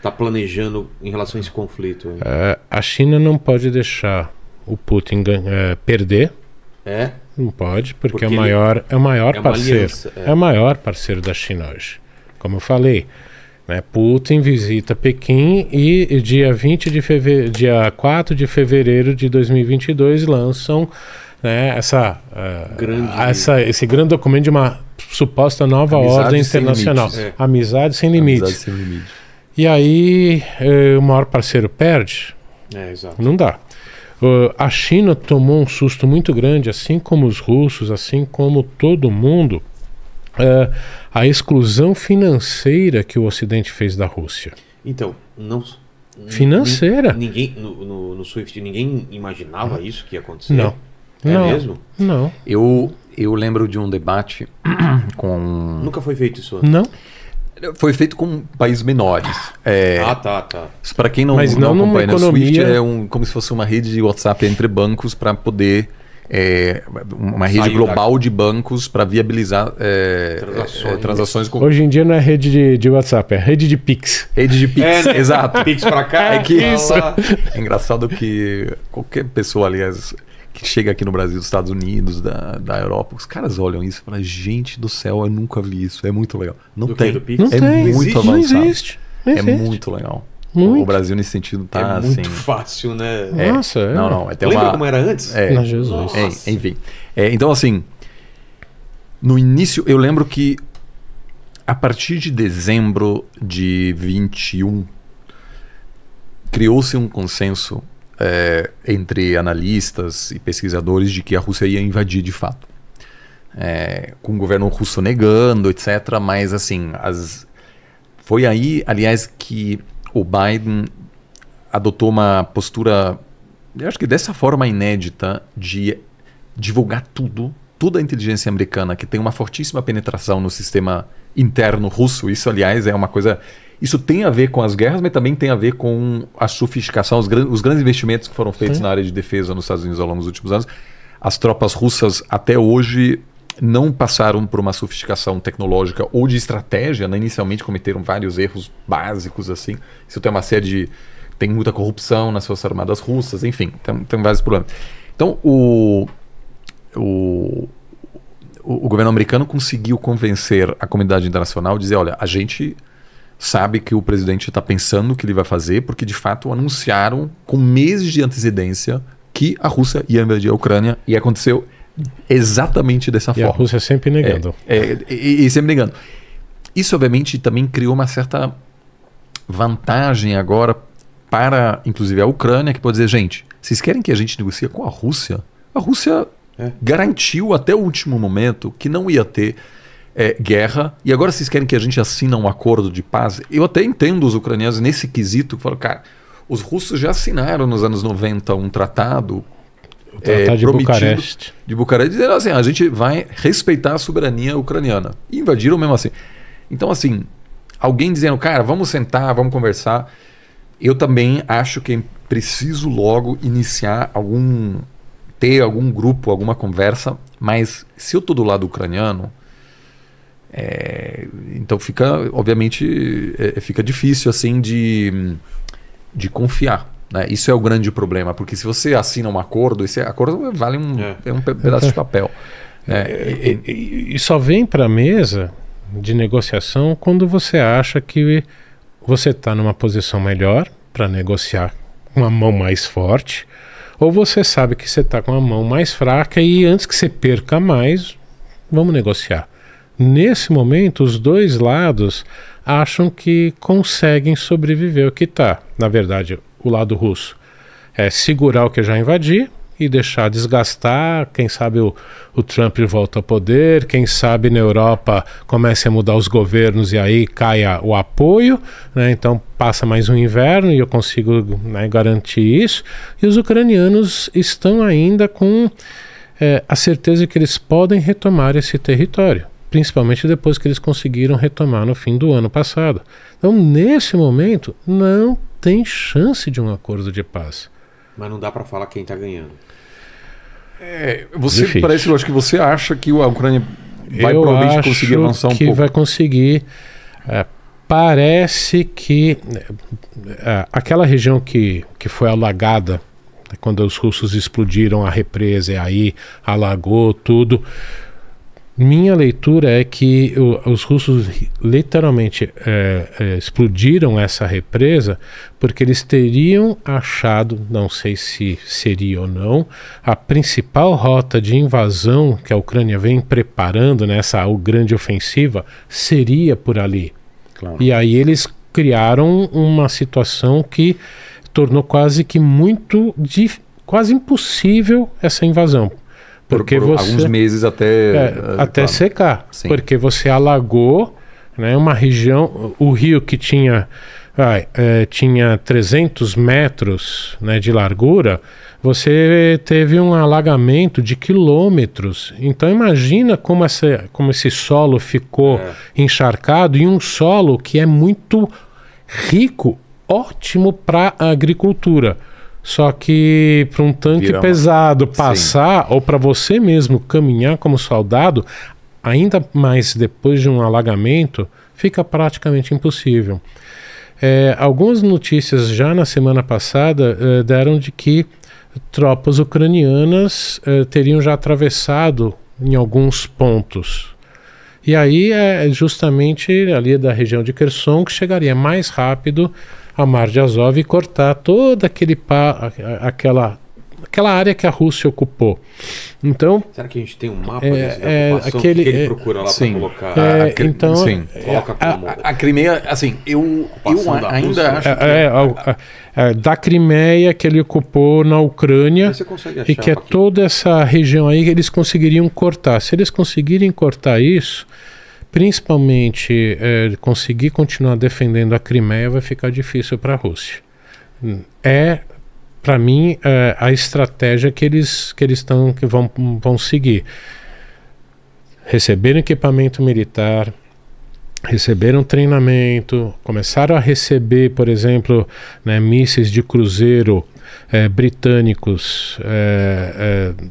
tá planejando em relação a esse conflito? É, a China não pode deixar o Putin é, perder. É? Não pode, porque, porque é o maior, é o maior é parceiro. Aliança, é. é. o maior parceiro da China hoje. Como eu falei, né, Putin visita Pequim e dia 20 de fevereiro, dia 4 de fevereiro de 2022 lançam né, essa, eh, grande... essa, esse grande documento de uma suposta nova Amizade ordem internacional. é. Amizade sem limites. Amizade sem limites. E aí eh, o maior parceiro perde. É, Não dá. Uh, a China tomou um susto muito grande, assim como os russos, assim como todo mundo, uh, a exclusão financeira que o Ocidente fez da Rússia. Então, não. Financeira. Ninguém no, no, no Swift ninguém imaginava isso que ia acontecer. Não. É não, é mesmo? Não. Eu, eu lembro de um debate com. Nunca foi feito isso Não. Foi feito com países menores. É, ah, tá, tá. Para quem não, Mas não, não acompanha, né, economia... Swift é um, como se fosse uma rede de WhatsApp entre bancos para poder. É, uma rede Saiu global da... de bancos para viabilizar é, é, transações. transações com... Hoje em dia não é rede de, de, WhatsApp, é rede de Pix. Rede de Pix, é, né? exato. Pix para cá, é que isso. É engraçado que qualquer pessoa, aliás, que chega aqui no Brasil, dos Estados Unidos, da, da Europa, os caras olham isso e falam, gente do céu, eu nunca vi isso, é muito legal. Não do tem, é não é tem. muito existe, avançado. Não existe, É muito legal. Muito. O Brasil nesse sentido tá é muito assim, fácil, né? É, Nossa, é. Não, não, é Lembra uma, como era antes? É, Na Jesus. É, enfim. É, então, assim, no início, eu lembro que a partir de dezembro de 21, criou-se um consenso é, entre analistas e pesquisadores de que a Rússia ia invadir de fato. É, com o governo russo negando, etc. Mas, assim, as... foi aí, aliás, que o Biden adotou uma postura, eu acho que dessa forma inédita, de divulgar tudo, toda a inteligência americana, que tem uma fortíssima penetração no sistema interno russo. Isso, aliás, é uma coisa isso tem a ver com as guerras, mas também tem a ver com a sofisticação, os, gran os grandes investimentos que foram feitos Sim. na área de defesa nos Estados Unidos ao longo dos últimos anos. As tropas russas até hoje não passaram por uma sofisticação tecnológica ou de estratégia, né? inicialmente cometeram vários erros básicos assim. Isso tem uma série de tem muita corrupção nas forças armadas russas, enfim, tem, tem vários problemas. Então o, o o, o governo americano conseguiu convencer a comunidade internacional a dizer, olha, a gente sabe que o presidente está pensando o que ele vai fazer, porque de fato anunciaram com meses de antecedência que a Rússia ia invadir a Ucrânia e aconteceu exatamente dessa e forma. A Rússia sempre negando. É, é, e, e sempre negando. Isso, obviamente, também criou uma certa vantagem agora para, inclusive, a Ucrânia, que pode dizer, gente, vocês querem que a gente negocie com a Rússia? A Rússia é. garantiu até o último momento que não ia ter é, guerra, e agora vocês querem que a gente assina um acordo de paz? Eu até entendo os ucranianos nesse quesito, que falam, cara, os russos já assinaram nos anos 90 um tratado o tratado é, de Bucareste. De Bucareste, dizendo assim: ah, a gente vai respeitar a soberania ucraniana. E invadiram mesmo assim. Então, assim, alguém dizendo, cara, vamos sentar, vamos conversar. Eu também acho que é preciso logo iniciar algum. ter algum grupo, alguma conversa. Mas se eu tô do lado ucraniano, é, então fica, obviamente, é, é, fica difícil assim de, de confiar. Né? Isso é o grande problema, porque se você assina um acordo, esse acordo vale um, é. é um pedaço de papel. Né? É, é, e, e, e só vem para a mesa de negociação quando você acha que você está numa posição melhor para negociar uma mão mais forte, ou você sabe que você está com a mão mais fraca e antes que você perca mais, vamos negociar. Nesse momento, os dois lados acham que conseguem sobreviver o que está. Na verdade, o lado russo é segurar o que já invadi e deixar desgastar. Quem sabe o, o Trump volta ao poder, quem sabe na Europa comece a mudar os governos e aí caia o apoio. Né? Então passa mais um inverno e eu consigo né, garantir isso. E os ucranianos estão ainda com é, a certeza que eles podem retomar esse território principalmente depois que eles conseguiram retomar no fim do ano passado. Então, nesse momento, não tem chance de um acordo de paz. Mas não dá para falar quem está ganhando. É, você Difícil. parece, eu acho que você acha que a Ucrânia vai eu provavelmente conseguir avançar um que pouco. que vai conseguir. É, parece que é, aquela região que, que foi alagada né, quando os russos explodiram a represa e é aí alagou tudo minha leitura é que o, os russos literalmente é, é, explodiram essa represa porque eles teriam achado, não sei se seria ou não, a principal rota de invasão que a Ucrânia vem preparando nessa né, grande ofensiva seria por ali. Claro. E aí eles criaram uma situação que tornou quase que muito quase impossível essa invasão porque por, por você, alguns meses até é, é, até claro. secar, Sim. porque você alagou né, uma região, o rio que tinha ah, é, tinha 300 metros né, de largura, você teve um alagamento de quilômetros. Então imagina como, essa, como esse solo ficou é. encharcado e um solo que é muito rico, ótimo para a agricultura. Só que para um tanque pesado passar, Sim. ou para você mesmo caminhar como soldado, ainda mais depois de um alagamento, fica praticamente impossível. É, algumas notícias já na semana passada é, deram de que tropas ucranianas é, teriam já atravessado em alguns pontos. E aí é justamente ali da região de Kherson que chegaria mais rápido a Mar de Azov e cortar toda aquele pa, aquela aquela área que a Rússia ocupou. Então, será que a gente tem um mapa é, é, aquele, que ele é, procura lá para colocar? É, ah, a, então, sim. Coloca a, a, Crimeia, assim, eu, eu a, ainda acho é, é, da Crimeia que ele ocupou na Ucrânia e que é toda essa região aí que eles conseguiriam cortar. Se eles conseguirem cortar isso, principalmente é, conseguir continuar defendendo a Crimeia vai ficar difícil para a Rússia. É, para mim, é a estratégia que eles que eles estão que vão vão seguir. Receberam equipamento militar, receberam treinamento, começaram a receber, por exemplo, né, mísseis de cruzeiro é, britânicos é, é,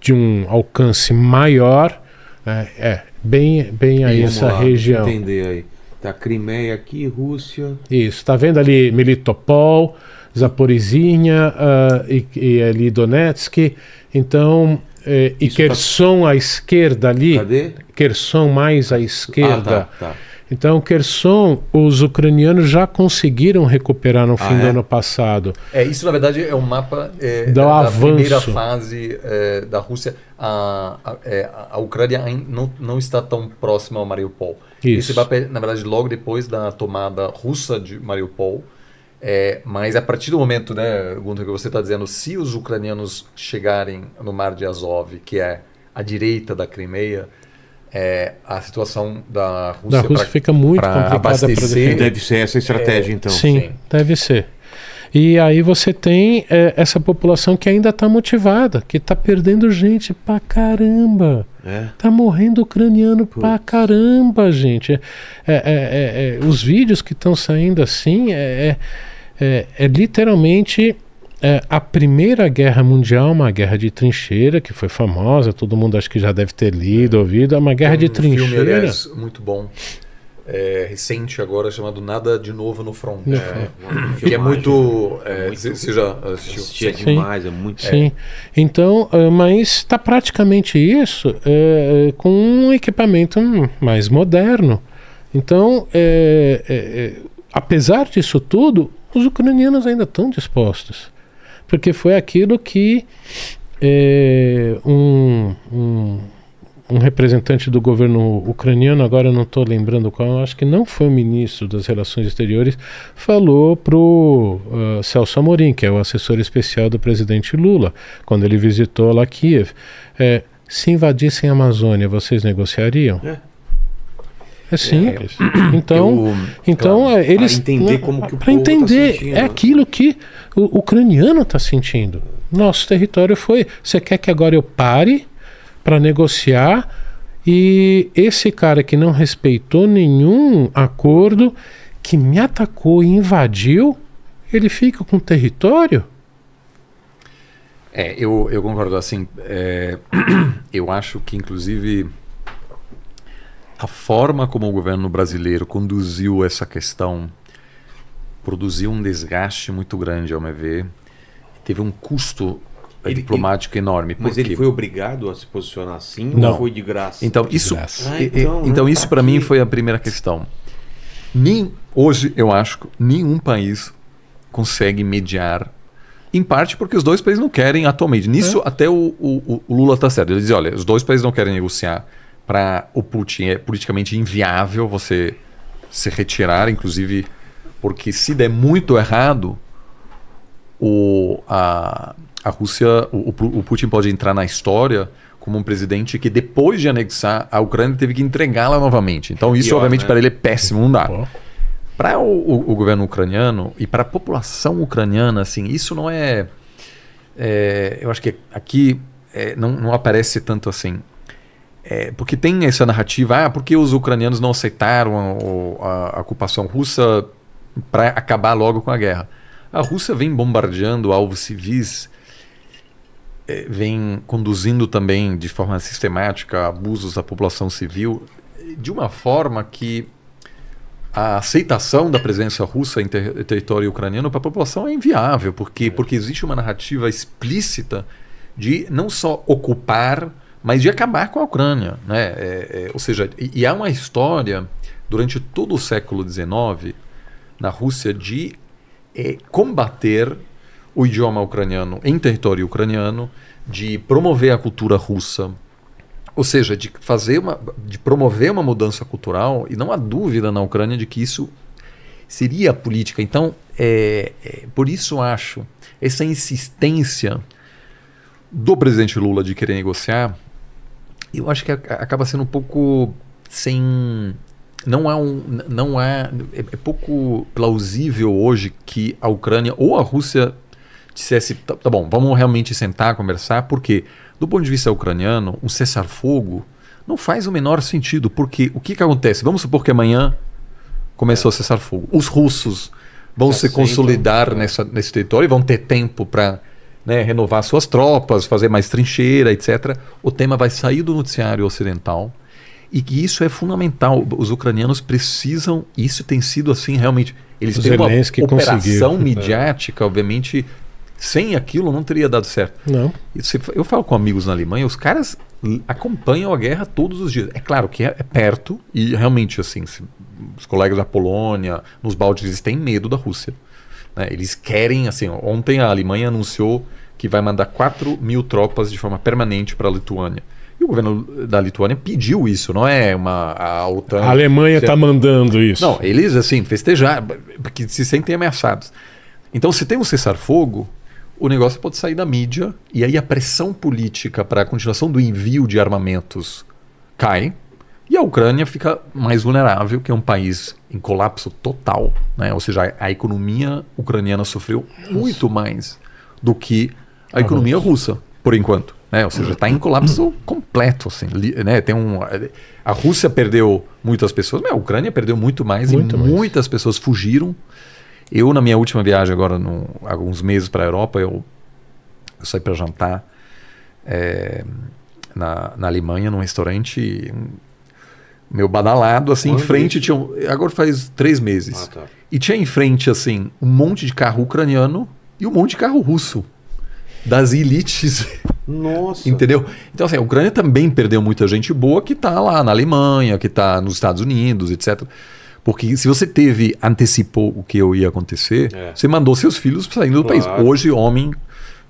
de um alcance maior. Né, é, bem, bem aí essa região. Entender aí. Tá Crimeia aqui, Rússia. Isso, tá vendo ali Melitopol, Zaporizinha uh, ah, e, e, ali Donetsk. Então, eh, e tá Kherson tá... à esquerda ali. Cadê? Kherson mais à esquerda. Ah, tá, tá. Então, Kherson, os ucranianos já conseguiram recuperar no ah, fim é? do ano passado. É, isso na verdade é um mapa é, da, avanço. primeira fase é, da Rússia. A, a, é, a Ucrânia não, não está tão próxima ao Mariupol. Isso. Esse mapa é, na verdade, logo depois da tomada russa de Mariupol. É, mas a partir do momento, né, Gunter, que você está dizendo, se os ucranianos chegarem no Mar de Azov, que é a direita da Crimeia, é, a situação da Rússia. Da Rússia pra, fica muito complicada abastecer. Deve ser essa estratégia, é, então. Sim, sim, deve ser. E aí você tem é, essa população que ainda está motivada, que está perdendo gente pra caramba. É. Tá morrendo ucraniano Putz. pra caramba, gente. É, é, é, é, os vídeos que estão saindo assim é, é literalmente é, a Primeira Guerra Mundial, é uma guerra de trincheira, que foi famosa, todo mundo acho que já deve ter lido, é. ouvido. É uma guerra um de trincheira. Filme, aliás, muito bom. É, recente agora, chamado Nada de Novo no Front. No é, front. que é muito. É, é já assistiu? Assistia demais, é muito. Sim. Então, mas está praticamente isso com um equipamento mais moderno. Então, apesar disso tudo, os ucranianos ainda estão dispostos porque foi aquilo que é, um, um, um, representante do governo ucraniano, agora eu não estou lembrando qual, acho que não foi o ministro das Relações Exteriores, falou para o uh, ah, Celso Amorim, que é o assessor especial do presidente Lula, quando ele visitou lá Kiev. É, se invadissem a Amazônia, vocês negociariam? É. É, sim. é, então, eu, então claro, é, eles para entender né, como que o povo tá entender tá é aquilo que o ucraniano está sentindo. Nosso território foi. Você quer que agora eu pare para negociar? E esse cara que não respeitou nenhum acordo, que me atacou e invadiu, ele fica com o território? É, eu, eu concordo. Assim, é, eu acho que, inclusive, a forma como o governo brasileiro conduziu essa questão produziu um desgaste muito grande, ao meu ver. Teve um custo é, ele, diplomático ele, enorme. mas ele foi obrigado a se posicionar assim não. ou foi de graça? Então isso, graça. Ah, então, né? então isso para mim foi a primeira questão. Nem, hoje eu acho que nenhum país consegue mediar em parte porque os dois países não querem atualmente. Nisso, é. até o, o, o Lula está certo. Ele diz: olha, os dois países não querem negociar para o Putin é politicamente inviável você se retirar, inclusive porque se der muito errado, o, a, a Rússia, o, o Putin pode entrar na história como um presidente que depois de anexar a Ucrânia teve que entregá-la novamente. Então isso Pior, obviamente né? para ele é péssimo, não dá. Né? Para o, o, o, governo ucraniano e para a população ucraniana, assim, isso não é, é eu acho que aqui é, não, não aparece tanto assim. É, porque tem essa narrativa, ah, porque os ucranianos não aceitaram a, a, a ocupação russa para acabar logo com a guerra. A Rússia vem bombardeando alvos civis, é, vem conduzindo também de forma sistemática abusos à população civil, de uma forma que a aceitação da presença russa em ter território ucraniano para a população é inviável, porque, porque existe uma narrativa explícita de não só ocupar mas de acabar com a Ucrânia. Né? É, é, ou seja, e, e, há uma história durante todo o século XIX na Rússia de é, combater o idioma ucraniano em território ucraniano, de promover a cultura russa, ou seja, de fazer uma, de promover uma mudança cultural. E não há dúvida na Ucrânia de que isso seria a política. Então, é, é, por isso acho essa insistência do presidente Lula de querer negociar eu acho que acaba sendo um pouco sem não é um não é, é é pouco plausível hoje que a Ucrânia ou a Rússia dissesse tá, tá bom vamos realmente sentar conversar porque do ponto de vista ucraniano um cessar-fogo não faz o menor sentido porque o que que acontece vamos supor que amanhã começou é. a cessar-fogo os russos vão se consolidar nessa, nesse território e vão ter tempo para né, renovar suas tropas, fazer mais trincheira, etc. O tema vai sair do noticiário ocidental e que isso é fundamental. Os ucranianos precisam, isso tem sido assim realmente. Eles têm uma operação né? midiática, obviamente. Sem aquilo não teria dado certo. Não. eu falo com amigos na Alemanha, os caras acompanham a guerra todos os dias. É claro que é, é, perto e realmente assim, se, os colegas da Polônia, nos baldes, eles têm medo da Rússia. Né? Eles querem, assim, ontem a Alemanha anunciou que vai mandar 4 mil tropas de forma permanente para a Lituânia. E o governo da Lituânia pediu isso, não é uma a OTAN. A Alemanha está mandando isso. Não, eles assim festejar porque se sentem ameaçados. Então, se tem um cessar-fogo, o negócio pode sair da mídia e aí a pressão política para a continuação do envio de armamentos cai e a Ucrânia fica mais vulnerável, que é um país em colapso total, né? Ou seja, a, a economia ucraniana sofreu muito mais do que a economia uhum. russa, por enquanto, né? Ou seja, está em colapso completo, assim, né? Tem um, a Rússia perdeu muitas pessoas, mas a Ucrânia perdeu muito mais muito e mais. muitas pessoas fugiram. Eu na minha última viagem agora, no, alguns meses para a Europa, eu, eu saí para jantar é, na, na Alemanha num restaurante meu badalado, assim, Quando em frente tinha. Agora faz três meses. Ah, tá. E tinha em frente, assim, um monte de carro ucraniano e um monte de carro russo. Das elites. Nossa. Entendeu? Então, assim, a Ucrânia também perdeu muita gente boa que está lá na Alemanha, que está nos Estados Unidos, etc. Porque se você teve, antecipou o que ia acontecer, é. você mandou seus filhos saindo do país. Hoje, homem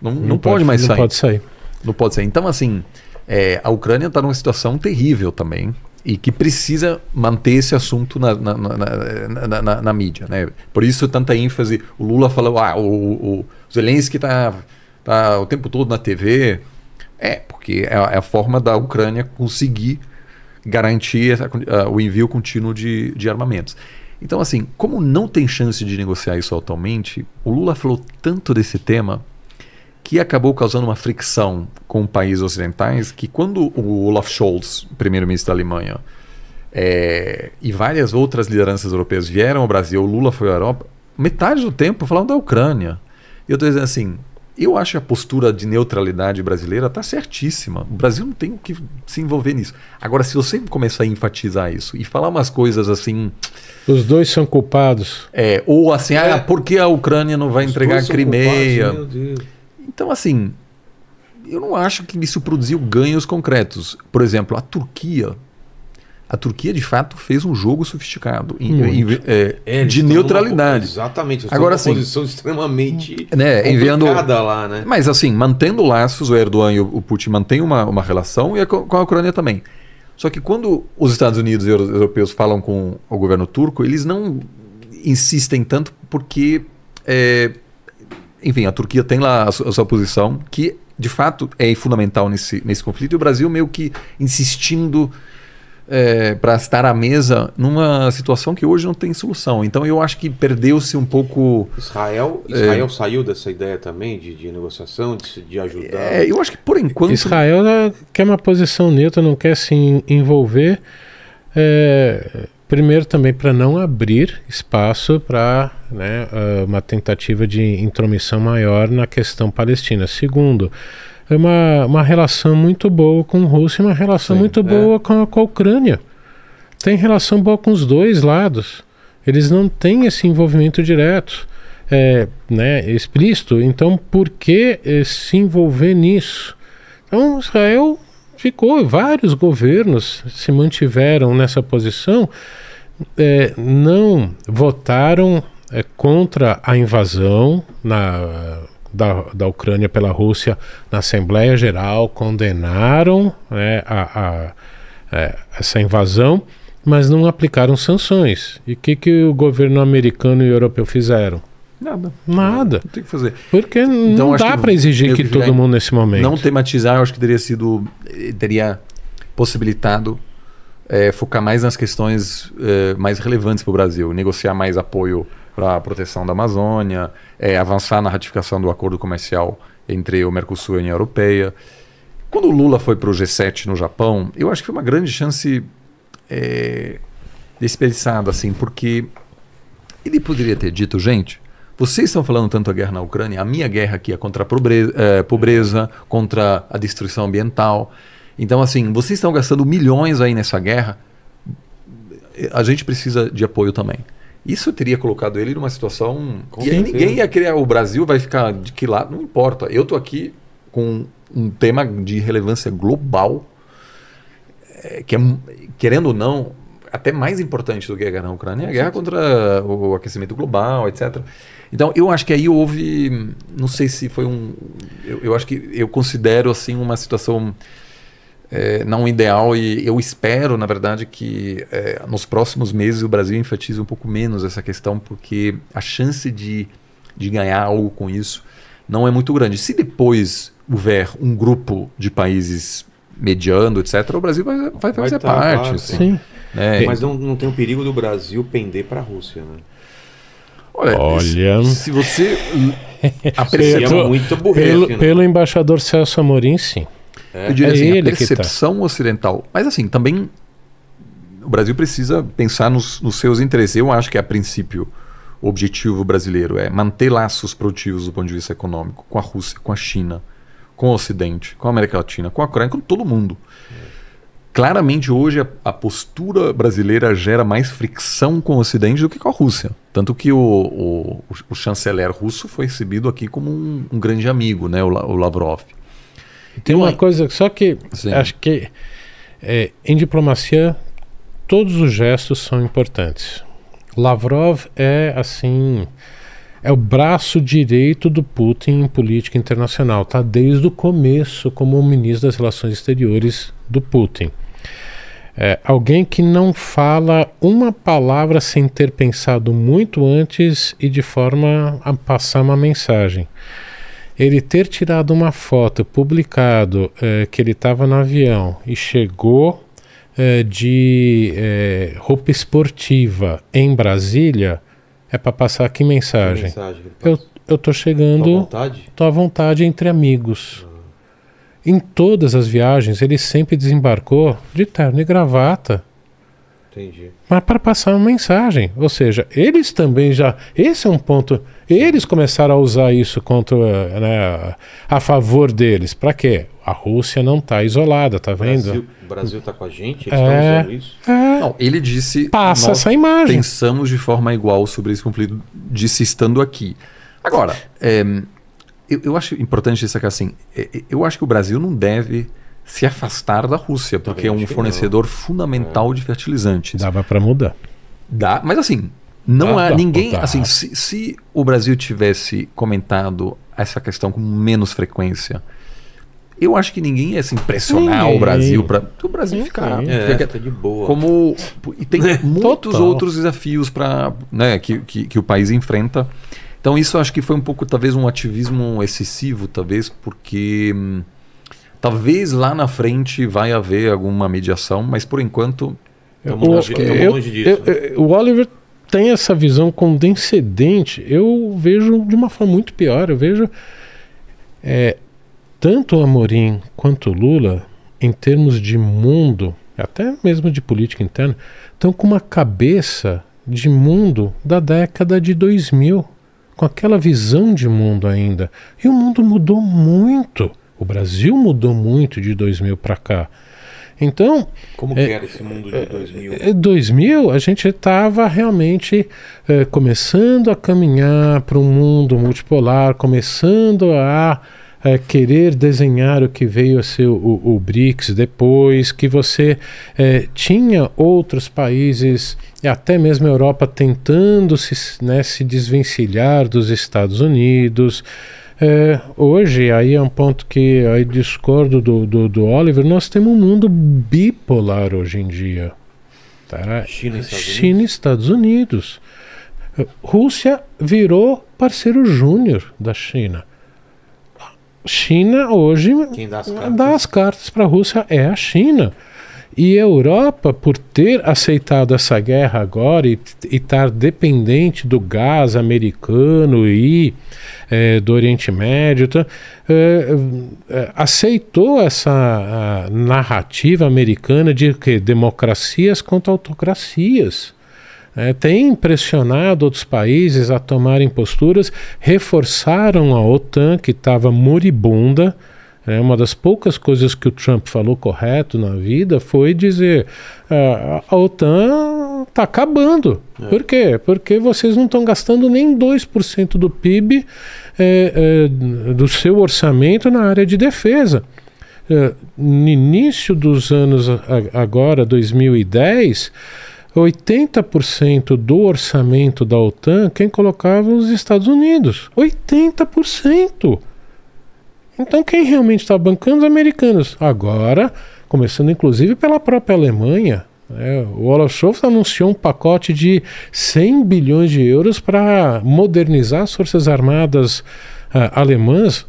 não, não, não pode, pode, mais não sair. Não pode sair. Não pode sair. Então, assim, é, a Ucrânia está numa situação terrível também e que precisa manter esse assunto na, na, na, na, na mídia. Né? Por isso, tanta ênfase. O Lula falou: ah, o, o Zelensky está tá o tempo todo na TV. É, porque é a, é a forma da Ucrânia conseguir garantir essa, uh, o envio contínuo de, de armamentos. Então, assim, como não tem chance de negociar isso atualmente, o Lula falou tanto desse tema que acabou causando uma fricção com países ocidentais, que quando o Olaf Scholz, primeiro-ministro da Alemanha, é, e várias outras lideranças europeias vieram ao Brasil, o Lula foi à Europa, metade do tempo falavam da Ucrânia. E eu estou dizendo assim, eu acho a postura de neutralidade brasileira está certíssima. O Brasil não tem o que se envolver nisso. Agora, se você começar a enfatizar isso e falar umas coisas assim. Os dois são culpados. É, ou assim, é. ah, por que a Ucrânia não vai Os entregar a Crimeia? Culpados, meu Deus. Então, assim, eu não acho que isso produziu ganhos concretos. Por exemplo, a Turquia. A Turquia, de fato, fez um jogo sofisticado em, em, é, é, de neutralidade. Numa, exatamente. Agora sim. posição extremamente né, enviando, lá, né? Mas assim, mantendo laços, o Erdogan e o Putin mantêm uma, uma relação e a, é com a Ucrânia também. Só que quando os Estados Unidos e os europeus falam com o governo turco, eles não insistem tanto porque é, enfim, a Turquia tem lá a, sua, a sua posição, que de fato é fundamental nesse, nesse conflito, e o Brasil meio que insistindo é, para estar à mesa numa situação que hoje não tem solução. Então eu acho que perdeu-se um pouco. Israel, é, Israel é, saiu dessa ideia também de, de negociação, de, de ajudar. É, eu acho que por enquanto. Israel né, quer uma posição neutra, não quer se envolver. É, Primeiro, também para não abrir espaço para né, ah, uma tentativa de intromissão maior na questão palestina. Segundo, é uma, uma relação muito boa com a Rússia e uma relação Sim, muito é. boa com a, com a Ucrânia. Tem relação boa com os dois lados. Eles não têm esse envolvimento direto, é, né, explícito. Então, por que eh, se envolver nisso? Então, Israel ficou, vários governos se mantiveram nessa posição, é, não votaram é, contra a invasão na, da, da Ucrânia pela Rússia na Assembleia Geral, condenaram né, a, a, a, é, essa invasão, mas não aplicaram sanções. E o que, que o governo americano e europeu fizeram? Nada. Nada. Não tem que fazer. Porque então, não dá para exigir que, que todo mundo nesse momento. Não tematizar, eu acho que teria sido. Eh, teria possibilitado é, focar mais nas questões é, mais relevantes para o Brasil, negociar mais apoio para a proteção da Amazônia, é, avançar na ratificação do acordo comercial entre o Mercosul e a União Europeia. Quando o Lula foi para o G7 no Japão, eu acho que foi uma grande chance é, desperdiçada, assim, porque ele poderia ter dito, gente, vocês estão falando tanto a guerra na Ucrânia, a minha guerra aqui é contra a pobreza, é, pobreza contra a destruição ambiental. Então, assim, vocês estão gastando milhões aí nessa guerra. A gente precisa de apoio também. Isso teria colocado ele numa situação. Com e aí ninguém ia criar. O Brasil vai ficar de que lado? Não importa. Eu estou aqui com um tema de relevância global, é, que é, querendo ou não, até mais importante do que a guerra na Ucrânia, é a guerra contra o aquecimento global, etc. Então, eu acho que aí houve. Não sei se foi um. Eu, eu acho que eu considero assim uma situação é, não ideal e eu espero, na verdade, que é, nos próximos meses o Brasil enfatize um pouco menos essa questão, porque a chance de, de ganhar algo com isso não é muito grande. Se depois houver um grupo de países mediando, etc., o Brasil vai, vai fazer vai tá, parte. Assim, Sim, Sim. Né? Mas não, não tem o perigo do Brasil pender para a Rússia, né? Olha, Olha. Se, você aprecia muito é burrefe, pelo, né? pelo embaixador Celso Amorim, sim. É. Eu diria é assim, a percepção tá. ocidental. Mas assim, também o Brasil precisa pensar nos, nos, seus interesses. Eu acho que, a princípio, o objetivo brasileiro é manter laços produtivos do ponto de vista econômico com a Rússia, com a China, com o Ocidente, com a América Latina, com a Coreia, com todo mundo. É claramente hoje a, a, postura brasileira gera mais fricção com o Ocidente do que com a Rússia. Tanto que o, o, o chanceler russo foi recebido aqui como um, um grande amigo, né, o, o Lavrov. Tem uma coisa só que Sim. acho que é, em diplomacia todos os gestos são importantes. Lavrov é assim é o braço direito do Putin em política internacional, tá desde o começo como o ministro das Relações Exteriores do Putin. É, alguém que não fala uma palavra sem ter pensado muito antes e de forma a passar uma mensagem. Ele ter tirado uma foto, publicado é, que ele estava no avião e chegou é, de é, roupa esportiva em Brasília, é para passar que mensagem? Que mensagem eu, eu tô chegando. Tô tá à vontade? Tô à vontade entre amigos. Ah. Em todas as viagens, ele sempre desembarcou de terno e gravata. Entendi. Mas para passar uma mensagem. Ou seja, eles também já. Esse é um ponto. Eles começaram a usar isso contra, né, a favor deles. Para quê? A Rússia não está isolada, tá vendo? Brasil, o Brasil está com a gente, eles estão é, usando isso. É, não, ele disse. Passa essa imagem. Pensamos de forma igual sobre esse conflito, disse estando aqui. Agora, é, eu, eu acho importante destacar assim, é, é, eu acho que o Brasil não deve se afastar da Rússia, porque é um fornecedor é. fundamental é. de fertilizantes. Dava para mudar. Dá, mas assim, não Dá há ninguém. Assim, se, se, o Brasil tivesse comentado essa questão com menos frequência, eu acho que ninguém ia se impressionar o Brasil para o Brasil Sim, ficar, é, tá de boa. Como e tem muitos outros desafios para né, que, que, que o país enfrenta. Então isso acho que foi um pouco talvez um ativismo excessivo, talvez porque hum, talvez lá na frente vai haver alguma mediação, mas por enquanto estamos longe disso. Né? Eu, eu, o Oliver tem essa visão condescendente. Eu vejo de uma forma muito pior. Eu vejo é, tanto Amorim quanto Lula, em termos de mundo, até mesmo de política interna, estão com uma cabeça de mundo da década de 2000 com aquela visão de mundo ainda. E o mundo mudou muito. O Brasil mudou muito de 2000 para cá. Então. Como é, era esse mundo de 2000? Em 2000, a gente estava realmente é, começando a caminhar para um mundo multipolar, começando a é, querer desenhar o que veio a ser o, o BRICS depois, que você é, tinha outros países, até mesmo a Europa, tentando se, né, se desvencilhar dos Estados Unidos. É, hoje, aí é um ponto que aí discordo do, do, do, Oliver, nós temos um mundo bipolar hoje em dia. Tá? China, China e Estados Unidos. Rússia virou parceiro júnior da China. China hoje Quem dá as cartas, cartas para a Rússia é a China. E a Europa, por ter aceitado essa guerra agora e estar dependente do gás americano e é, do Oriente Médio, tá, é, aceitou essa narrativa americana de que democracias contra autocracias é, tem pressionado outros países a tomarem posturas, reforçaram a OTAN, que estava moribunda. É, uma das poucas coisas que o Trump falou correto na vida foi dizer: ah, a OTAN está acabando. É. Por quê? Porque vocês não estão gastando nem 2% do PIB é, é, do seu orçamento na área de defesa. É, no início dos anos agora, 2010 80% do orçamento da OTAN quem colocava os Estados Unidos. 80%! Então quem realmente está bancando os americanos? Agora, começando inclusive pela própria Alemanha, né? o Olaf Scholz anunciou um pacote de 100 bilhões de euros para modernizar as forças armadas uh, alemãs.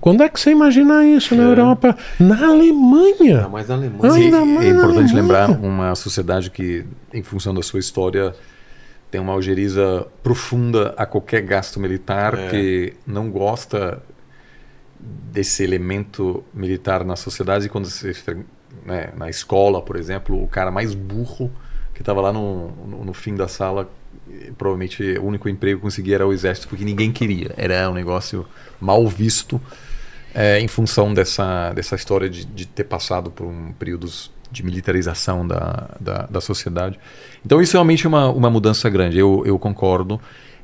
Quando é que você imagina isso na é. Europa? Na Alemanha. Ainda mais na Alemanha. Ainda mais é importante lembrar uma sociedade que, em função da sua história, tem uma algeriza profunda a qualquer gasto militar, é. que não gosta desse elemento militar na sociedade. E quando você, né, na escola, por exemplo, o cara mais burro que estava lá no, no, no fim da sala provavelmente o único emprego que conseguia era o exército, porque ninguém queria. Era um negócio mal visto é, em função dessa, dessa história de, de ter passado por um períodos de militarização da, da, da, sociedade. Então isso é realmente é uma, uma mudança grande, eu, eu concordo.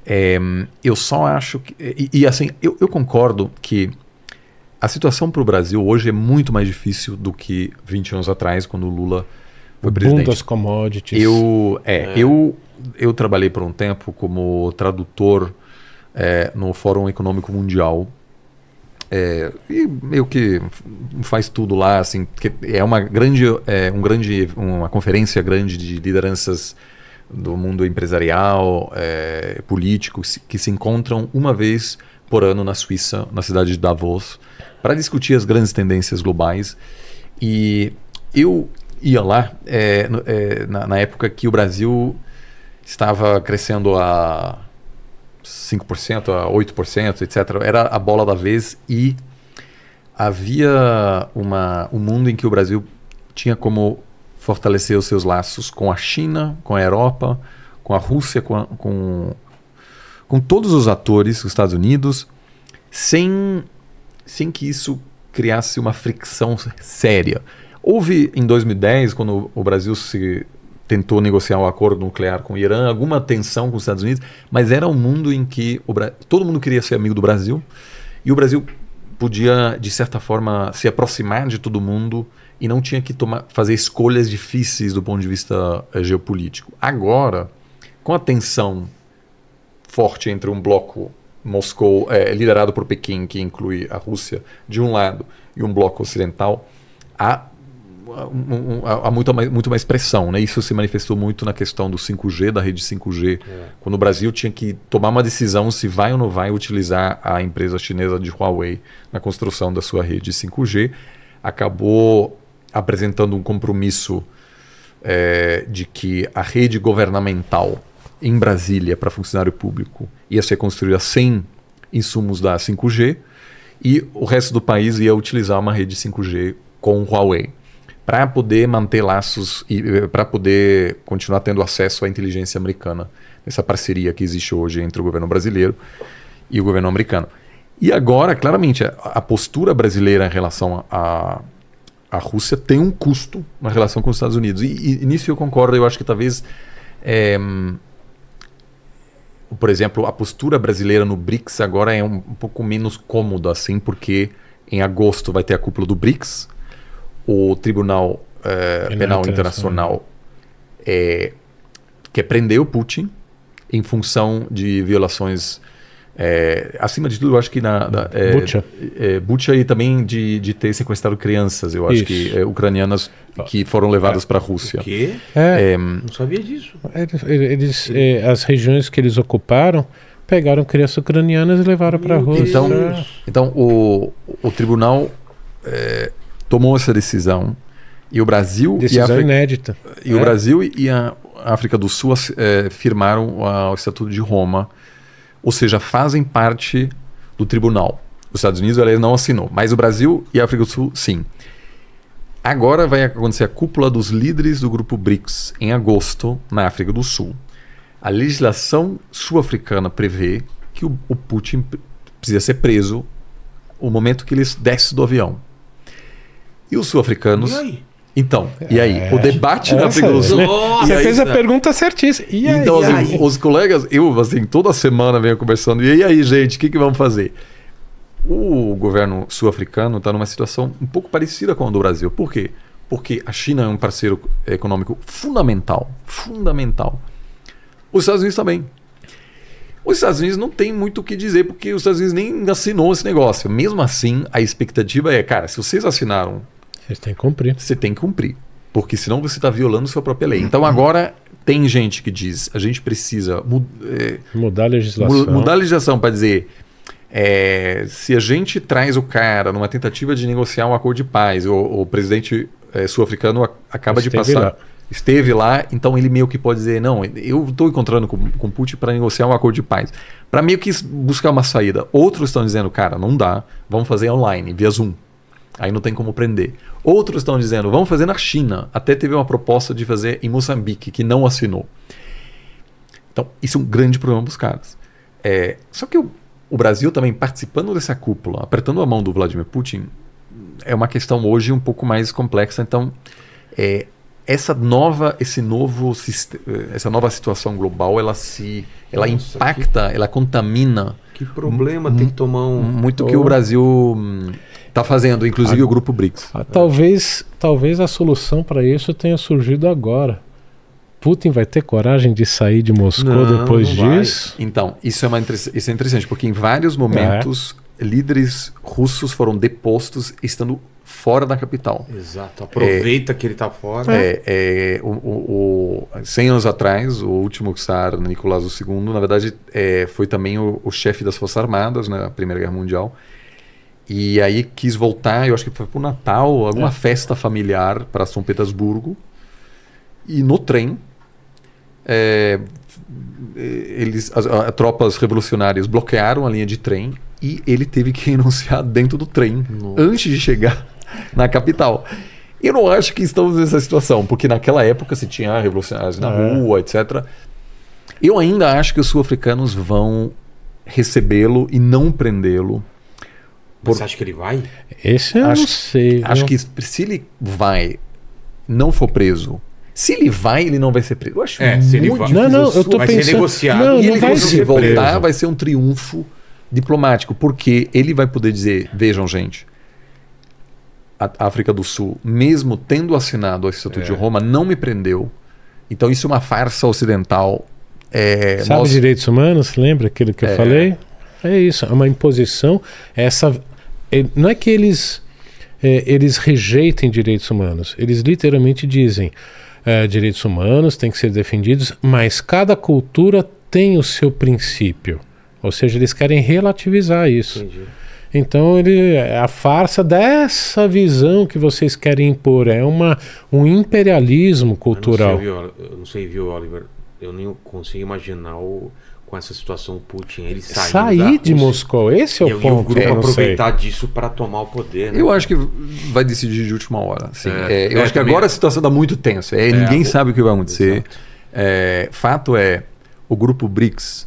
É, eu só acho que... E, e assim, eu, eu concordo que a situação para o Brasil hoje é muito mais difícil do que 20 anos atrás, quando o Lula foi o presidente. Boom das commodities. Eu, é, é. eu eu trabalhei por um tempo como tradutor é, no Fórum Econômico Mundial. É, e meio que faz tudo lá, assim, que é uma grande, é, um grande, uma conferência grande de lideranças do mundo empresarial, é, político, que se encontram uma vez por ano na Suíça, na cidade de Davos, para discutir as grandes tendências globais. E eu ia lá é, é, na, na, época que o Brasil estava crescendo a 5%, a 8%, etc. Era a bola da vez e havia uma, um mundo em que o Brasil tinha como fortalecer os seus laços com a China, com a Europa, com a Rússia, com, a, com, com todos os atores, os Estados Unidos, sem, sem que isso criasse uma fricção séria. Houve em 2010, quando o Brasil se tentou negociar um acordo nuclear com o Irã, alguma tensão com os Estados Unidos, mas era um mundo em que Bra... todo mundo queria ser amigo do Brasil e o Brasil podia, de certa forma, se aproximar de todo mundo e não tinha que tomar, fazer escolhas difíceis do ponto de vista eh, geopolítico. Agora, com a tensão forte entre um bloco Moscou eh, liderado por Pequim, que inclui a Rússia, de um lado, e um bloco ocidental, há há muito, muito mais pressão. Né? Isso se manifestou muito na questão do 5G, da rede 5G, é. quando o Brasil tinha que tomar uma decisão se vai ou não vai utilizar a empresa chinesa de Huawei na construção da sua rede 5G. Acabou apresentando um compromisso é, de que a rede governamental em Brasília para funcionário público ia ser construída sem insumos da 5G e o resto do país ia utilizar uma rede 5G com Huawei para poder manter laços e eh, para poder continuar tendo acesso à inteligência americana, essa parceria que existe hoje entre o governo brasileiro e o governo americano. E agora, claramente, a, a postura brasileira em relação à a, a, Rússia tem um custo na relação com os Estados Unidos. E, e nisso eu concordo, eu acho que talvez. É, por exemplo, a postura brasileira no BRICS agora é um, um pouco menos cômoda, assim, porque em agosto vai ter a cúpula do BRICS o Tribunal eh, Penal Internacional, é, que prendeu Putin em função de violações. É, acima de tudo, eu acho que na. na é, Butcha. É, Butcha e também de, de ter sequestrado crianças, eu acho Isso. que ucranianas que foram levadas ah, para a Rússia. O quê? É. Não sabia disso. Eles, as regiões que eles ocuparam pegaram crianças ucranianas e levaram para a Rússia. Então, então o, o tribunal tomou essa decisão e o Brasil decisão e a África, inédita e é. o Brasil e a África do Sul é, firmaram o Estatuto de Roma, ou seja, fazem parte do Tribunal. Os Estados Unidos ela não assinou, mas o Brasil e a África do Sul sim. Agora vai acontecer a cúpula dos líderes do grupo BRICS em agosto na África do Sul. A legislação sul-africana prevê que o, o Putin precisa ser preso o momento que ele desce do avião. E os sul-africanos. E aí? Então, é, e aí? É. O debate da preclusão. É. Você aí, fez a é. pergunta certíssima. E aí, então, e assim, os colegas, eu, assim, toda semana venho conversando. E aí, gente, o que, que vamos fazer? O governo sul-africano está numa situação um pouco parecida com a do Brasil. Por quê? Porque a China é um parceiro econômico fundamental. Fundamental. Os Estados Unidos também. Os Estados Unidos não tem muito o que dizer, porque os Estados Unidos nem assinou esse negócio. Mesmo assim, a expectativa é, cara, se vocês assinaram você tem que cumprir. Você tem que cumprir. Porque senão você está violando sua própria lei. Então agora tem gente que diz, a gente precisa mud é, eh, mudar a legislação. Mudar a legislação para dizer, é, se a gente traz o cara numa tentativa de negociar um acordo de paz, o, o presidente é, sul-africano acaba Esteve de passar. Lá. Esteve lá, então ele meio que pode dizer: não, eu estou encontrando com, com Putin para negociar um acordo de paz. Para meio que buscar uma saída. Outros estão dizendo: cara, não dá, vamos fazer online, via Zoom. Aí não tem como prender. Outros estão dizendo, vamos fazer na China. Até teve uma proposta de fazer em Moçambique, que não assinou. Então, isso é um grande problema para os caras. É, só que o, o Brasil também participando dessa cúpula, apertando a mão do Vladimir Putin, é uma questão hoje um pouco mais complexa. Então, é, essa nova esse novo essa nova situação global ela se ela Nossa, impacta que... ela contamina que problema tem que tomar um. Muito que o Brasil está hum, fazendo, inclusive a, o grupo BRICS. A, é. talvez, talvez a solução para isso tenha surgido agora. Putin vai ter coragem de sair de Moscou não, depois não disso? Então, isso é, uma, isso é interessante, porque em vários momentos é. líderes russos foram depostos estando fora da capital. Exato, aproveita é, que ele está fora. É, é o, o, o, 100 anos atrás, o último czar Nicolás II, na verdade, é, foi também o, o chefe das Forças Armadas na né, Primeira Guerra Mundial. E aí quis voltar, eu acho que foi para o Natal, alguma é. festa familiar para São Petersburgo. E no trem, é, eles, as, as, as tropas revolucionárias bloquearam a linha de trem e ele teve que renunciar dentro do trem Nossa. antes de chegar na capital. E eu não acho que estamos nessa situação, porque naquela época se tinha revolucionários na é. rua, etc. Eu ainda acho que os sul-africanos vão recebê-lo e não prendê-lo. Por... Você acha que ele vai? Esse eu acho, não sei. Acho que se ele vai, não for preso, se ele vai, ele não vai ser preso. Eu acho é, se ele vai. Não, não, eu tô vai pensando... ser negociado. Não, e ele vai se voltar, preso. vai ser um triunfo diplomático, porque ele vai poder dizer, vejam gente, a África do Sul, mesmo tendo assinado o Estatuto é. de Roma, não me prendeu. Então isso é uma farsa ocidental. É, Sabe nós... direitos humanos? Lembra aquilo que eu é. falei? É isso, é uma imposição. Essa é, não é que eles é, eles rejeitem direitos humanos. Eles literalmente dizem direitos humanos têm que ser defendidos, mas cada cultura tem o seu princípio. Ou seja, eles querem relativizar isso. Entendi. Então ele a farsa dessa visão que vocês querem impor é uma um imperialismo cultural. Eu não sei, viu, viu Oliver? Eu nem consigo imaginar o, com essa situação o Putin ele sair, sair de Moscou. Esse é o e ponto. E o grupo aproveitar disso para tomar o poder. Né? Eu acho que vai decidir de última hora. Assim. É, é, eu é, acho que agora a situação está muito tensa. É, ninguém é, sabe o que vai acontecer. É, fato é o grupo BRICS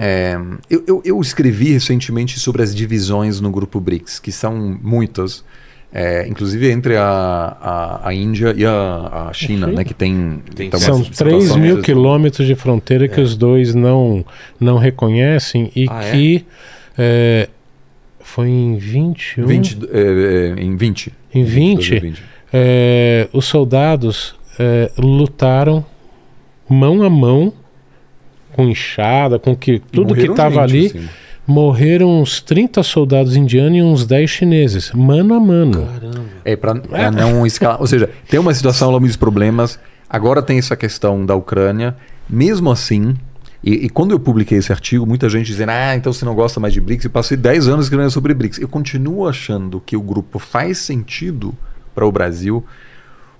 é, eu, eu, eu, escrevi recentemente sobre as divisões no grupo BRICS, que são muitas, é, inclusive entre a, a, a, Índia e a, a China, China, né, que tem... tem então, são 3 mil quilômetros de fronteira é. que os dois não, não reconhecem e ah, é? que... É, foi em 21... 20, é, em 20. Em 20, 20. os soldados lutaram mão a mão com inchada, com que tudo que estava ali. Assim. Morreram uns 30 soldados indianos e uns 10 chineses, mano a mano. Caramba. É, para é. não escalar. Ou seja, tem uma situação lá, muitos problemas. Agora tem essa questão da Ucrânia. Mesmo assim, e, e, quando eu publiquei esse artigo, muita gente dizendo: Ah, então você não gosta mais de BRICS. Eu passei 10 anos escrevendo sobre BRICS. Eu continuo achando que o grupo faz sentido para o Brasil,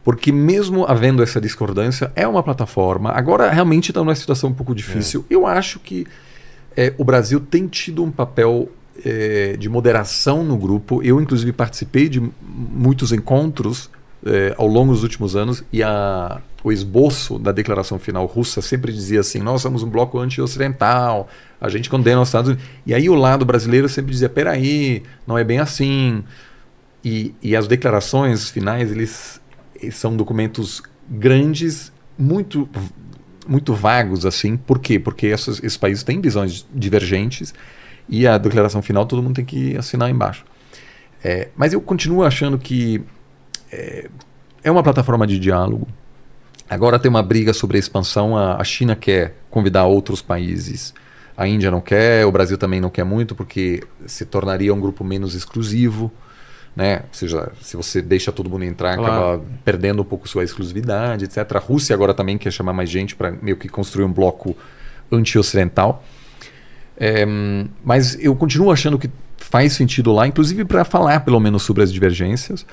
porque mesmo havendo essa discordância, é uma plataforma. Agora realmente está numa situação um pouco difícil. É. Eu acho que é, o Brasil tem tido um papel é, de moderação no grupo. Eu, inclusive, participei de muitos encontros é, ao longo dos últimos anos e a, o esboço da declaração final russa sempre dizia assim: nós somos um bloco anti-ocidental, a gente condena os Estados Unidos. E aí o lado brasileiro sempre dizia: peraí, não é bem assim. E, e as declarações finais, eles são documentos grandes, muito muito vagos assim. Por quê? Porque esses, esses países têm visões divergentes e a declaração final todo mundo tem que assinar embaixo. É, mas eu continuo achando que é, é, uma plataforma de diálogo. Agora tem uma briga sobre a expansão. A, a China quer convidar outros países. A Índia não quer, o Brasil também não quer muito, porque se tornaria um grupo menos exclusivo né? Ou seja, se você deixa todo mundo entrar, claro. acaba perdendo um pouco sua exclusividade, etc. A Rússia agora também quer chamar mais gente para meio que construir um bloco anti-ocidental. É, mas eu continuo achando que faz sentido lá, inclusive para falar pelo menos sobre as divergências.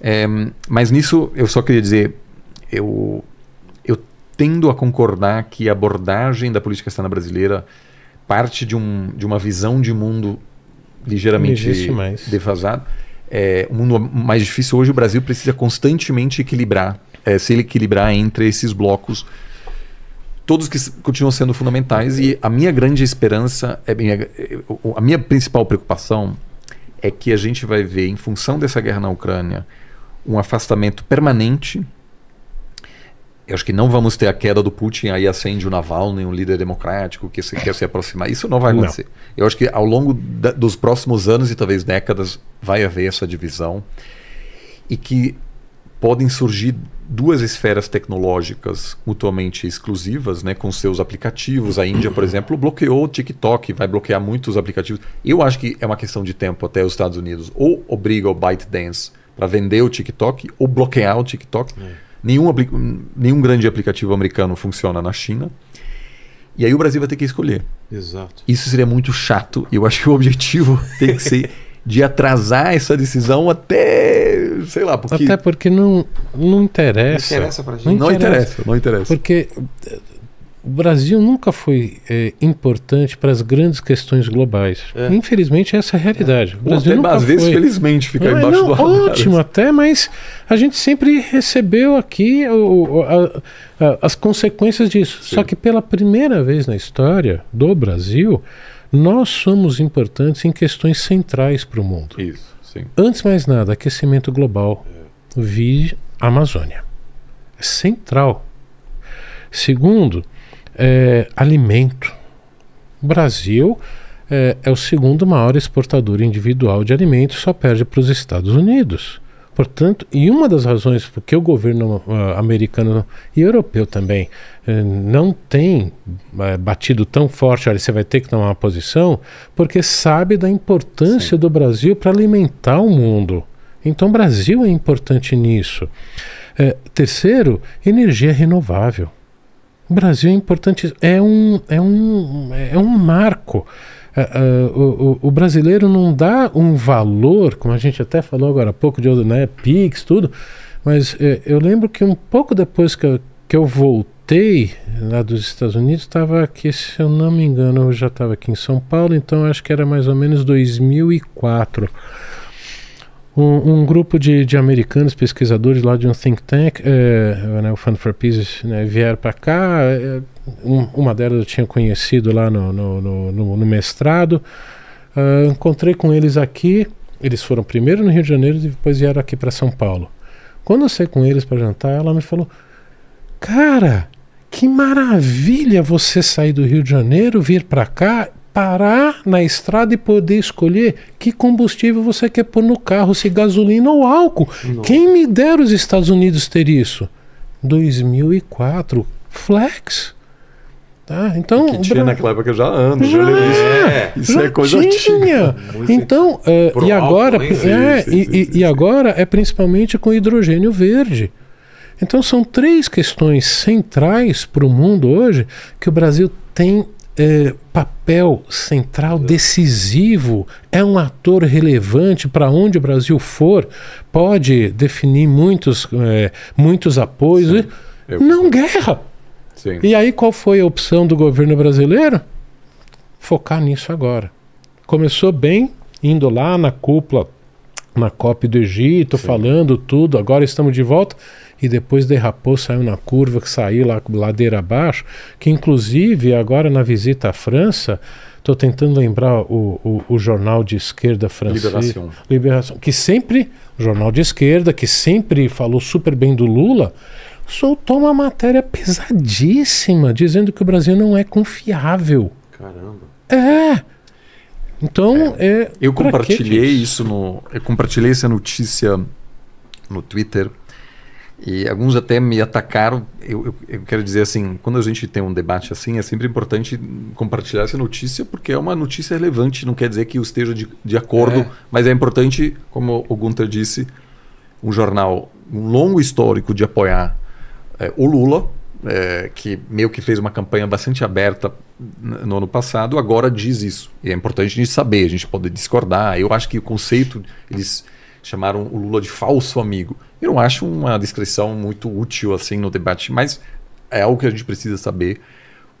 É, mas nisso eu só queria dizer, eu, eu tendo a concordar que a abordagem da política externa brasileira parte de, um, de uma visão de mundo ligeiramente defasada é, o mundo mais difícil hoje, o Brasil precisa constantemente equilibrar, é, se equilibrar entre esses blocos, todos que continuam sendo fundamentais. E a minha grande esperança, é minha, é, a minha principal preocupação é que a gente vai ver, em função dessa guerra na Ucrânia, um afastamento permanente eu acho que não vamos ter a queda do Putin, aí acende o nem um líder democrático que se, quer se aproximar. Isso não vai acontecer. Não. Eu acho que ao longo da, dos próximos anos e talvez décadas vai haver essa divisão e que podem surgir duas esferas tecnológicas mutuamente exclusivas, né, com seus aplicativos. A Índia, por exemplo, bloqueou o TikTok, vai bloquear muitos aplicativos. Eu acho que é uma questão de tempo até os Estados Unidos ou obriga o ByteDance para vender o TikTok ou bloquear o TikTok. É Nenhum, nenhum grande aplicativo americano funciona na China. E aí o Brasil vai ter que escolher. Exato. Isso seria muito chato. Eu acho que o objetivo tem que ser de atrasar essa decisão até, sei lá, porque até porque não não interessa. Não interessa pra gente. Não, não interessa. interessa. não interessa. Porque o Brasil nunca foi é, importante para as grandes questões globais. É. Infelizmente, essa é a realidade. É. O Brasil até, nunca às foi. vezes, felizmente, fica é, embaixo não, do radar. Ótimo até, mas a gente sempre recebeu aqui o, a, a, as consequências disso. Sim. Só que pela primeira vez na história do Brasil, nós somos importantes em questões centrais para o mundo. Isso, sim. Antes mais nada, aquecimento global é. vi Amazônia. É central. Segundo, é, alimento. O Brasil é, é o segundo maior exportador individual de alimentos, só perde para os Estados Unidos. Portanto, e uma das razões por que o governo uh, americano e europeu também uh, não tem uh, batido tão forte, olha, você vai ter que tomar uma posição, porque sabe da importância Sim. do Brasil para alimentar o mundo. Então, o Brasil é importante nisso. Eh, terceiro, energia renovável. Brasil é importante, é um, é um, é um marco. Uh, uh, o, o, brasileiro não dá um valor, como a gente até falou agora há pouco, de né, Pix, tudo, mas uh, eu lembro que um pouco depois que eu, que eu voltei lá dos Estados Unidos, estava aqui, se eu não me engano, eu já estava aqui em São Paulo, então acho que era mais ou menos 2004. Um, um grupo de, de, americanos pesquisadores lá de um think tank, é, né, o Fund for Peace, né, vieram para cá. É, um, uma delas eu tinha conhecido lá no, no, no, no mestrado. Uh, encontrei com eles aqui. Eles foram primeiro no Rio de Janeiro e depois vieram aqui para São Paulo. Quando eu saí com eles para jantar, ela me falou: Cara, que maravilha você sair do Rio de Janeiro, vir para cá parar na estrada e poder escolher que combustível você quer pôr no carro, se gasolina ou álcool. Quem me dera os Estados Unidos ter isso? 2004, flex. Tá? Então, que tinha naquela época já anos, já, é, isso já é coisa tinha. Então, eh, e agora álcool, é, e, e agora é principalmente com hidrogênio verde. Então são três questões centrais para o mundo hoje que o Brasil tem é, papel central, é. decisivo, é um ator relevante para onde o Brasil for, pode definir muitos, é, muitos apoios. Sim. Não guerra. Sim. E aí qual foi a opção do governo brasileiro? Focar nisso agora. Começou bem, indo lá na cúpula, na COP do Egito, Sim. falando tudo, agora estamos de volta e depois derrapou, saiu na curva, que saiu lá ladeira abaixo, que inclusive agora na visita à França, estou tentando lembrar o, o, o, jornal de esquerda francês. Liberação. Liberação. Que sempre, jornal de esquerda, que sempre falou super bem do Lula, soltou uma matéria pesadíssima, dizendo que o Brasil não é confiável. Caramba. É. Então, é. é eu compartilhei isso no. Eu compartilhei essa notícia no Twitter e alguns até me atacaram. Eu, eu, eu, quero dizer assim, quando a gente tem um debate assim, é sempre importante compartilhar essa notícia, porque é uma notícia relevante, não quer dizer que eu esteja de, de acordo, é. mas é importante, como o Gunter disse, um jornal, um longo histórico de apoiar é, o Lula, é, que meio que fez uma campanha bastante aberta no ano passado, agora diz isso. E é importante a gente saber, a gente pode discordar. Eu acho que o conceito, eles chamaram o Lula de falso amigo. Eu não acho uma descrição muito útil assim no debate, mas é algo que a gente precisa saber,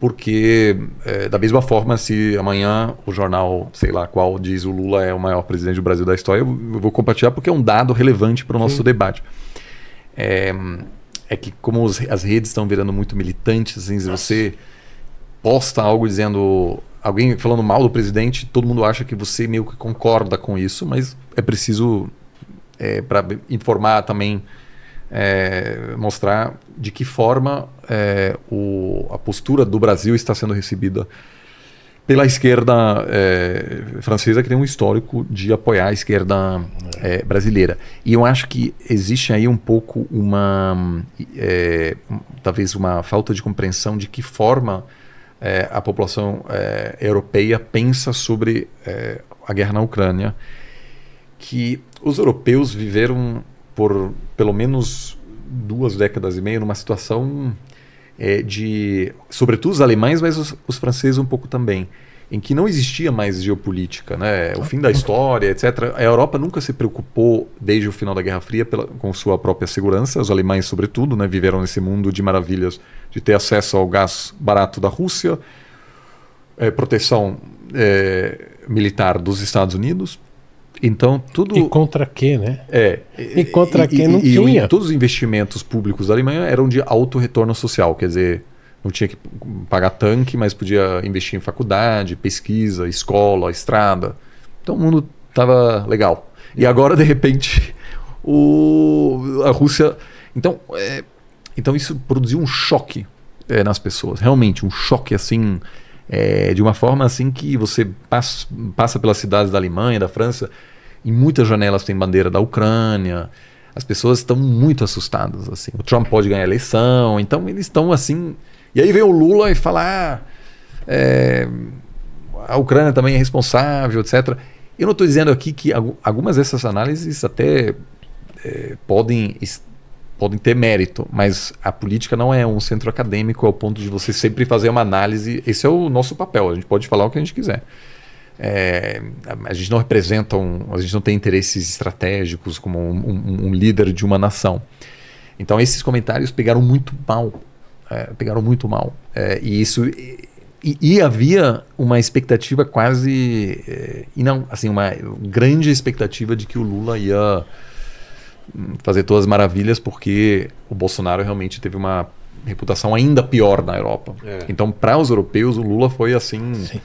porque é, da mesma forma, se amanhã o jornal, sei lá qual, diz o Lula é o maior presidente do Brasil da história, eu, vou compartilhar porque é um dado relevante para o nosso Sim. debate. É, é, que como os, as redes estão virando muito militantes, assim, se você posta algo dizendo alguém falando mal do presidente, todo mundo acha que você meio que concorda com isso, mas é preciso é, para informar também, é, mostrar de que forma é, o, a postura do Brasil está sendo recebida pela esquerda é, francesa, que tem um histórico de apoiar a esquerda é, brasileira. E eu acho que existe aí um pouco uma, é, talvez uma falta de compreensão de que forma a população europeia pensa sobre a guerra na Ucrânia, que os europeus viveram por pelo menos duas décadas e meia numa situação é, de, sobretudo os alemães, mas os, os, franceses um pouco também, em que não existia mais geopolítica, né? O fim da história, etc. A Europa nunca se preocupou desde o final da Guerra Fria pela, com sua própria segurança. Os alemães, sobretudo, né, viveram nesse mundo de maravilhas, de ter acesso ao gás barato da Rússia, é, proteção é, militar dos Estados Unidos então, tudo. E contra quê, né? É. E, e contra e, quem não e, tinha. E todos os investimentos públicos da Alemanha eram de alto retorno social, quer dizer, não tinha que pagar tanque, mas podia investir em faculdade, pesquisa, escola, estrada. Então o mundo estava legal. E agora, de repente, o, a Rússia. Então, é, então isso produziu um choque é, nas pessoas. Realmente, um choque assim. É, de uma forma assim que você passa, passa pelas cidades da Alemanha, da França, em muitas janelas tem bandeira da Ucrânia. As pessoas estão muito assustadas assim. O Trump pode ganhar a eleição, então eles estão assim. E aí vem o Lula e fala: ah, é... a Ucrânia também é responsável, etc. Eu não estou dizendo aqui que algumas dessas análises até é, podem, podem ter mérito, mas a política não é um centro acadêmico ao é ponto de você sempre fazer uma análise. Esse é o nosso papel, a gente pode falar o que a gente quiser. É, a gente não representa, um, a gente não tem interesses estratégicos como um, um, um líder de uma nação. Então esses comentários pegaram muito mal, é, pegaram muito mal. É, e isso e, e, havia uma expectativa quase é, e não assim uma grande expectativa de que o Lula ia hum, fazer todas as maravilhas porque o Bolsonaro realmente teve uma reputação ainda pior na Europa. É. Então para os europeus o Lula foi assim. Sim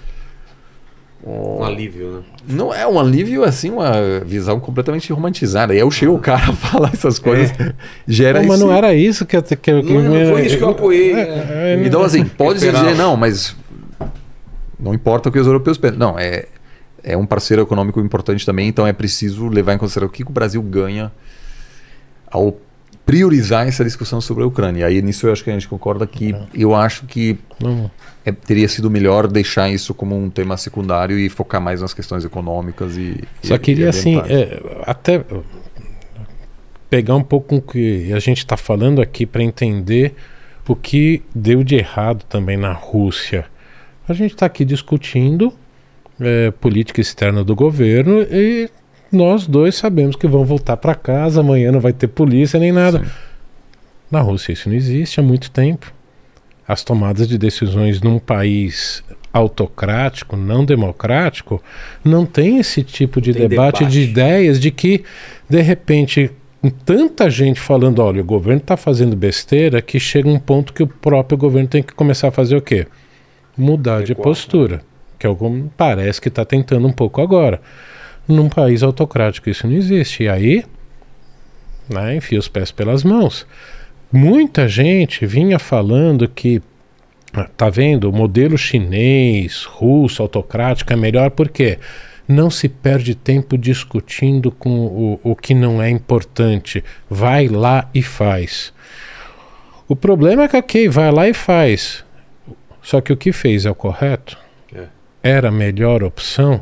um, alívio, né? Não é um alívio, assim, uma visão completamente romantizada. E eu é chego o cara a falar essas coisas, é. gera não, Mas não era isso que eu... Que, que não, não foi isso que eu apoiei. É, é, é. então, assim, pode dizer, não, mas não importa o que os europeus pensam. Não, é, é um parceiro econômico importante também, então é preciso levar em consideração o que o Brasil ganha ao priorizar essa discussão sobre a Ucrânia. Aí nisso eu acho que a gente concorda que é. eu acho que é, teria sido melhor deixar isso como um tema secundário e focar mais nas questões econômicas e. Só e, queria e assim é, até pegar um pouco o que a gente está falando aqui para entender o que deu de errado também na Rússia. A gente está aqui discutindo é, política externa do governo e nós dois sabemos que vão voltar para casa, amanhã não vai ter polícia nem nada. Sim. Na Rússia isso não existe há muito tempo. As tomadas de decisões num país autocrático, não democrático, não tem esse tipo de debate, debate, de ideias de que, de repente, tanta gente falando, olha, o governo está fazendo besteira, que chega um ponto que o próprio governo tem que começar a fazer o quê? Mudar de né? postura, que é o, parece que está tentando um pouco agora. Num país autocrático isso não existe. E aí, né, enfia os pés pelas mãos. Muita gente vinha falando que, ah, tá vendo, o modelo chinês, russo, autocrático é melhor porque não se perde tempo discutindo com o, o que não é importante. Vai lá e faz. O problema é que, ok, vai lá e faz. Só que o que fez é o correto? É. Era a melhor opção?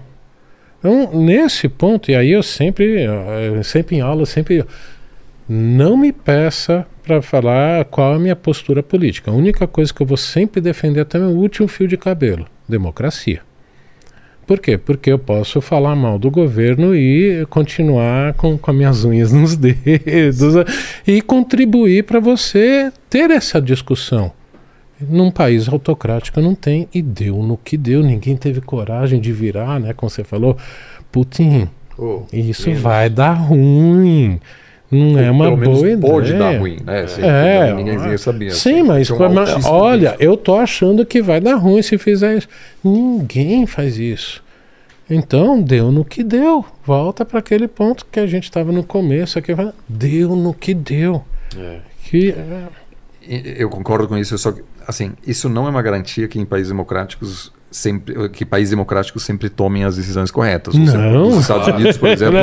Então, nesse ponto, e aí eu sempre, eh, sempre em aula, sempre não me peça para falar qual é a minha postura política. A única coisa que eu vou sempre defender até meu último fio de cabelo, democracia. Por quê? Porque eu posso falar mal do governo e continuar com, com as minhas unhas nos dedos e contribuir para você ter essa discussão. Num país autocrático não tem, e deu no que deu. Ninguém teve coragem de virar, né? Como você falou, Putin, oh, isso menos. vai dar ruim. Não é uma boa ideia. Pode dar ruim, né? é, ninguém sabia. Sim, assim. mas olha, eu tô achando que vai dar ruim se fizer isso. Ninguém faz isso. Então, deu no que deu. Volta para aquele ponto que a gente estava no começo. Aqui, deu no que deu. É. Que, é, eu concordo com isso, só que, assim, isso não é uma garantia que em países democráticos sempre que países democráticos sempre tomem as decisões corretas. Não. Os Estados Unidos, por exemplo,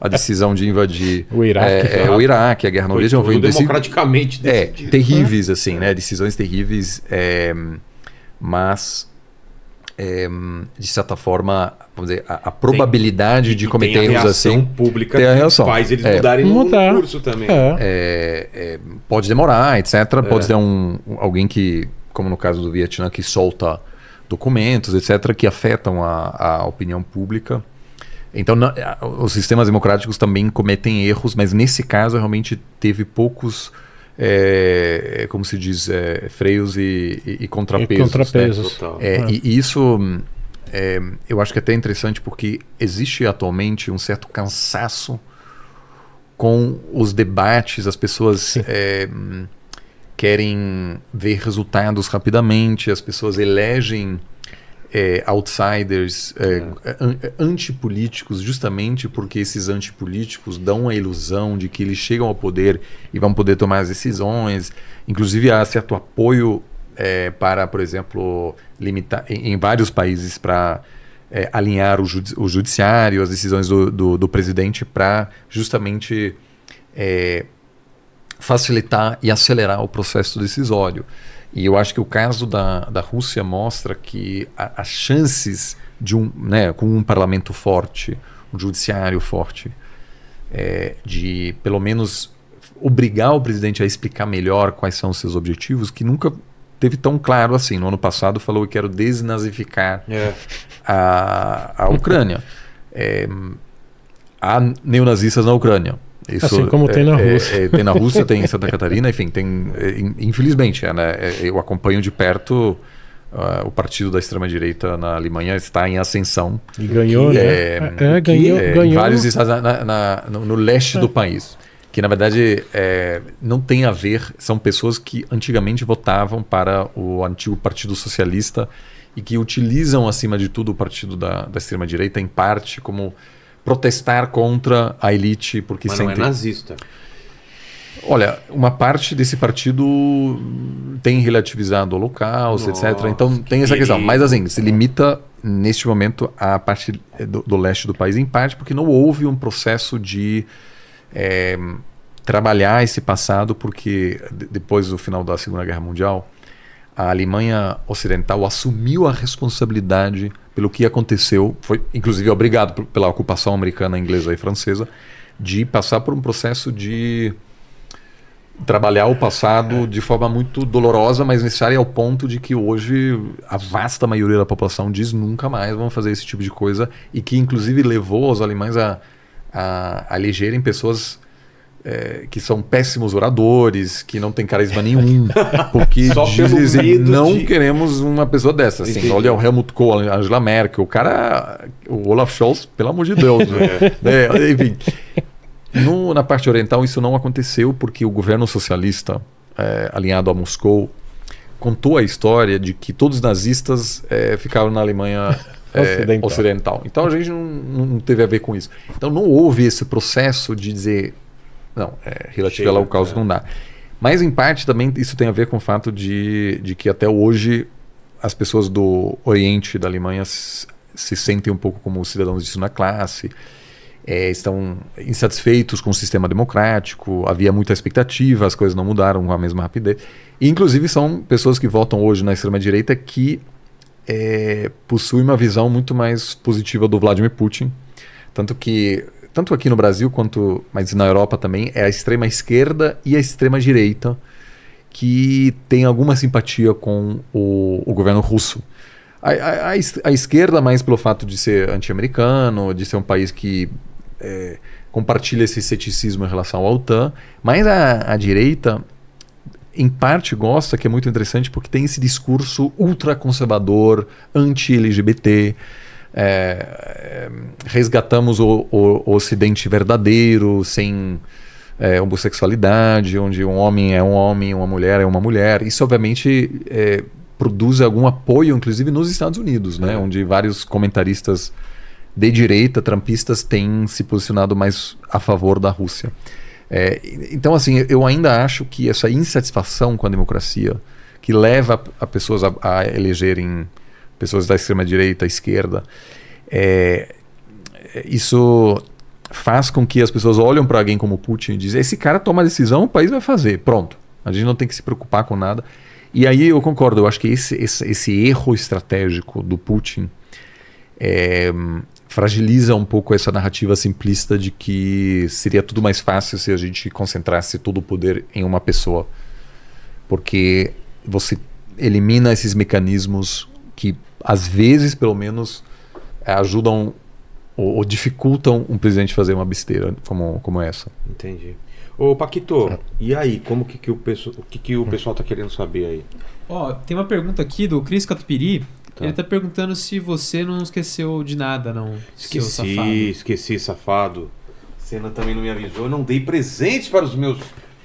a decisão de invadir o Iraque, é, é, o Iraque a guerra no Oriente, foi democraticamente é, decidido. É, terríveis assim, né? Decisões terríveis, é, mas é, de certa forma, vamos dizer, a, a probabilidade tem, de cometer erros assim. Pública tem a reação pública faz eles é, mudarem mudar. no curso também. É. É, é. pode demorar, etc. É. Pode ter um, alguém que, como no caso do Vietnã, que solta documentos, etc., que afetam a, a opinião pública. Então, não, os sistemas democráticos também cometem erros, mas nesse caso realmente teve poucos é, é, como se diz, é, freios e, e, e contrapesos. E contrapesos. Né? É, é, e, e, isso é, eu acho que é até interessante porque existe atualmente um certo cansaço com os debates, as pessoas querem ver resultados rapidamente, as pessoas elegem é, outsiders, é, é. antipolíticos, justamente porque esses antipolíticos dão a ilusão de que eles chegam ao poder e vão poder tomar as decisões, inclusive há certo apoio é, para, por exemplo, limitar em, em vários países para é, alinhar o, judi o, judiciário, as decisões do, do, do presidente para justamente é, facilitar e acelerar o processo decisório. E eu acho que o caso da, da Rússia mostra que as chances de um, né, com um parlamento forte, um judiciário forte, é, de pelo menos obrigar o presidente a explicar melhor quais são os seus objetivos, que nunca teve tão claro assim. No ano passado falou que quero desnazificar é. a, a Ucrânia. É, há neonazistas na Ucrânia. Isso assim como é, tem na é, é, Rússia. É, tem na Rússia, tem em Santa Catarina, enfim, tem. É, infelizmente, né, eu acompanho de perto. Uh, o partido da extrema-direita na Alemanha está em ascensão. E ganhou, que, né? É, é ganhou, que, ganhou. vários estados na, na, no, no, leste do país. Que, na verdade, não tem a ver... São pessoas que antigamente votavam para o antigo Partido Socialista e que utilizam, acima de tudo, o partido da, da extrema-direita, em parte, como protestar contra a elite porque Mas não é nazista. Olha, uma parte desse partido tem relativizado o Holocausto, etc. Então tem essa questão. Mas assim, se limita neste momento à parte do, do leste do país, em parte porque não houve um processo de é, trabalhar esse passado, porque depois do final da Segunda Guerra Mundial, a Alemanha Ocidental assumiu a responsabilidade pelo que aconteceu, foi inclusive obrigado pela ocupação americana, inglesa e francesa, de passar por um processo de trabalhar o passado de forma muito dolorosa, mas necessária ao ponto de que hoje a vasta maioria da população diz nunca mais vamos fazer esse tipo de coisa e que inclusive levou os alemães a, a, a elegerem pessoas é, que são péssimos oradores, que não tem carisma nenhum, porque Só dizem não de... queremos uma pessoa dessa. Assim, olha o Helmut Kohl, Angela Merkel, o cara, o Olaf Scholz, pelo amor de Deus. Né? é, enfim, no, na parte oriental isso não aconteceu porque o governo socialista é, alinhado a Moscou contou a história de que todos os nazistas é, ficaram na Alemanha é, ocidental. ocidental. Então a gente não, não teve a ver com isso. Então não houve esse processo de dizer não, é, relativo ao caos é. não dá. Mas, em parte, também isso tem a ver com o fato de, de que até hoje as pessoas do Oriente da Alemanha se sentem um pouco como cidadãos de segunda classe, é, estão insatisfeitos com o sistema democrático, havia muita expectativa, as coisas não mudaram com a mesma rapidez. E, inclusive, são pessoas que votam hoje na extrema-direita que é, possuem uma visão muito mais positiva do Vladimir Putin. Tanto que tanto aqui no Brasil quanto mas na Europa também, é a extrema esquerda e a extrema direita que tem alguma simpatia com o, o governo russo. A, a, a, esquerda, mais pelo fato de ser anti-americano, de ser um país que é, compartilha esse ceticismo em relação ao OTAN, mas a, a direita, em parte, gosta, que é muito interessante, porque tem esse discurso ultraconservador, anti-LGBT. É, é, resgatamos o, o, o, Ocidente verdadeiro, sem é, homossexualidade, onde um homem é um homem, uma mulher é uma mulher. Isso, obviamente, é, produz algum apoio, inclusive nos Estados Unidos, né? É. onde vários comentaristas de direita, trampistas, têm se posicionado mais a favor da Rússia. É, então, assim, eu ainda acho que essa insatisfação com a democracia, que leva a pessoas a, a elegerem pessoas da extrema-direita, esquerda. É, isso faz com que as pessoas olhem para alguém como Putin e dizem: esse cara toma a decisão, o país vai fazer, pronto. A gente não tem que se preocupar com nada. E aí eu concordo, eu acho que esse, esse, esse erro estratégico do Putin é, fragiliza um pouco essa narrativa simplista de que seria tudo mais fácil se a gente concentrasse todo o poder em uma pessoa. Porque você elimina esses mecanismos que às vezes, pelo menos, é, ajudam ou, ou dificultam um presidente fazer uma besteira como, como essa. Entendi. Ô Paquito, é. e aí, como que, que o, peço, o que, que o pessoal está querendo saber aí? Ó, tem uma pergunta aqui do Cris Catupiri Tá. Ele está perguntando se você não esqueceu de nada, não. Esqueci, safado. esqueci, safado. Cena também não me avisou. Eu não dei presente para os meus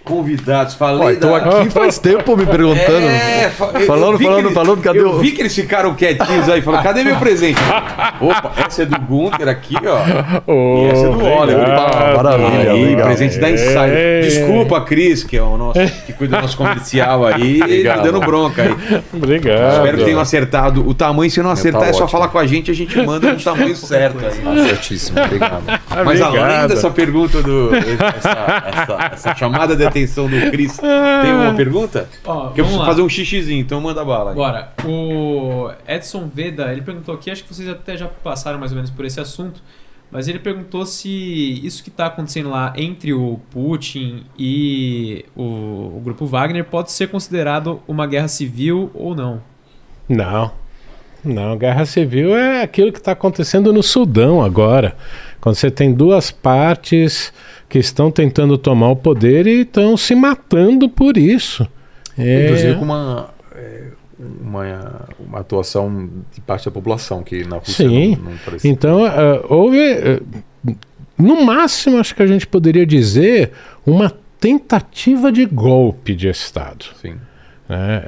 convidados. Falei estou da... aqui faz tempo me perguntando. É, fa... falando, falando, ele... falando, cadê eu o... vi que eles ficaram quietinhos aí, falando, cadê meu presente? Opa, essa é do Gunter aqui, ó. Oh, e essa é do Oliver. Ah, maravilha, aí, legal. presente da Insight. É. Desculpa, Cris, que é o nosso que cuida do nosso comercial aí, tá dando bronca aí. Obrigado. Espero que tenham acertado o tamanho. Se não é, tá acertar, tá é ótimo. só falar com a gente, a gente manda no tamanho certo tá certíssimo, obrigado. Mas além dessa pergunta do essa, essa, essa chamada de atenção do Cris. Ah. Tem uma pergunta? Ó, que eu preciso lá. fazer um xixizinho, então manda bala. Bora. O Edson Veda, ele perguntou aqui, acho que vocês até já passaram mais ou menos por esse assunto, mas ele perguntou se isso que está acontecendo lá entre o Putin e o, o grupo Wagner pode ser considerado uma guerra civil ou não. Não. Não, guerra civil é aquilo que está acontecendo no Sudão agora. Quando você tem duas partes que estão tentando tomar o poder e estão se matando por isso. É... Inclusive com uma, é, uma, uma, atuação de parte da população, que na Rússia Sim. não, não parece. Então, uh, houve, uh, no máximo, acho que a gente poderia dizer, uma tentativa de golpe de Estado. Sim.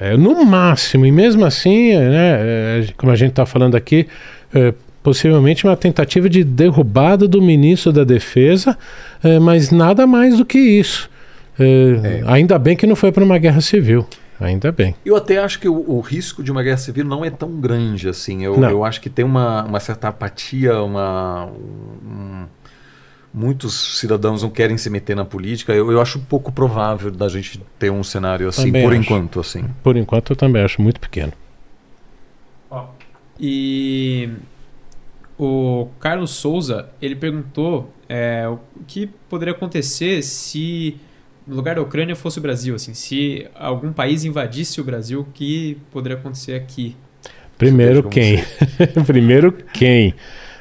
É, no máximo, e mesmo assim, né, como a gente está falando aqui, possivelmente uma tentativa de derrubada do ministro da Defesa, é, mas nada mais do que isso. É, é. Ainda bem que não foi para uma guerra civil. Ainda bem. Eu até acho que o, o, risco de uma guerra civil não é tão grande assim. Eu, eu acho que tem uma, uma certa apatia, uma. Um, muitos cidadãos não querem se meter na política. Eu, eu acho pouco provável da gente ter um cenário assim, também por acho. enquanto. assim. Por enquanto eu também acho muito pequeno. Oh. E o Carlos Souza, ele perguntou é, o que poderia acontecer se no lugar da Ucrânia fosse o Brasil, assim, se algum país invadisse o Brasil, o que poderia acontecer aqui? Primeiro quem? Primeiro quem,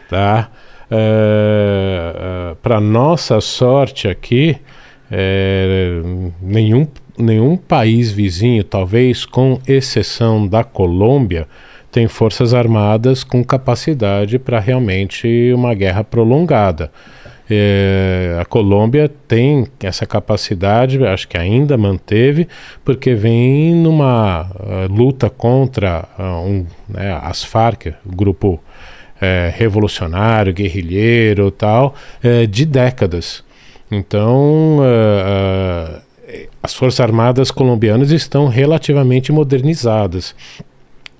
tá? É, é, Para nossa sorte aqui, é, nenhum, nenhum país vizinho, talvez com exceção da Colômbia, tem forças armadas com capacidade para realmente uma guerra prolongada. É, a Colômbia tem essa capacidade, acho que ainda manteve, porque vem numa uh, luta contra uh, um, né, as Farc, grupo é, revolucionário, guerrilheiro tal, é, de décadas. Então, uh, as Forças Armadas colombianas estão relativamente modernizadas.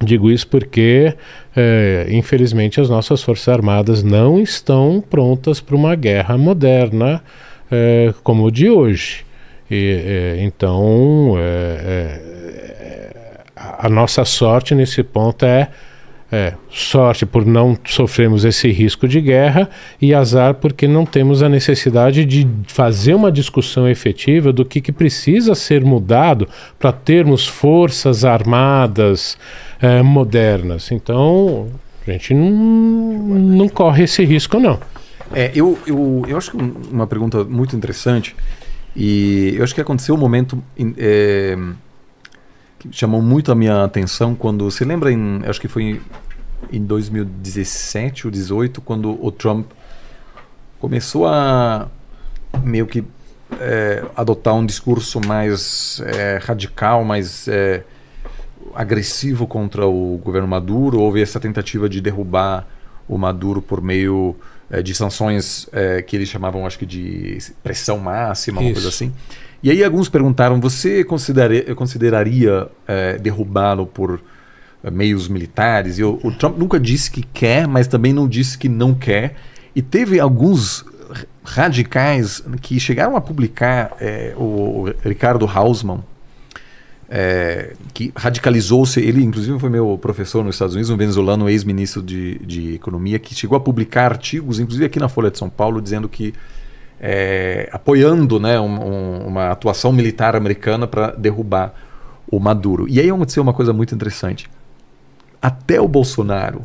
Digo isso porque, é, infelizmente, as nossas Forças Armadas não estão prontas para uma guerra moderna é, como a de hoje. E, é, então, é, é, a nossa sorte nesse ponto é, é, sorte por não sofrermos esse risco de guerra e azar porque não temos a necessidade de fazer uma discussão efetiva do que, que precisa ser mudado para termos forças armadas é, modernas. Então, a gente não, não corre esse risco, não. É, eu, eu, eu acho que uma pergunta muito interessante, e eu acho que aconteceu um momento é, que chamou muito a minha atenção quando. Você lembra, em, acho que foi em, 2017 ou 2018, quando o Trump começou a meio que é, adotar um discurso mais é, radical, mais é, agressivo contra o governo Maduro, houve essa tentativa de derrubar o Maduro por meio é, de sanções é, que eles chamavam, acho que, de pressão máxima, uma Isso. coisa assim. E aí alguns perguntaram: você consideraria, consideraria eh, é, derrubá-lo por meios militares? E o, o Trump nunca disse que quer, mas também não disse que não quer. E teve alguns radicais que chegaram a publicar, é, o, o Ricardo Hausmann, é, que radicalizou-se. Ele, inclusive, foi meu professor nos Estados Unidos, um venezuelano, ex-ministro de, de Economia, que chegou a publicar artigos, inclusive aqui na Folha de São Paulo, dizendo que. É, apoiando né, um, um, uma atuação militar americana para derrubar o Maduro. E aí aconteceu uma coisa muito interessante. Até o Bolsonaro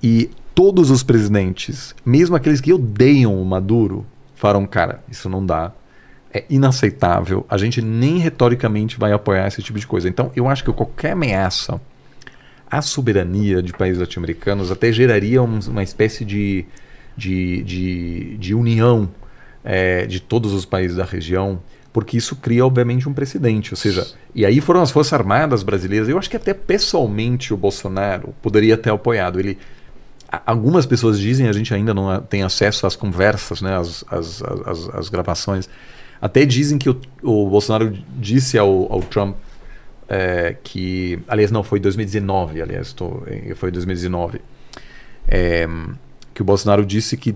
e todos os presidentes, mesmo aqueles que odeiam o Maduro, falaram: cara, isso não dá é inaceitável. A gente nem retoricamente vai apoiar esse tipo de coisa. Então, eu acho que qualquer ameaça à soberania de países latino-americanos até geraria uma espécie de, de, de, de união é, de todos os países da região, porque isso cria, obviamente, um precedente. Ou seja, e aí foram as Forças Armadas brasileiras. Eu acho que até pessoalmente o Bolsonaro poderia ter apoiado. Ele algumas pessoas dizem a gente ainda não tem acesso às conversas, né, às, às, às, às gravações. Até dizem que o, o Bolsonaro disse ao, ao Trump é, que. Aliás, não, foi 2019, aliás, tô, é, foi 2019. É, que o Bolsonaro disse que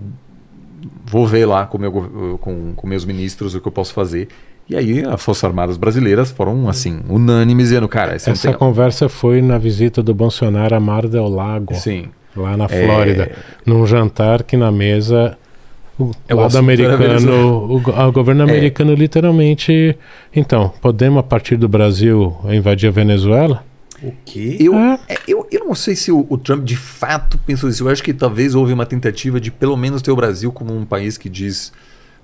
vou ver lá com, meu, com, com meus ministros o que eu posso fazer. E aí as Forças Armadas Brasileiras foram, assim, unânimes, dizendo, cara... Essa conversa foi na visita do Bolsonaro a Mar del Lago. Sim. Lá na Flórida. É... Num jantar que na mesa o, lado americano, o, o, governo é. americano é. literalmente. Então, podemos a partir do Brasil invadir a Venezuela? O quê? Eu, é. é. eu, eu não sei se o, o, Trump de fato pensou isso. Eu acho que talvez houve uma tentativa de pelo menos ter o Brasil como um país que diz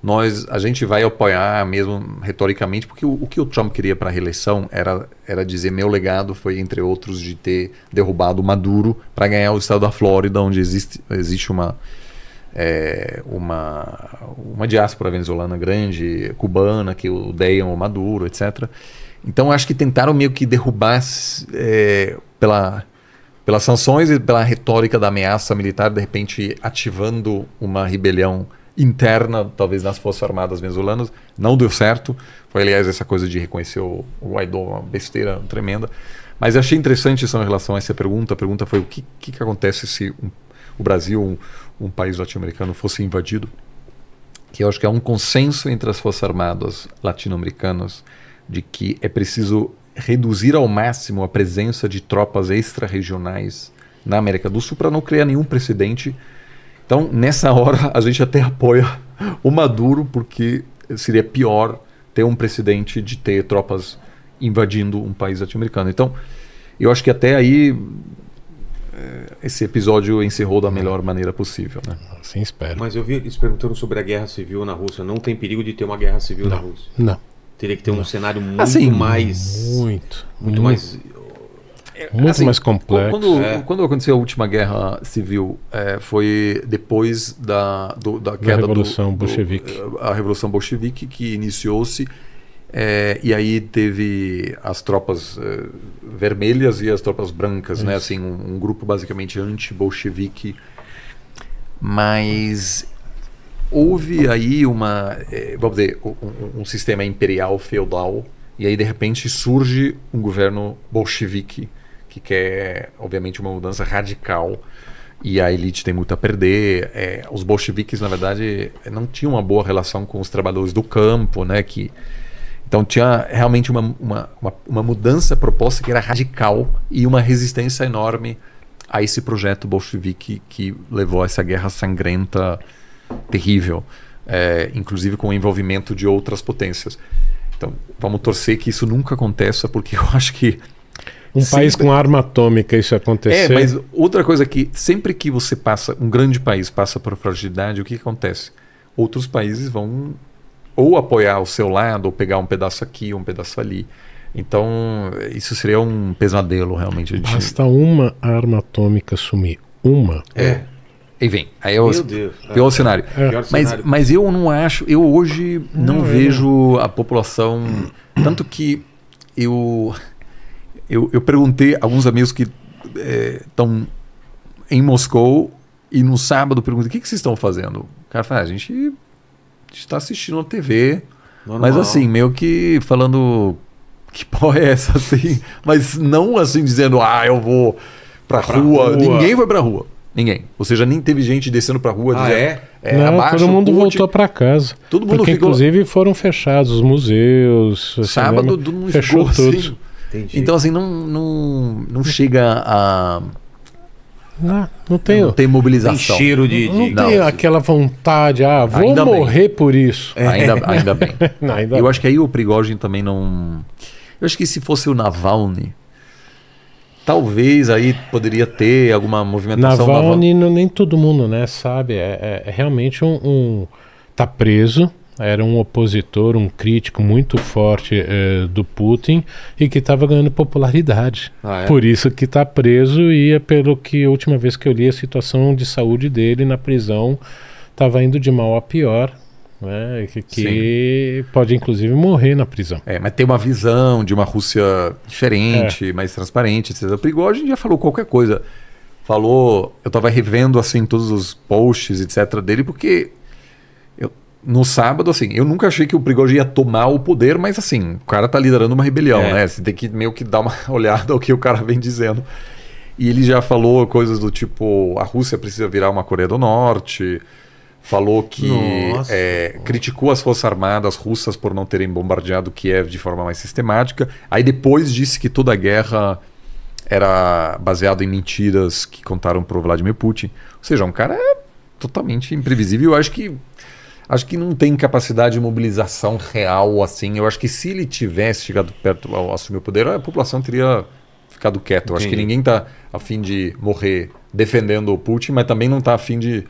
nós a gente vai apoiar mesmo retoricamente, porque o, o que o Trump queria para a reeleição era, era dizer meu legado foi, entre outros, de ter derrubado Maduro para ganhar o estado da Flórida, onde existe, existe uma é, uma, uma diáspora venezuelana grande, cubana, que odeiam o Maduro, etc. Então acho que tentaram meio que derrubar é, pela, pelas sanções e pela retórica da ameaça militar, de repente ativando uma rebelião interna, talvez nas Forças Armadas venezuelanas. Não deu certo. Foi, aliás, essa coisa de reconhecer o, o Guaidó, uma besteira tremenda. Mas achei interessante isso em relação a essa pergunta. A pergunta foi o que, que, que acontece se um, o Brasil, um, um país latino-americano fosse invadido, que eu acho que há um consenso entre as forças armadas latino-americanas de que é preciso reduzir ao máximo a presença de tropas extra-regionais na América do Sul para não criar nenhum precedente. Então, nessa hora, a gente até apoia o Maduro, porque seria pior ter um precedente de ter tropas invadindo um país latino-americano. Então, eu acho que até aí é, esse episódio encerrou da melhor maneira possível, né? Sim, espero. Mas eu vi eles perguntando sobre a guerra civil na Rússia. Não tem perigo de ter uma guerra civil não, na Rússia? Não. Teria que ter um cenário ah, é, muito assim, mais. Muito. Muito mais. Muito assim, mais complexo. Quando, é. quando, aconteceu a última guerra civil, é, foi depois da, do, da queda da Revolução do, Bolchevique. Do, a Revolução Bolchevique, que iniciou-se é, e aí teve as tropas é, vermelhas e as tropas brancas, né? Isso. né? Assim, um, um grupo basicamente anti-bolchevique. Mas houve aí uma, é, vamos dizer, um, um, sistema imperial feudal e aí de repente surge um governo bolchevique que quer, obviamente, uma mudança radical e a elite tem muito a perder. É, os bolcheviques, na verdade, não tinham uma boa relação com os trabalhadores do campo, né? Que então tinha realmente uma, uma, uma, uma mudança proposta que era radical e uma resistência enorme a esse projeto bolchevique que levou a essa guerra sangrenta terrível, é, inclusive com o envolvimento de outras potências. Então, vamos torcer que isso nunca aconteça, porque eu acho que. Um sempre... país com arma atômica, isso acontecer. É, mas outra coisa que sempre que você passa, um grande país passa por fragilidade, o que acontece? Outros países vão ou apoiar o seu lado, ou pegar um pedaço aqui, um pedaço ali. Então, isso seria um pesadelo, realmente. Gente... Basta uma arma atômica sumir. Uma. É. E vem. Aí é o, Meu Deus. Pior é. cenário. É. Pior mas, cenário. mas eu não acho. Eu hoje não, não é, né? vejo é. a população. Tanto que eu, eu, eu perguntei a alguns amigos que estão é, em Moscou e no sábado perguntei: o que, que vocês estão fazendo? O cara fala: ah, a gente está assistindo a TV. Normal. Mas assim, meio que falando. Que porra é essa, assim? Mas não assim dizendo, ah, eu vou pra, pra rua. rua. Ninguém foi pra rua. Ninguém. Ou seja, nem teve gente descendo pra rua. Ah, dizendo, é? é não, abaixo, todo mundo curte. voltou para casa. Todo mundo porque, ficou... inclusive, foram fechados os museus. Sábado, cinema, todo mundo fechou ficou, assim. tudo. Assim. Então, assim, não, não, não chega a não, não tem, não tem mobilização. Tem cheiro de. de... Não, tem aquela vontade, ah, vou ainda morrer bem. por isso. É. Ainda, ainda bem. não, ainda eu bem. acho que aí o Prigogine também não. Eu acho que se fosse o Navalny, talvez aí poderia ter alguma movimentação. Navalny, Naval... nem todo mundo né, sabe, é, é, é realmente um, um. Tá preso era um opositor, um crítico muito forte eh, do Putin e que estava ganhando popularidade. Ah, é? Por isso que está preso e é pelo que a última vez que eu li a situação de saúde dele na prisão estava indo de mal a pior. Né, que, que pode inclusive morrer na prisão. É, mas tem uma visão de uma Rússia diferente, é. mais transparente, etc. O Prigogine já falou qualquer coisa falou, eu estava revendo assim todos os posts, etc dele, porque no sábado, assim, eu nunca achei que o Prigogine ia tomar o poder, mas assim, o cara tá liderando uma rebelião, é. né? Você tem que meio que dar uma olhada ao que o cara vem dizendo. E ele já falou coisas do tipo: a Rússia precisa virar uma Coreia do Norte. Falou que é, criticou as forças armadas russas por não terem bombardeado Kiev de forma mais sistemática. Aí depois disse que toda a guerra era baseada em mentiras que contaram para Vladimir Putin. Ou seja, um cara é totalmente imprevisível. Eu acho que acho que não tem capacidade de mobilização real assim. Eu acho que se ele tivesse chegado perto ao assumir o poder, a população teria ficado quieta. Eu acho que ninguém está afim de morrer defendendo o Putin, mas também não está afim de,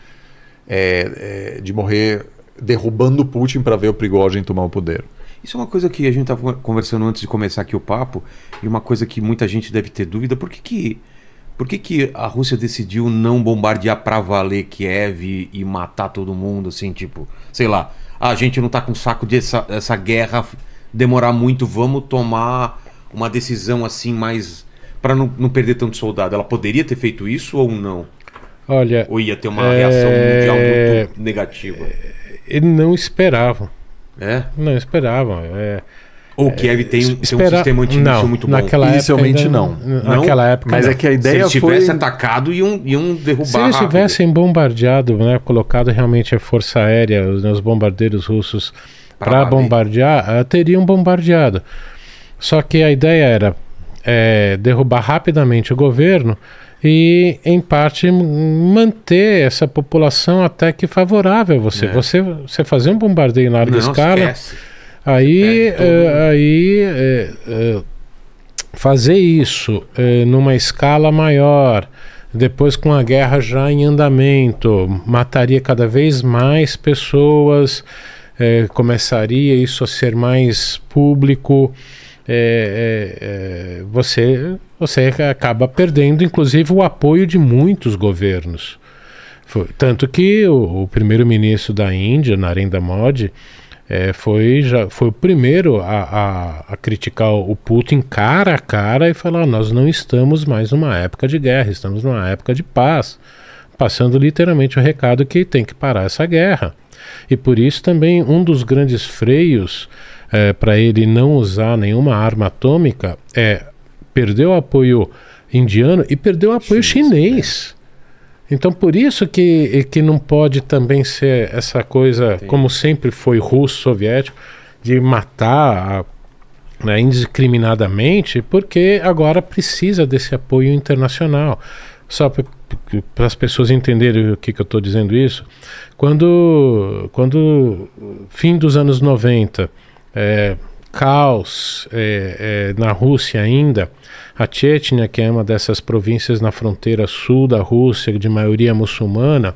é, é, de morrer derrubando o Putin para ver o Prigogine tomar o poder. Isso é uma coisa que a gente estava conversando antes de começar aqui o papo, e uma coisa que muita gente deve ter dúvida, por que, que por que, que a Rússia decidiu não bombardear pra valer Kiev e matar todo mundo, assim, tipo, sei lá, ah, a gente não tá com saco dessa essa guerra demorar muito, vamos tomar uma decisão assim mais para não, não perder tanto soldado. Ela poderia ter feito isso ou não? Olha, ou ia ter uma é... reação mundial muito negativa. É, eles não esperavam. É? Não esperavam. É... Ou Kiev tem, um, espera... tem um sistema antimíssil não, muito bom. Naquela Inicialmente ainda, não. não. Naquela época Mas não. é que a ideia se eles foi... tivessem atacado e um, e um derrubado. Se eles tivessem rápido. bombardeado, né, colocado realmente a força aérea, os, né, os bombardeiros russos para bombardear, eh, teriam bombardeado. Só que a ideia era é, derrubar rapidamente o governo e, em parte, manter essa população até que favorável a você. É. Você, você fazer um bombardeio em larga Não, escala. Esquece Aí, é, aí eh, eh, fazer isso numa escala maior, depois com a guerra já em andamento, mataria cada vez mais pessoas, começaria isso a ser mais público. você, você acaba perdendo, inclusive, o apoio de muitos governos. tanto que o, o primeiro-ministro da Índia, Narendra Modi, é, foi, já, foi o primeiro a, a, a, criticar o Putin cara a cara e falar: nós não estamos mais numa época de guerra, estamos numa época de paz. Passando literalmente o recado que tem que parar essa guerra. E por isso também um dos grandes freios é, para ele não usar nenhuma arma atômica é perdeu o apoio indiano e perdeu o apoio chinês. É. Então por isso que, que não pode também ser essa coisa, Sim. como sempre foi russo-soviético, de matar né, indiscriminadamente, porque agora precisa desse apoio internacional. Só para as pessoas entenderem o que, que eu estou dizendo isso, quando, quando fim dos anos 90, é, caos é, é, na Rússia ainda. A Chechnya, que é uma dessas províncias na fronteira sul da Rússia, de maioria muçulmana,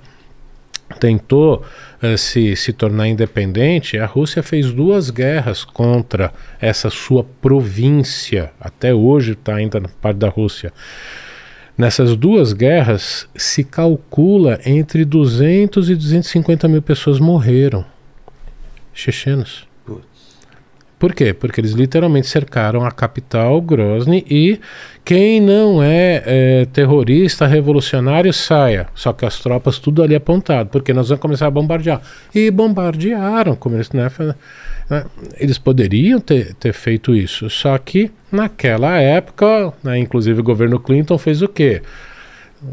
tentou é, se, se tornar independente, a Rússia fez duas guerras contra essa sua província. Até hoje está ainda na parte da Rússia. Nessas duas guerras, se calcula entre 200 e 250 mil pessoas morreram. Chechenos. Por quê? Porque eles literalmente cercaram a capital Grozny e quem não é, é, terrorista, revolucionário, saia. Só que as tropas tudo ali apontado, porque nós vamos começar a bombardear. E bombardearam, como eles, né, né eles poderiam ter, ter feito isso, só que naquela época, né, inclusive o governo Clinton fez o quê?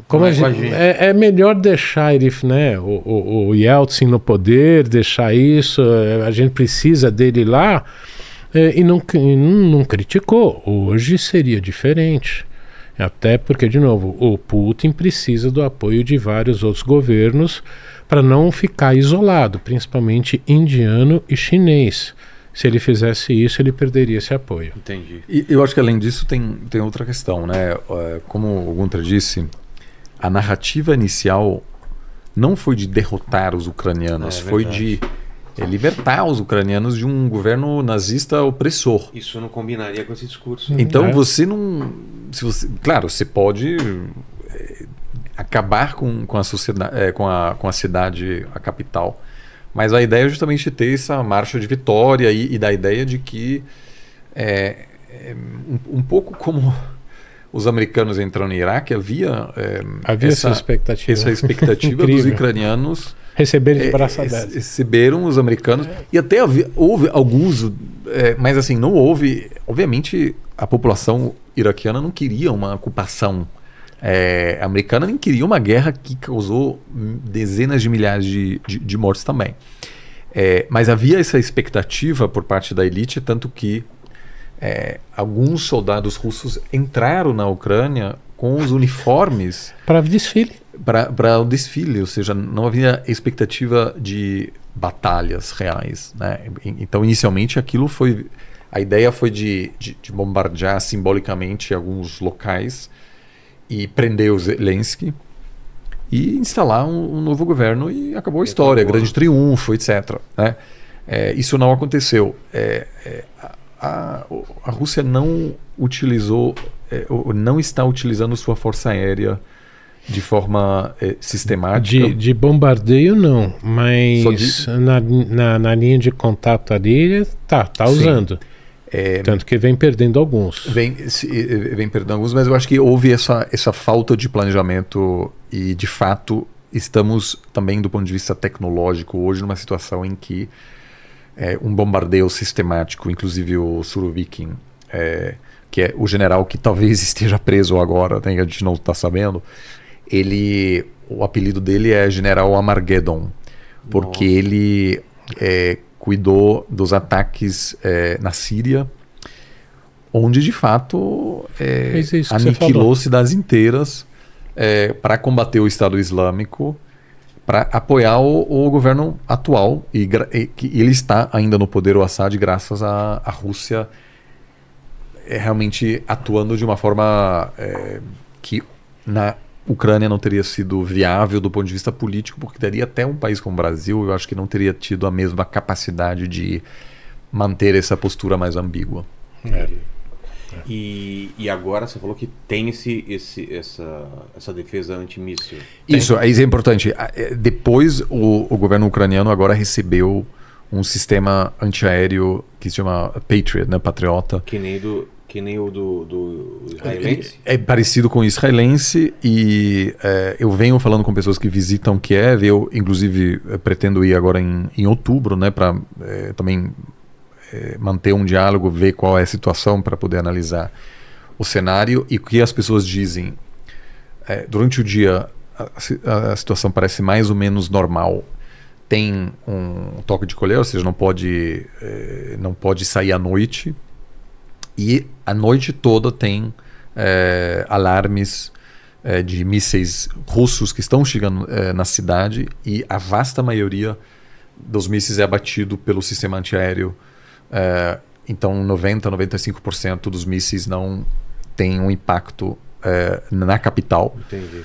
Como é, gente, gente. É, é, melhor deixar ele, né, o, o, o, Yeltsin no poder, deixar isso, eh, a gente precisa dele lá, eh, e não, não criticou. Hoje seria diferente. Até porque, de novo, o Putin precisa do apoio de vários outros governos para não ficar isolado, principalmente indiano e chinês. Se ele fizesse isso, ele perderia esse apoio. Entendi. E eu acho que além disso tem, tem outra questão, né? Eh, como o Gunter disse, a narrativa inicial não foi de derrotar os ucranianos, é, foi verdade. de é libertar os ucranianos de um governo nazista opressor. Isso não combinaria com esse discurso. Uhum. Então é. você não. Se você, claro, você pode eh, acabar com, com, a sociedade, é, com, a, com a cidade, a capital. Mas a ideia é justamente ter essa marcha de vitória e, e da ideia de que. É, um, um pouco como os americanos entraram no Iraque, havia, é, havia essa, essa, expectativa, essa expectativa dos ucranianos. Receberem de eh, braço é, Receberam os americanos. É. E até havia, houve alguns, eh, mas assim, não houve. Obviamente, a população iraquiana não queria uma ocupação americana, nem queria uma guerra que causou dezenas de milhares de, de, de mortes também. mas havia essa expectativa por parte da elite, tanto que é, alguns soldados russos entraram na Ucrânia com os uniformes. para desfile. Para o desfile, ou seja, não havia expectativa de batalhas reais. Né? Então, inicialmente, aquilo foi. A ideia foi de, de, de bombardear simbolicamente alguns locais e prender o Zelensky e instalar um, um novo governo e acabou a história, acabou. grande triunfo, etc. Né? É, isso não aconteceu. É, é, a, a Rússia não utilizou, é, não está utilizando sua força aérea de forma é, sistemática? De, de, bombardeio não, mas de... na, na, na, linha de contato ali tá, tá usando. É, Tanto que vem perdendo alguns. Vem, vem perdendo alguns, mas eu acho que houve essa, essa falta de planejamento e, de fato, estamos também, do ponto de vista tecnológico, hoje numa situação em que é, um bombardeio sistemático, inclusive o Suruvikin, é, que é o general que talvez esteja preso agora, né, a gente não está sabendo, ele, o apelido dele é General Amargeddon, porque Nossa. ele é, cuidou dos ataques é, na Síria, onde de fato é, aniquilou cidades inteiras é, para combater o Estado Islâmico para apoiar o, o, governo atual e, que ele está ainda no poder o Assad graças à, Rússia é, realmente atuando de uma forma é, que na Ucrânia não teria sido viável do ponto de vista político porque teria até um país como o Brasil eu acho que não teria tido a mesma capacidade de manter essa postura mais ambígua. É. É. E, e agora você falou que tem esse, esse, essa, essa defesa antimíssil. Isso, isso é importante. Ah, é, depois o, o governo ucraniano agora recebeu um sistema antiaéreo que se chama Patriot, né? Patriota. Que nem do, que nem o do, do é, israelense? É, é, parecido com o israelense e é, eu venho falando com pessoas que visitam Kiev. Eu, inclusive, pretendo ir agora em, em outubro, né, para é, também eh, manter um diálogo, ver qual é a situação para poder analisar o cenário e o que as pessoas dizem. É, durante o dia, a, a, situação parece mais ou menos normal. Tem um toque de colher, ou seja, não pode, é, não pode sair à noite. E a noite toda tem alarmes de mísseis russos que estão chegando na cidade e a vasta maioria dos mísseis é abatido pelo sistema antiaéreo é, então, 90, 95% dos mísseis não tem um impacto é, na capital. Entendi.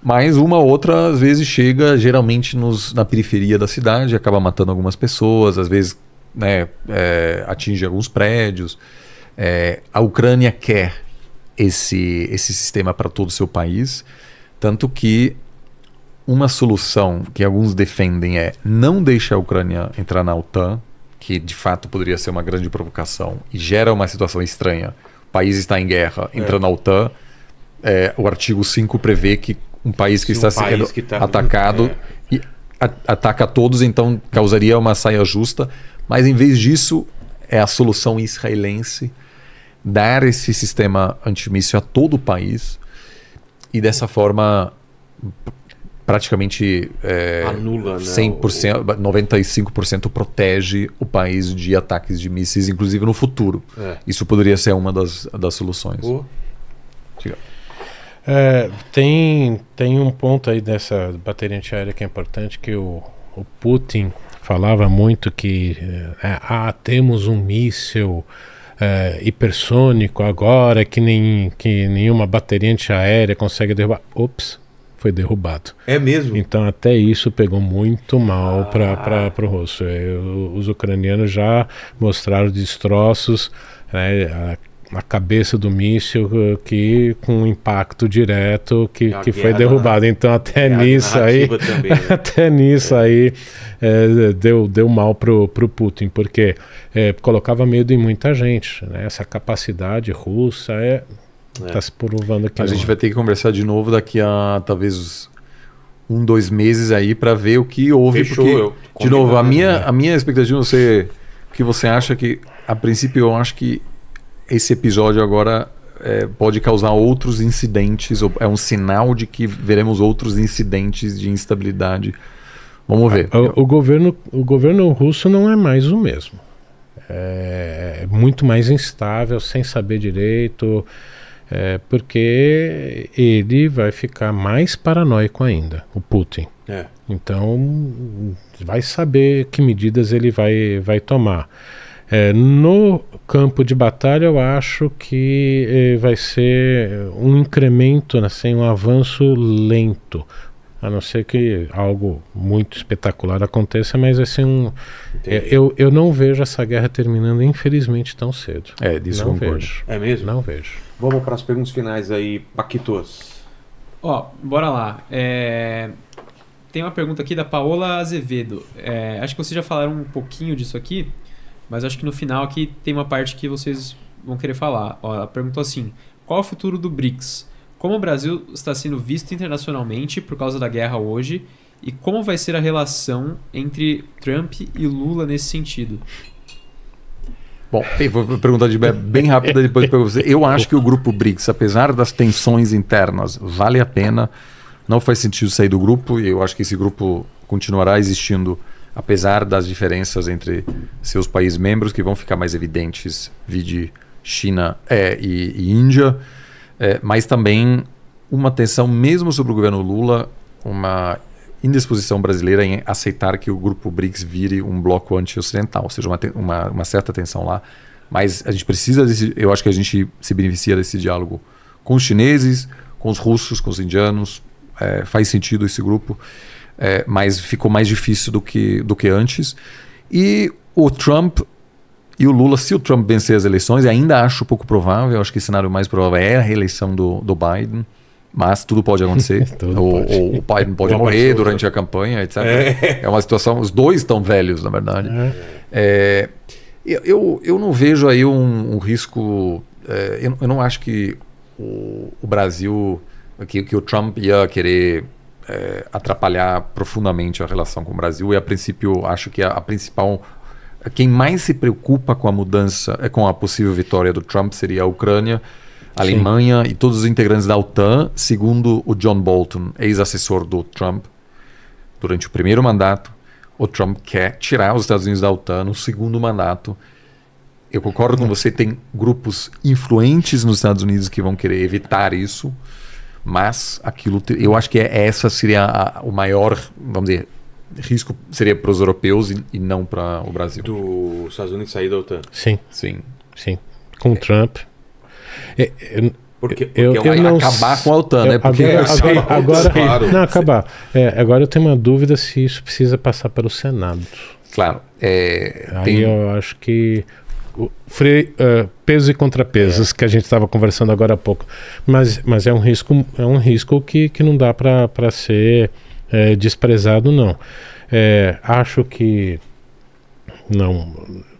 Mas uma outra, às vezes, chega geralmente nos, na periferia da cidade, acaba matando algumas pessoas, às vezes né, é, atinge alguns prédios. É, a Ucrânia quer esse, esse sistema para todo o seu país, tanto que uma solução que alguns defendem é não deixar a Ucrânia entrar na OTAN, que de fato poderia ser uma grande provocação e gera uma situação estranha. O país está em guerra, é. entra é. na OTAN. É, o artigo 5 prevê que um país que Se está um sendo tá... atacado é. e a, ataca todos, então causaria uma saia justa. Mas em vez disso, é a solução israelense dar esse sistema antimíssil a todo o país e dessa forma praticamente é, anula, né? 100%, 95% protege o país de ataques de mísseis, inclusive no futuro. É. Isso poderia ser uma das, das soluções. Oh. É, tem, tem um ponto aí dessa bateria antiaérea que é importante, que o, o Putin falava muito que é, é ah, temos um míssil é, hipersônico agora que, nem, que nenhuma bateria antiaérea consegue derrubar. Ops, foi derrubado. É mesmo? Então até isso pegou muito mal ah. para é, o russo. Os ucranianos já mostraram destroços, né, a, a, cabeça do míssil eh, que com impacto direto que, que foi derrubado. Então até nisso aí, também, né? até nisso é. aí é, deu, deu mal para o Putin, porque eh, colocava medo em muita gente. Né? Essa capacidade russa é Está é. Tá se provando aqui. A gente vai ter que conversar de novo daqui a talvez um, dois meses aí para ver o que houve. Fechou, porque, de novo, a minha, né? a minha expectativa, você, o que você acha que, a princípio, eu acho que esse episódio agora é, pode causar outros incidentes, é um sinal de que veremos outros incidentes de instabilidade. Vamos ver. O, o governo, o governo russo não é mais o mesmo. É, é muito mais instável, sem saber direito é, porque ele vai ficar mais paranoico ainda, o Putin. É. Então, vai saber que medidas ele vai, vai tomar. É, no campo de batalha, eu acho que eh, vai ser um incremento, assim, um avanço lento, a não ser que algo muito espetacular aconteça, mas assim, um, é, eu, eu não vejo essa guerra terminando, infelizmente, tão cedo. É, disso não vejo. É mesmo? Não vejo. Vamos para as perguntas finais aí, Paquitos. Ó, oh, bora lá. É... Tem uma pergunta aqui da Paola Azevedo. É... Acho que vocês já falaram um pouquinho disso aqui, mas acho que no final aqui tem uma parte que vocês vão querer falar. Ó, ela perguntou assim: qual o futuro do BRICS? como o Brasil está sendo visto internacionalmente por causa da guerra hoje e como vai ser a relação entre Trump e Lula nesse sentido. Bom, vou perguntar de bem rápida depois para você. Eu acho que o grupo BRICS, apesar das tensões internas, vale a pena. Não faz sentido sair do grupo e eu acho que esse grupo continuará existindo apesar das diferenças entre seus países membros que vão ficar mais evidentes, vide China é, e, e Índia. É, mas também uma tensão, mesmo sobre o governo Lula, uma indisposição brasileira em aceitar que o grupo BRICS vire um bloco anti-ocidental, ou seja, uma, uma, uma, certa tensão lá. Mas a gente precisa desse. Eu acho que a gente se beneficia desse diálogo com os chineses, com os russos, com os indianos. É, faz sentido esse grupo, é, mas ficou mais difícil do que, do que antes. E o Trump e o Lula, se o Trump vencer as eleições, ainda acho pouco provável, acho que o cenário mais provável é a reeleição do, do Biden. Mas tudo pode acontecer. tudo ou, pode. ou, o Biden pode morrer durante a campanha, etc. É. é. uma situação. Os dois estão velhos, na verdade. É. É, eu, eu não vejo aí um, um risco. É, eu, eu, não acho que o, o Brasil. Que, que o Trump ia querer é, atrapalhar profundamente a relação com o Brasil. E a princípio, acho que a, a principal quem mais se preocupa com a mudança, eh, com a possível vitória do Trump seria a Ucrânia, a Sim. Alemanha e todos os integrantes da OTAN, segundo o John Bolton, ex-assessor do Trump, durante o primeiro mandato, o Trump quer tirar os Estados Unidos da OTAN no segundo mandato. Eu concordo com você, tem grupos influentes nos Estados Unidos que vão querer evitar isso, mas aquilo, eu acho que é, essa seria a, o maior, vamos dizer, risco seria para os europeus e, e não para o Brasil. Do Estados Unidos sair da OTAN. Sim. Sim. Sim. Com o é. Trump. É, é, porque, porque eu, eu não... acabar com a OTAN, eu, né? Porque agora, é agora, assim, agora é claro. não acabar. É, agora eu tenho uma dúvida se isso precisa passar pelo Senado. Claro. Aí tem... eu acho que Freio, uh, pesos e contrapesos é. que a gente estava conversando agora há pouco. Mas, mas é um risco, é um risco que, que não dá para ser é, desprezado, não. É, acho que não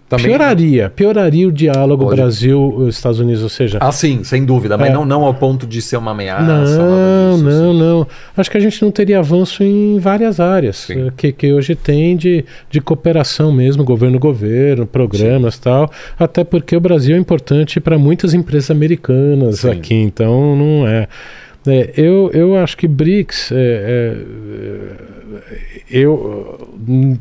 também... Pioraria, pioraria o diálogo Brasil-Estados eh, Unidos, ou seja. Ah, sim, sem dúvida, mas é... não, não ao ponto de ser uma ameaça. Não, disso, não, assim. não. Acho que a gente não teria avanço em várias áreas eh, que, que hoje tem de, de cooperação mesmo, governo-governo, programas sim. tal. Até porque o Brasil é importante para muitas empresas americanas sim. aqui, então não é. É, eu, eu acho que BRICS, é, é, eu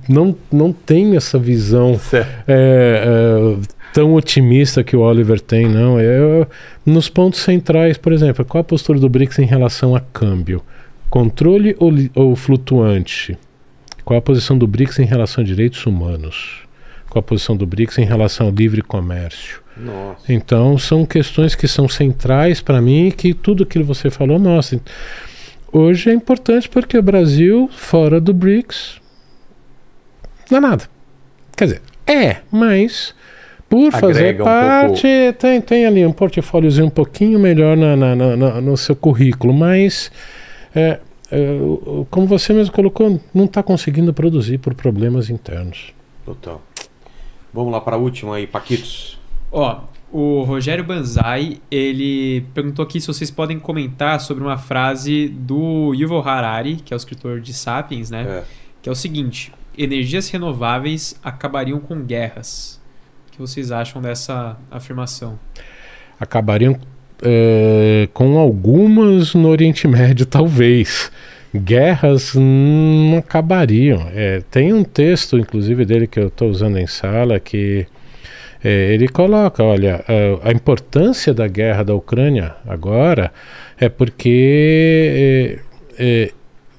não, não tenho essa visão é, é, tão otimista que o Oliver tem, não. Eu, nos pontos centrais, por exemplo, qual a postura do BRICS em relação a câmbio? Controle ou, ou flutuante? Qual a posição do BRICS em relação a direitos humanos? Qual a posição do BRICS em relação ao livre comércio? Nossa. Então são questões que são centrais para mim e que tudo que você falou mostra. Hoje é importante porque o Brasil, fora do BRICS, não é nada. Quer dizer, é, mas por Agrega fazer parte, tem, tem ali um portfóliozinho um pouquinho melhor na, na, na, no seu currículo, mas é, é, como você mesmo colocou, não está conseguindo produzir por problemas internos. Total. Vamos lá para a última aí, Paquitos. Ó, o Rogério Banzai, ele perguntou aqui se vocês podem comentar sobre uma frase do Yuval Harari, que é o escritor de Sapiens, né? É. Que é o seguinte: energias renováveis acabariam com guerras. O que vocês acham dessa afirmação? Acabariam é, com algumas no Oriente Médio, talvez. Guerras não acabariam. É, tem um texto, inclusive, dele que eu estou usando em sala que é, ele coloca, olha, a, a, importância da guerra da Ucrânia agora é porque é, é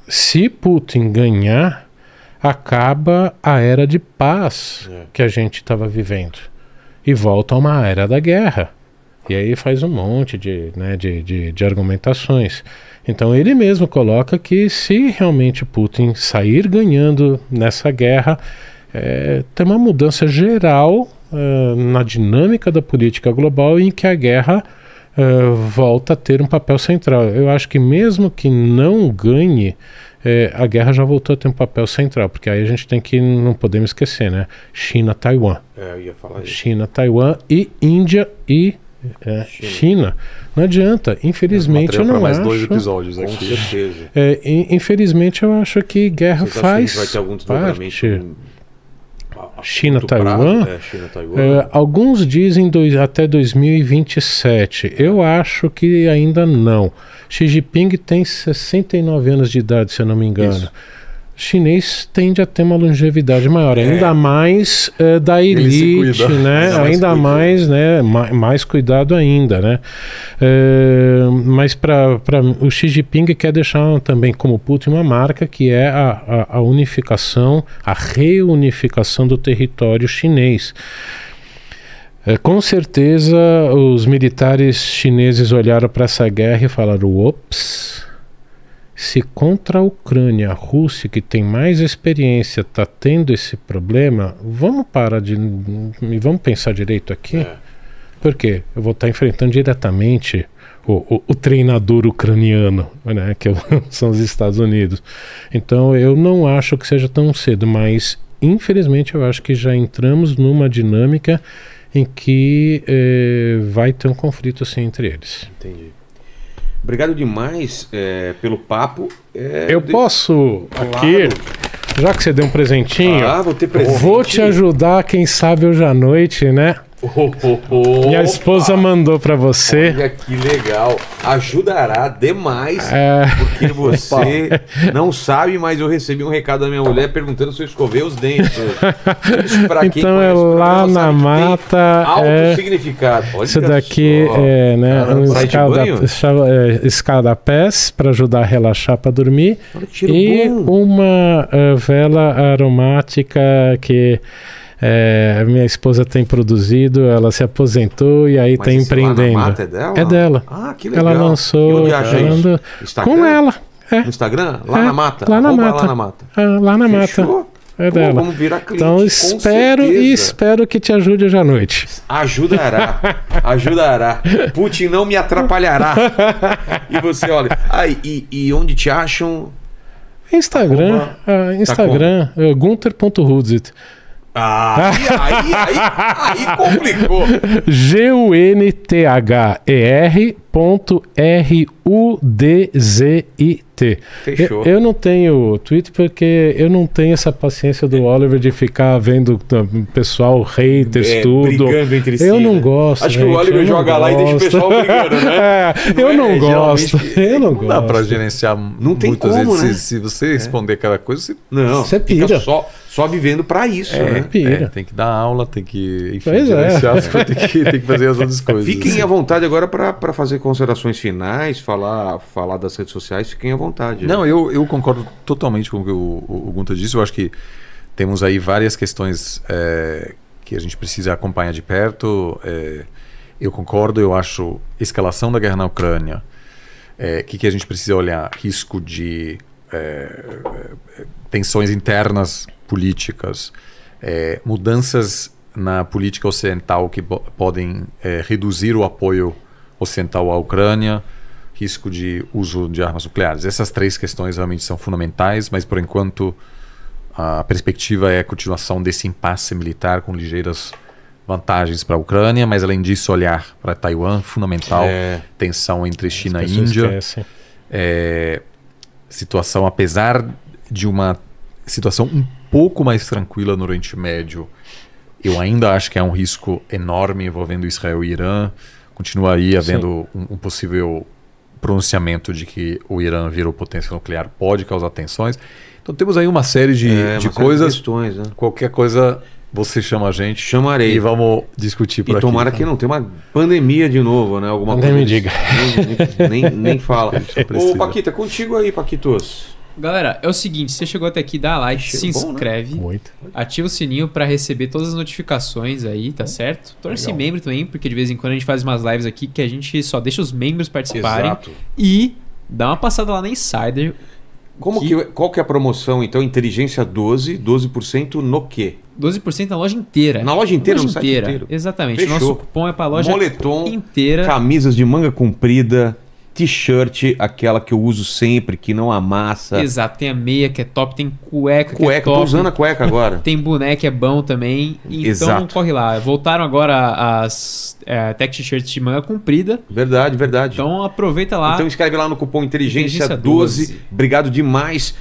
se Putin ganhar, acaba a era de paz é. que a gente estava vivendo e volta a uma era da guerra. E aí faz um monte de, né, de, de, de, argumentações. Então ele mesmo coloca que se realmente Putin sair ganhando nessa guerra, é, tem uma mudança geral na dinâmica da política global em que a guerra uh, volta a ter um papel central. Eu acho que mesmo que não ganhe, a guerra já voltou a ter um papel central, porque aí a gente tem que, não podemos esquecer, né? China, Taiwan. É, eu ia falar isso. China, Taiwan e Índia e é, China. China. Não adianta. Infelizmente eu não mais acho. dois episódios aqui. Com certeza. É, infelizmente eu acho que guerra Vocês faz. Tá que vai ter algum desdobramento parte, China-Taiwan. China, é, é, alguns dizem dois, até 2027. Eu acho que ainda não. Xi Jinping tem 69 anos de idade, se eu não me engano. Isso chinês tende a ter uma longevidade maior, é. ainda é. mais uh, da elite, né? Mais ainda cuida. mais, né? Ma mais cuidado ainda, né? Uh, mas para o Xi Jinping quer deixar também como Putin uma marca que é a, a, a unificação, a reunificação do território chinês. Eh, com certeza, os militares chineses olharam para essa guerra e falaram: ops, se contra a Ucrânia, a Rússia, que tem mais experiência, está tendo esse problema, vamos parar de. Vamos pensar direito aqui? É. Por quê? Eu vou estar tá enfrentando diretamente o, o, o, treinador ucraniano, né, que é são os Estados Unidos. Então eu não acho que seja tão cedo, mas infelizmente eu acho que já entramos numa dinâmica em que eh, vai ter um conflito assim entre eles. Entendi. Obrigado demais é, pelo papo. É, eu de... posso claro. aqui. Já que você deu um presentinho, ah, vou, vou, te ajudar, quem sabe hoje à noite, né? Oh, oh, oh. Minha esposa Opa. mandou para você. Olha que legal. Ajudará demais, é... porque você não sabe, mas eu recebi um recado da minha mulher perguntando se eu escovei os dentes. pra quem então é lá na mata. Alto é... significado. Olha Isso daqui só. é né, um escada, é, pés para ajudar a relaxar para dormir. e bom. uma uh, vela aromática que é, minha esposa tem produzido, ela se aposentou e aí está empreendendo. é dela? É dela. Ah, que legal. Ela lançou. Ela com ela. É. No Instagram? Lá é. na mata. Lá na mata. Lá na mata. Ah, lá na mata. É dela. vamos virar cliente, então espero e espero que te ajude hoje à noite. Ajudará, ajudará. Putin não me atrapalhará. e você olha. Aí e, e onde te acham? Instagram, Arroba... Ah, tá Instagram, tá é, Gunter.Rudzit. Ah, aí, aí, aí complicou. G-U-N-T-H-E-R ponto R-U-D-Z-I-T. Fechou. Eu, eu, não tenho Twitter porque eu não tenho essa paciência do Oliver de ficar vendo pessoal haters, é, tudo. Brigando entre eu si, eu não né? gosto. Acho gente, que o Oliver joga gosto. lá e deixa o pessoal brigando, né? É, eu não, é, é gosto. Eu é, não, não gosto. Dá pra gerenciar não tem muitas como, vezes. Né? Se, se, você é. responder cada coisa, você, não, você pira. só só vivendo para isso, é, né? É, tem que dar aula, tem que, enfim, é. tem, que, tem que fazer as outras coisas. Fiquem à vontade agora para fazer considerações finais, falar, falar das redes sociais, fiquem à vontade. Não, eu, eu concordo totalmente com o que o, o Gunta disse. Eu acho que temos aí várias questões é, que a gente precisa acompanhar de perto. É, eu concordo, eu acho escalação da guerra na Ucrânia. O é, que, que a gente precisa olhar? Risco de é, tensões internas políticas, é, mudanças na política ocidental que podem é, reduzir o apoio ocidental à Ucrânia, risco de uso de armas nucleares. Essas três questões realmente são fundamentais, mas por enquanto a perspectiva é a continuação desse impasse militar com ligeiras vantagens para a Ucrânia, mas além disso olhar para Taiwan, fundamental, é. tensão entre é, China e Índia, é, situação apesar de uma situação um pouco mais tranquila no Oriente Médio. Eu ainda acho que há é um risco enorme envolvendo Israel e Irã. Continuaria havendo um, um possível pronunciamento de que o Irã virou potência nuclear pode causar tensões. Então temos aí uma série de, é, de uma coisas. De questões, né? Qualquer coisa você chama a gente. Chamarei. E vamos discutir por e aqui. E tomara tá? que não tenha uma pandemia de novo, né? Alguma nem coisa. me diga. Nem, nem, nem fala. Ô, Paquita, contigo aí, Paquitos. Galera, é o seguinte, se você chegou até aqui, dá like, se bom, né? inscreve, Muito. ativa o sininho para receber todas as notificações aí, tá certo? Torne-se membro também, porque de vez em quando a gente faz umas lives aqui que a gente só deixa os membros participarem. Exato. E dá uma passada lá na Insider. Como que... que qual que é a promoção, então? Inteligência 12, 12% no quê? 12% na loja inteira. Na loja inteira, na loja no inteira. Site inteiro. Exatamente. Fechou. Nosso cupom é para loja Moletom, inteira. Camisas de manga comprida, t-shirt, aquela que eu uso sempre, que não amassa. Exato, tem a meia que é top, tem cueca, que cueca, é top. Cueca, tô usando a cueca agora. tem boneco, que é bom também. Então Exato. corre lá. Voltaram agora as é, tech t-shirts de manga comprida. Verdade, verdade. Então aproveita lá. Então escreve lá no cupom inteligência, inteligência 12. Obrigado demais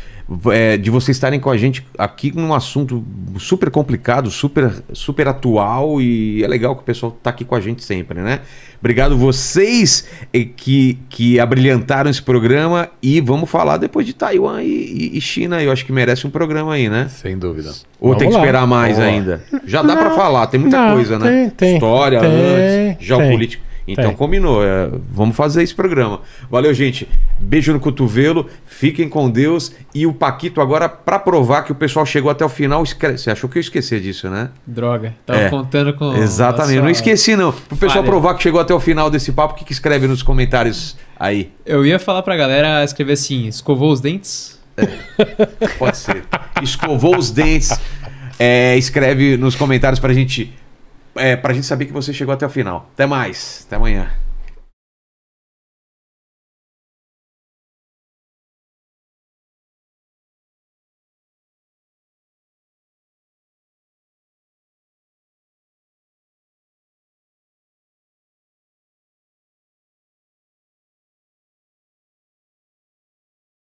é, de vocês estarem com a gente aqui num assunto super complicado, super, super atual e é legal que o pessoal está aqui com a gente sempre, né? Obrigado vocês é, que, que abrilhantaram esse programa e vamos falar depois de Taiwan e, e China. Eu acho que merece um programa aí, né? Sem dúvida. Ou vamos tem que esperar mais vamos ainda? Lá. Já dá para falar, tem muita não, coisa, né? tem, né? Tem, História tem, antes, geopolítica. Então é. combinou, é, vamos fazer esse programa. Valeu, gente. Beijo no cotovelo, fiquem com Deus. E o Paquito, agora, para provar que o pessoal chegou até o final, esque... você achou que eu esqueci disso, né? Droga, tava é. contando com. Exatamente, não esqueci não. Para o pessoal falha. provar que chegou até o final desse papo, o que, que escreve nos comentários aí? Eu ia falar para a galera escrever assim: escovou os dentes? É, pode ser. Escovou os dentes. É, escreve nos comentários para a gente é, pra gente saber que você chegou até o final. Até mais. Até amanhã.